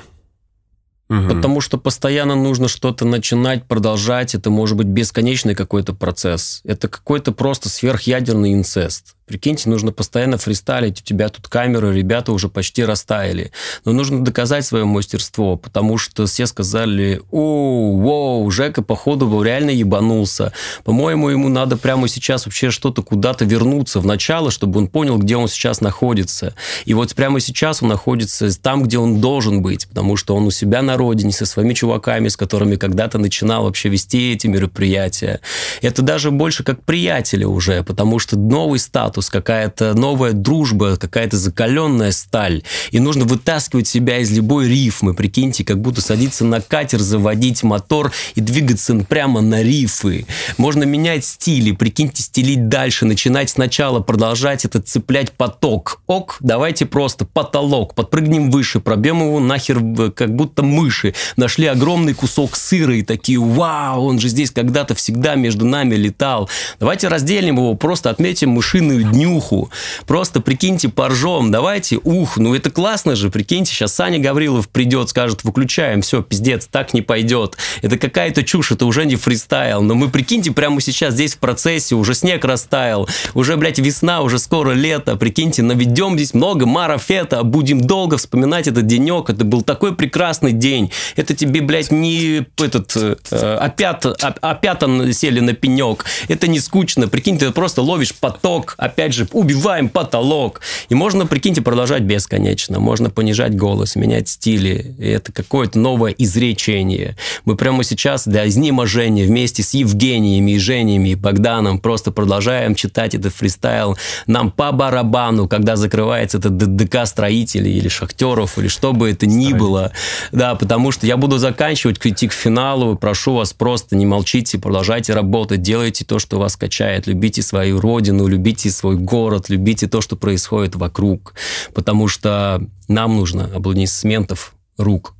Speaker 2: Угу. Потому что постоянно нужно что-то начинать, продолжать. Это может быть бесконечный какой-то процесс. Это какой-то просто сверхъядерный инцест. Прикиньте, нужно постоянно фристайлить, у тебя тут камеры, ребята уже почти растаяли. Но нужно доказать свое мастерство, потому что все сказали, о, воу, Жека, походу, был реально ебанулся. По-моему, ему надо прямо сейчас вообще что-то куда-то вернуться в начало, чтобы он понял, где он сейчас находится. И вот прямо сейчас он находится там, где он должен быть, потому что он у себя на родине, со своими чуваками, с которыми когда-то начинал вообще вести эти мероприятия. Это даже больше как приятеля уже, потому что новый статус статус, какая-то новая дружба, какая-то закаленная сталь. И нужно вытаскивать себя из любой рифмы. Прикиньте, как будто садиться на катер, заводить мотор и двигаться прямо на рифы. Можно менять стили, прикиньте, стелить дальше, начинать сначала, продолжать это цеплять поток. Ок, давайте просто потолок, подпрыгнем выше, пробьем его нахер, как будто мыши. Нашли огромный кусок сыра и такие, вау, он же здесь когда-то всегда между нами летал. Давайте разделим его, просто отметим мышиную днюху. Просто прикиньте, поржом давайте, ух, ну это классно же, прикиньте, сейчас Саня Гаврилов придет, скажет, выключаем, все, пиздец, так не пойдет. Это какая-то чушь, это уже не фристайл, но мы, прикиньте, прямо сейчас здесь в процессе, уже снег растаял, уже, блядь, весна, уже скоро лето, прикиньте, наведем здесь много марафета, будем долго вспоминать этот денек, это был такой прекрасный день, это тебе, блядь, не этот, э, опят, опятан сели на пенек, это не скучно, прикинь, ты просто ловишь поток, опять опять же, убиваем потолок. И можно, прикиньте, продолжать бесконечно. Можно понижать голос, менять стили. И это какое-то новое изречение. Мы прямо сейчас для изнеможения вместе с Евгениями и Женями и Богданом просто продолжаем читать этот фристайл. Нам по барабану, когда закрывается этот ДДК строителей или шахтеров, или что бы это ни было. Да, потому что я буду заканчивать, идти к финалу. Прошу вас просто не молчите, продолжайте работать, делайте то, что вас качает. Любите свою родину, любите свой город, любите то, что происходит вокруг, потому что нам нужно аплодисментов рук.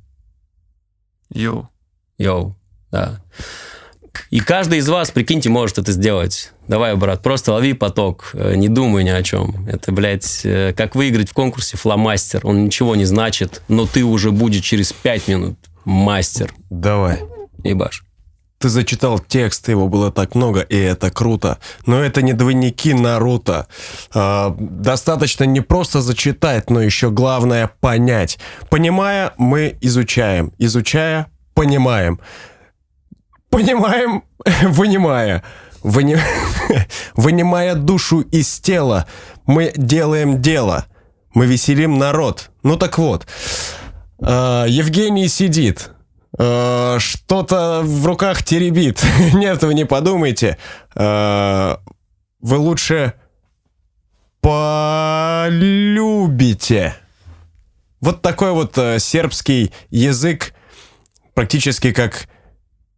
Speaker 2: Йоу. Йоу, да. И каждый из вас, прикиньте, может это сделать. Давай, брат, просто лови поток, э, не думай ни о чем. Это, блядь, э, как выиграть в конкурсе фломастер. Он ничего не значит, но ты уже будешь через пять минут мастер. Давай. Ебашь. Ты
Speaker 1: зачитал текст, его было так много, и это круто. Но это не двойники Наруто. Э, достаточно не просто зачитать, но еще главное понять. Понимая, мы изучаем. Изучая, понимаем. Понимаем, вынимая. Выни... Вынимая душу из тела, мы делаем дело. Мы веселим народ. Ну так вот, э, Евгений сидит Э, что-то в руках теребит. Нет, вы не подумайте. Э, вы лучше полюбите. Вот такой вот э, сербский язык, практически как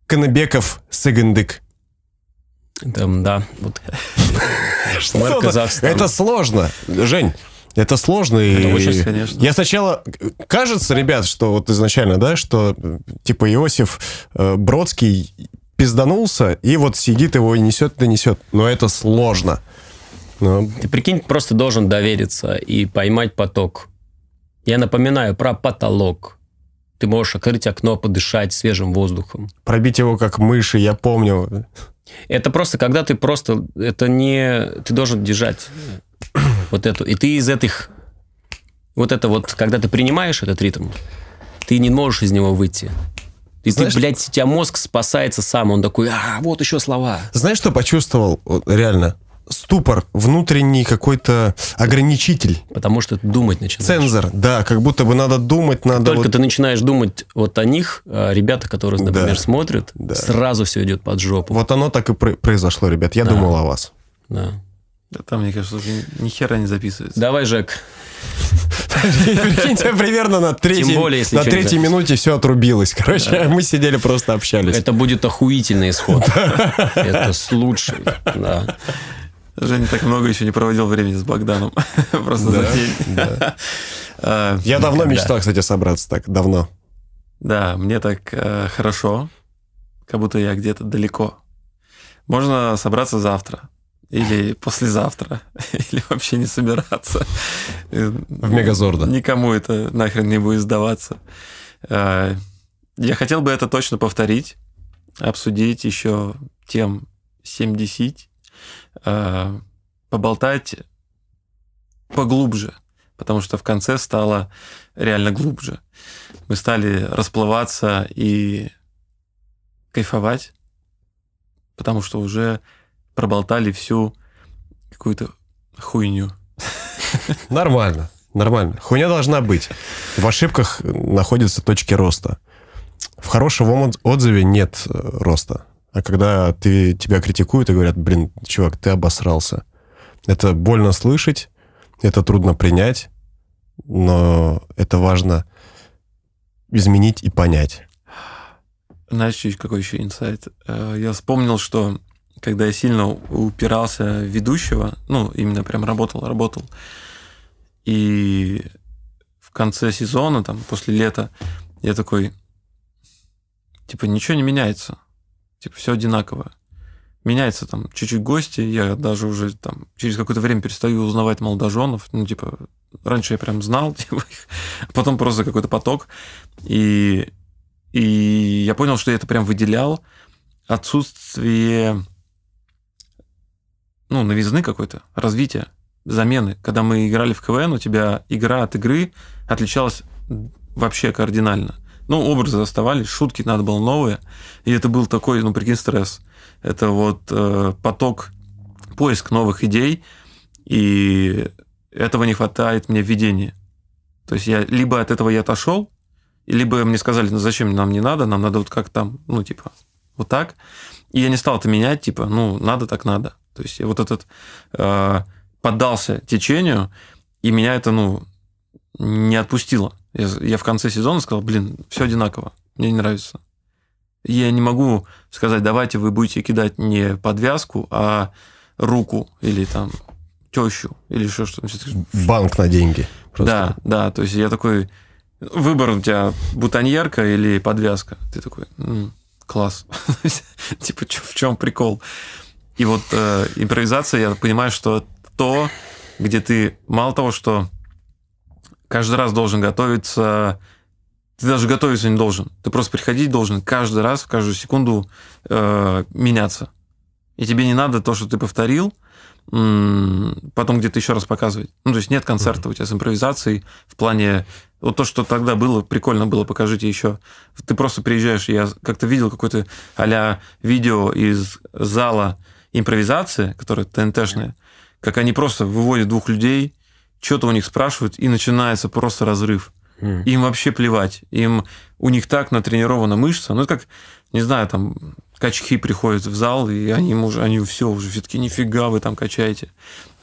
Speaker 1: Конобеков сыгандык. Там, да, вот. Это сложно, Жень. Это сложно. Это и... очень, конечно. Я сначала... Кажется, ребят, что вот изначально, да, что типа Иосиф э, Бродский
Speaker 2: пизданулся, и вот сидит его и несет, да несет. Но это сложно. Но... Ну. Ты прикинь, просто должен довериться и поймать поток. Я напоминаю про потолок. Ты можешь открыть окно, подышать свежим воздухом.
Speaker 1: Пробить его как мыши, я помню.
Speaker 2: Это просто, когда ты просто... Это не... Ты должен держать вот эту. И ты из этих... Вот это вот, когда ты принимаешь этот ритм, ты не можешь из него выйти. И Знаешь, ты, блядь, у тебя мозг спасается сам. Он такой, а, вот еще слова.
Speaker 1: Знаешь, что почувствовал? реально. Ступор, внутренний какой-то ограничитель. Потому что думать начинаешь. Цензор,
Speaker 2: да, как будто бы надо думать, надо... только вот... ты начинаешь думать вот о них, а, ребята, которые, например, да, смотрят, да. сразу все идет под жопу. Вот оно так и произошло, ребят. Я да. думал о вас.
Speaker 3: Да. Да там, мне кажется, уже ни хера не записывается. Давай, Жек. Прикиньте, примерно на третьей, более, на третьей
Speaker 1: минуте все отрубилось. Короче, да. мы сидели просто общались. Это будет охуительный
Speaker 3: исход. Это с лучшей. Да. Женя так много еще не проводил времени с Богданом. Просто да, за день. Да. а, Я ну, давно мечтал, кстати,
Speaker 1: собраться так. Давно.
Speaker 3: Да, мне так э, хорошо, как будто я где-то далеко. Можно собраться завтра или послезавтра, или вообще не собираться. В Мегазорда. Никому это нахрен не будет сдаваться. А, я хотел бы это точно повторить, обсудить еще тем 70, а, поболтать поглубже, потому что в конце стало реально глубже. Мы стали расплываться и кайфовать, потому что уже проболтали всю какую-то хуйню. Нормально, нормально. Хуйня должна быть. В ошибках
Speaker 1: находятся точки роста. В хорошем отзыве нет э, роста. А когда ты, тебя критикуют и говорят, блин, чувак, ты обосрался. Это больно слышать, это трудно принять, но это важно изменить и понять.
Speaker 3: Знаешь, какой еще инсайт? Э, я вспомнил, что когда я сильно упирался в ведущего, ну, именно прям работал, работал. И в конце сезона, там, после лета, я такой, типа, ничего не меняется. Типа, все одинаково. Меняется там чуть-чуть гости, я даже уже там через какое-то время перестаю узнавать молодоженов, ну, типа, раньше я прям знал, типа, их, а потом просто какой-то поток, и, и я понял, что я это прям выделял, отсутствие ну, новизны какой-то, развития, замены. Когда мы играли в КВН, у тебя игра от игры отличалась вообще кардинально. Ну, образы оставались, шутки надо было новые. И это был такой, ну, прикинь, стресс. Это вот э, поток, поиск новых идей, и этого не хватает мне в видении. То есть я либо от этого я отошел, либо мне сказали, ну зачем нам не надо, нам надо вот как там, ну типа вот так. И я не стал это менять, типа, ну надо так надо. То есть я вот этот э, поддался течению, и меня это, ну, не отпустило. Я, я в конце сезона сказал, блин, все одинаково, мне не нравится. Я не могу сказать, давайте вы будете кидать не подвязку, а руку или там тещу или еще что-то.
Speaker 1: Банк на деньги. Просто. Да,
Speaker 3: да, то есть я такой, выбор у тебя бутоньерка или подвязка. Ты такой, класс. типа, в чем прикол? И вот э, импровизация, я понимаю, что то, где ты мало того, что каждый раз должен готовиться, ты даже готовиться не должен. Ты просто приходить должен каждый раз, в каждую секунду э, меняться. И тебе не надо то, что ты повторил, потом где-то еще раз показывать. Ну, то есть нет концерта у тебя с импровизацией в плане... Вот то, что тогда было, прикольно было, покажите еще. Ты просто приезжаешь, я как-то видел какое-то а видео из зала, импровизация, которая ТНТшные, как они просто выводят двух людей, что-то у них спрашивают, и начинается просто разрыв. Им вообще плевать. Им у них так натренирована мышца. Ну, это как, не знаю, там качки приходят в зал, и они уже, они все уже все-таки нифига вы там качаете.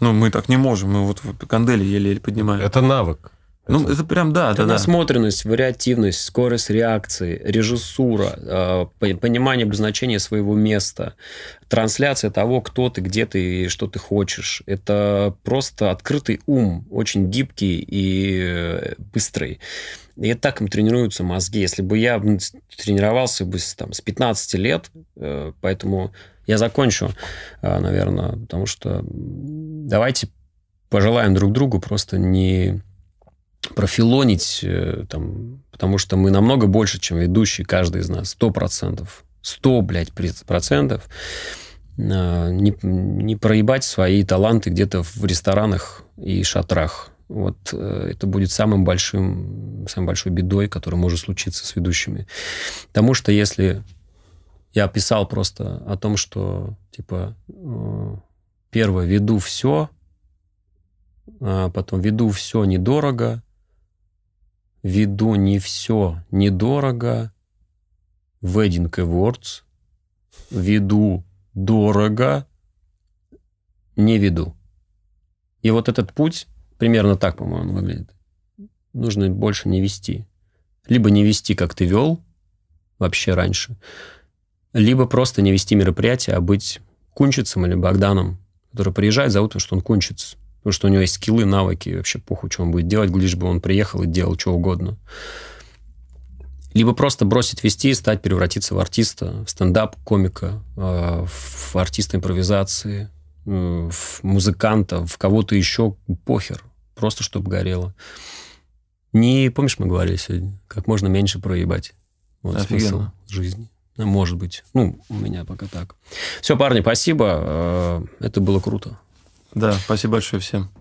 Speaker 3: Ну, мы так не можем, мы вот кандели еле-еле поднимаем. Это навык. Ну, это, это прям, да. Это да, насмотренность, да.
Speaker 2: вариативность, скорость реакции, режиссура, э, понимание обозначения своего места, трансляция того, кто ты, где ты и что ты хочешь. Это просто открытый ум, очень гибкий и э, быстрый. И так им тренируются мозги. Если бы я тренировался бы там, с 15 лет, э, поэтому я закончу, э, наверное, потому что давайте пожелаем друг другу просто не профилонить, э, там, потому что мы намного больше, чем ведущий, каждый из нас, 100%. 100, блядь, процентов. А, не, не проебать свои таланты где-то в ресторанах и шатрах. Вот э, это будет самым большим, самой большой бедой, которая может случиться с ведущими. Потому что если я писал просто о том, что, типа, э, первое, веду все, а потом веду все недорого, веду не все недорого, Wedding Awards, веду дорого, не веду. И вот этот путь примерно так, по-моему, выглядит. Нужно больше не вести. Либо не вести, как ты вел вообще раньше, либо просто не вести мероприятие, а быть кунчицем или Богданом, который приезжает, зовут его, что он кончится. Потому что у него есть скиллы, навыки, вообще похуй, что он будет делать, лишь бы он приехал и делал что угодно. Либо просто бросить вести, стать, превратиться в артиста, в стендап-комика, э, в артиста импровизации, э, в музыканта, в кого-то еще, похер, просто чтобы горело. Не помнишь, мы говорили сегодня, как можно меньше проебать. Вот Офигенно. смысл жизни. Может быть. Ну, у меня пока
Speaker 3: так. Все, парни, спасибо. Э, это было круто. Да, спасибо большое всем.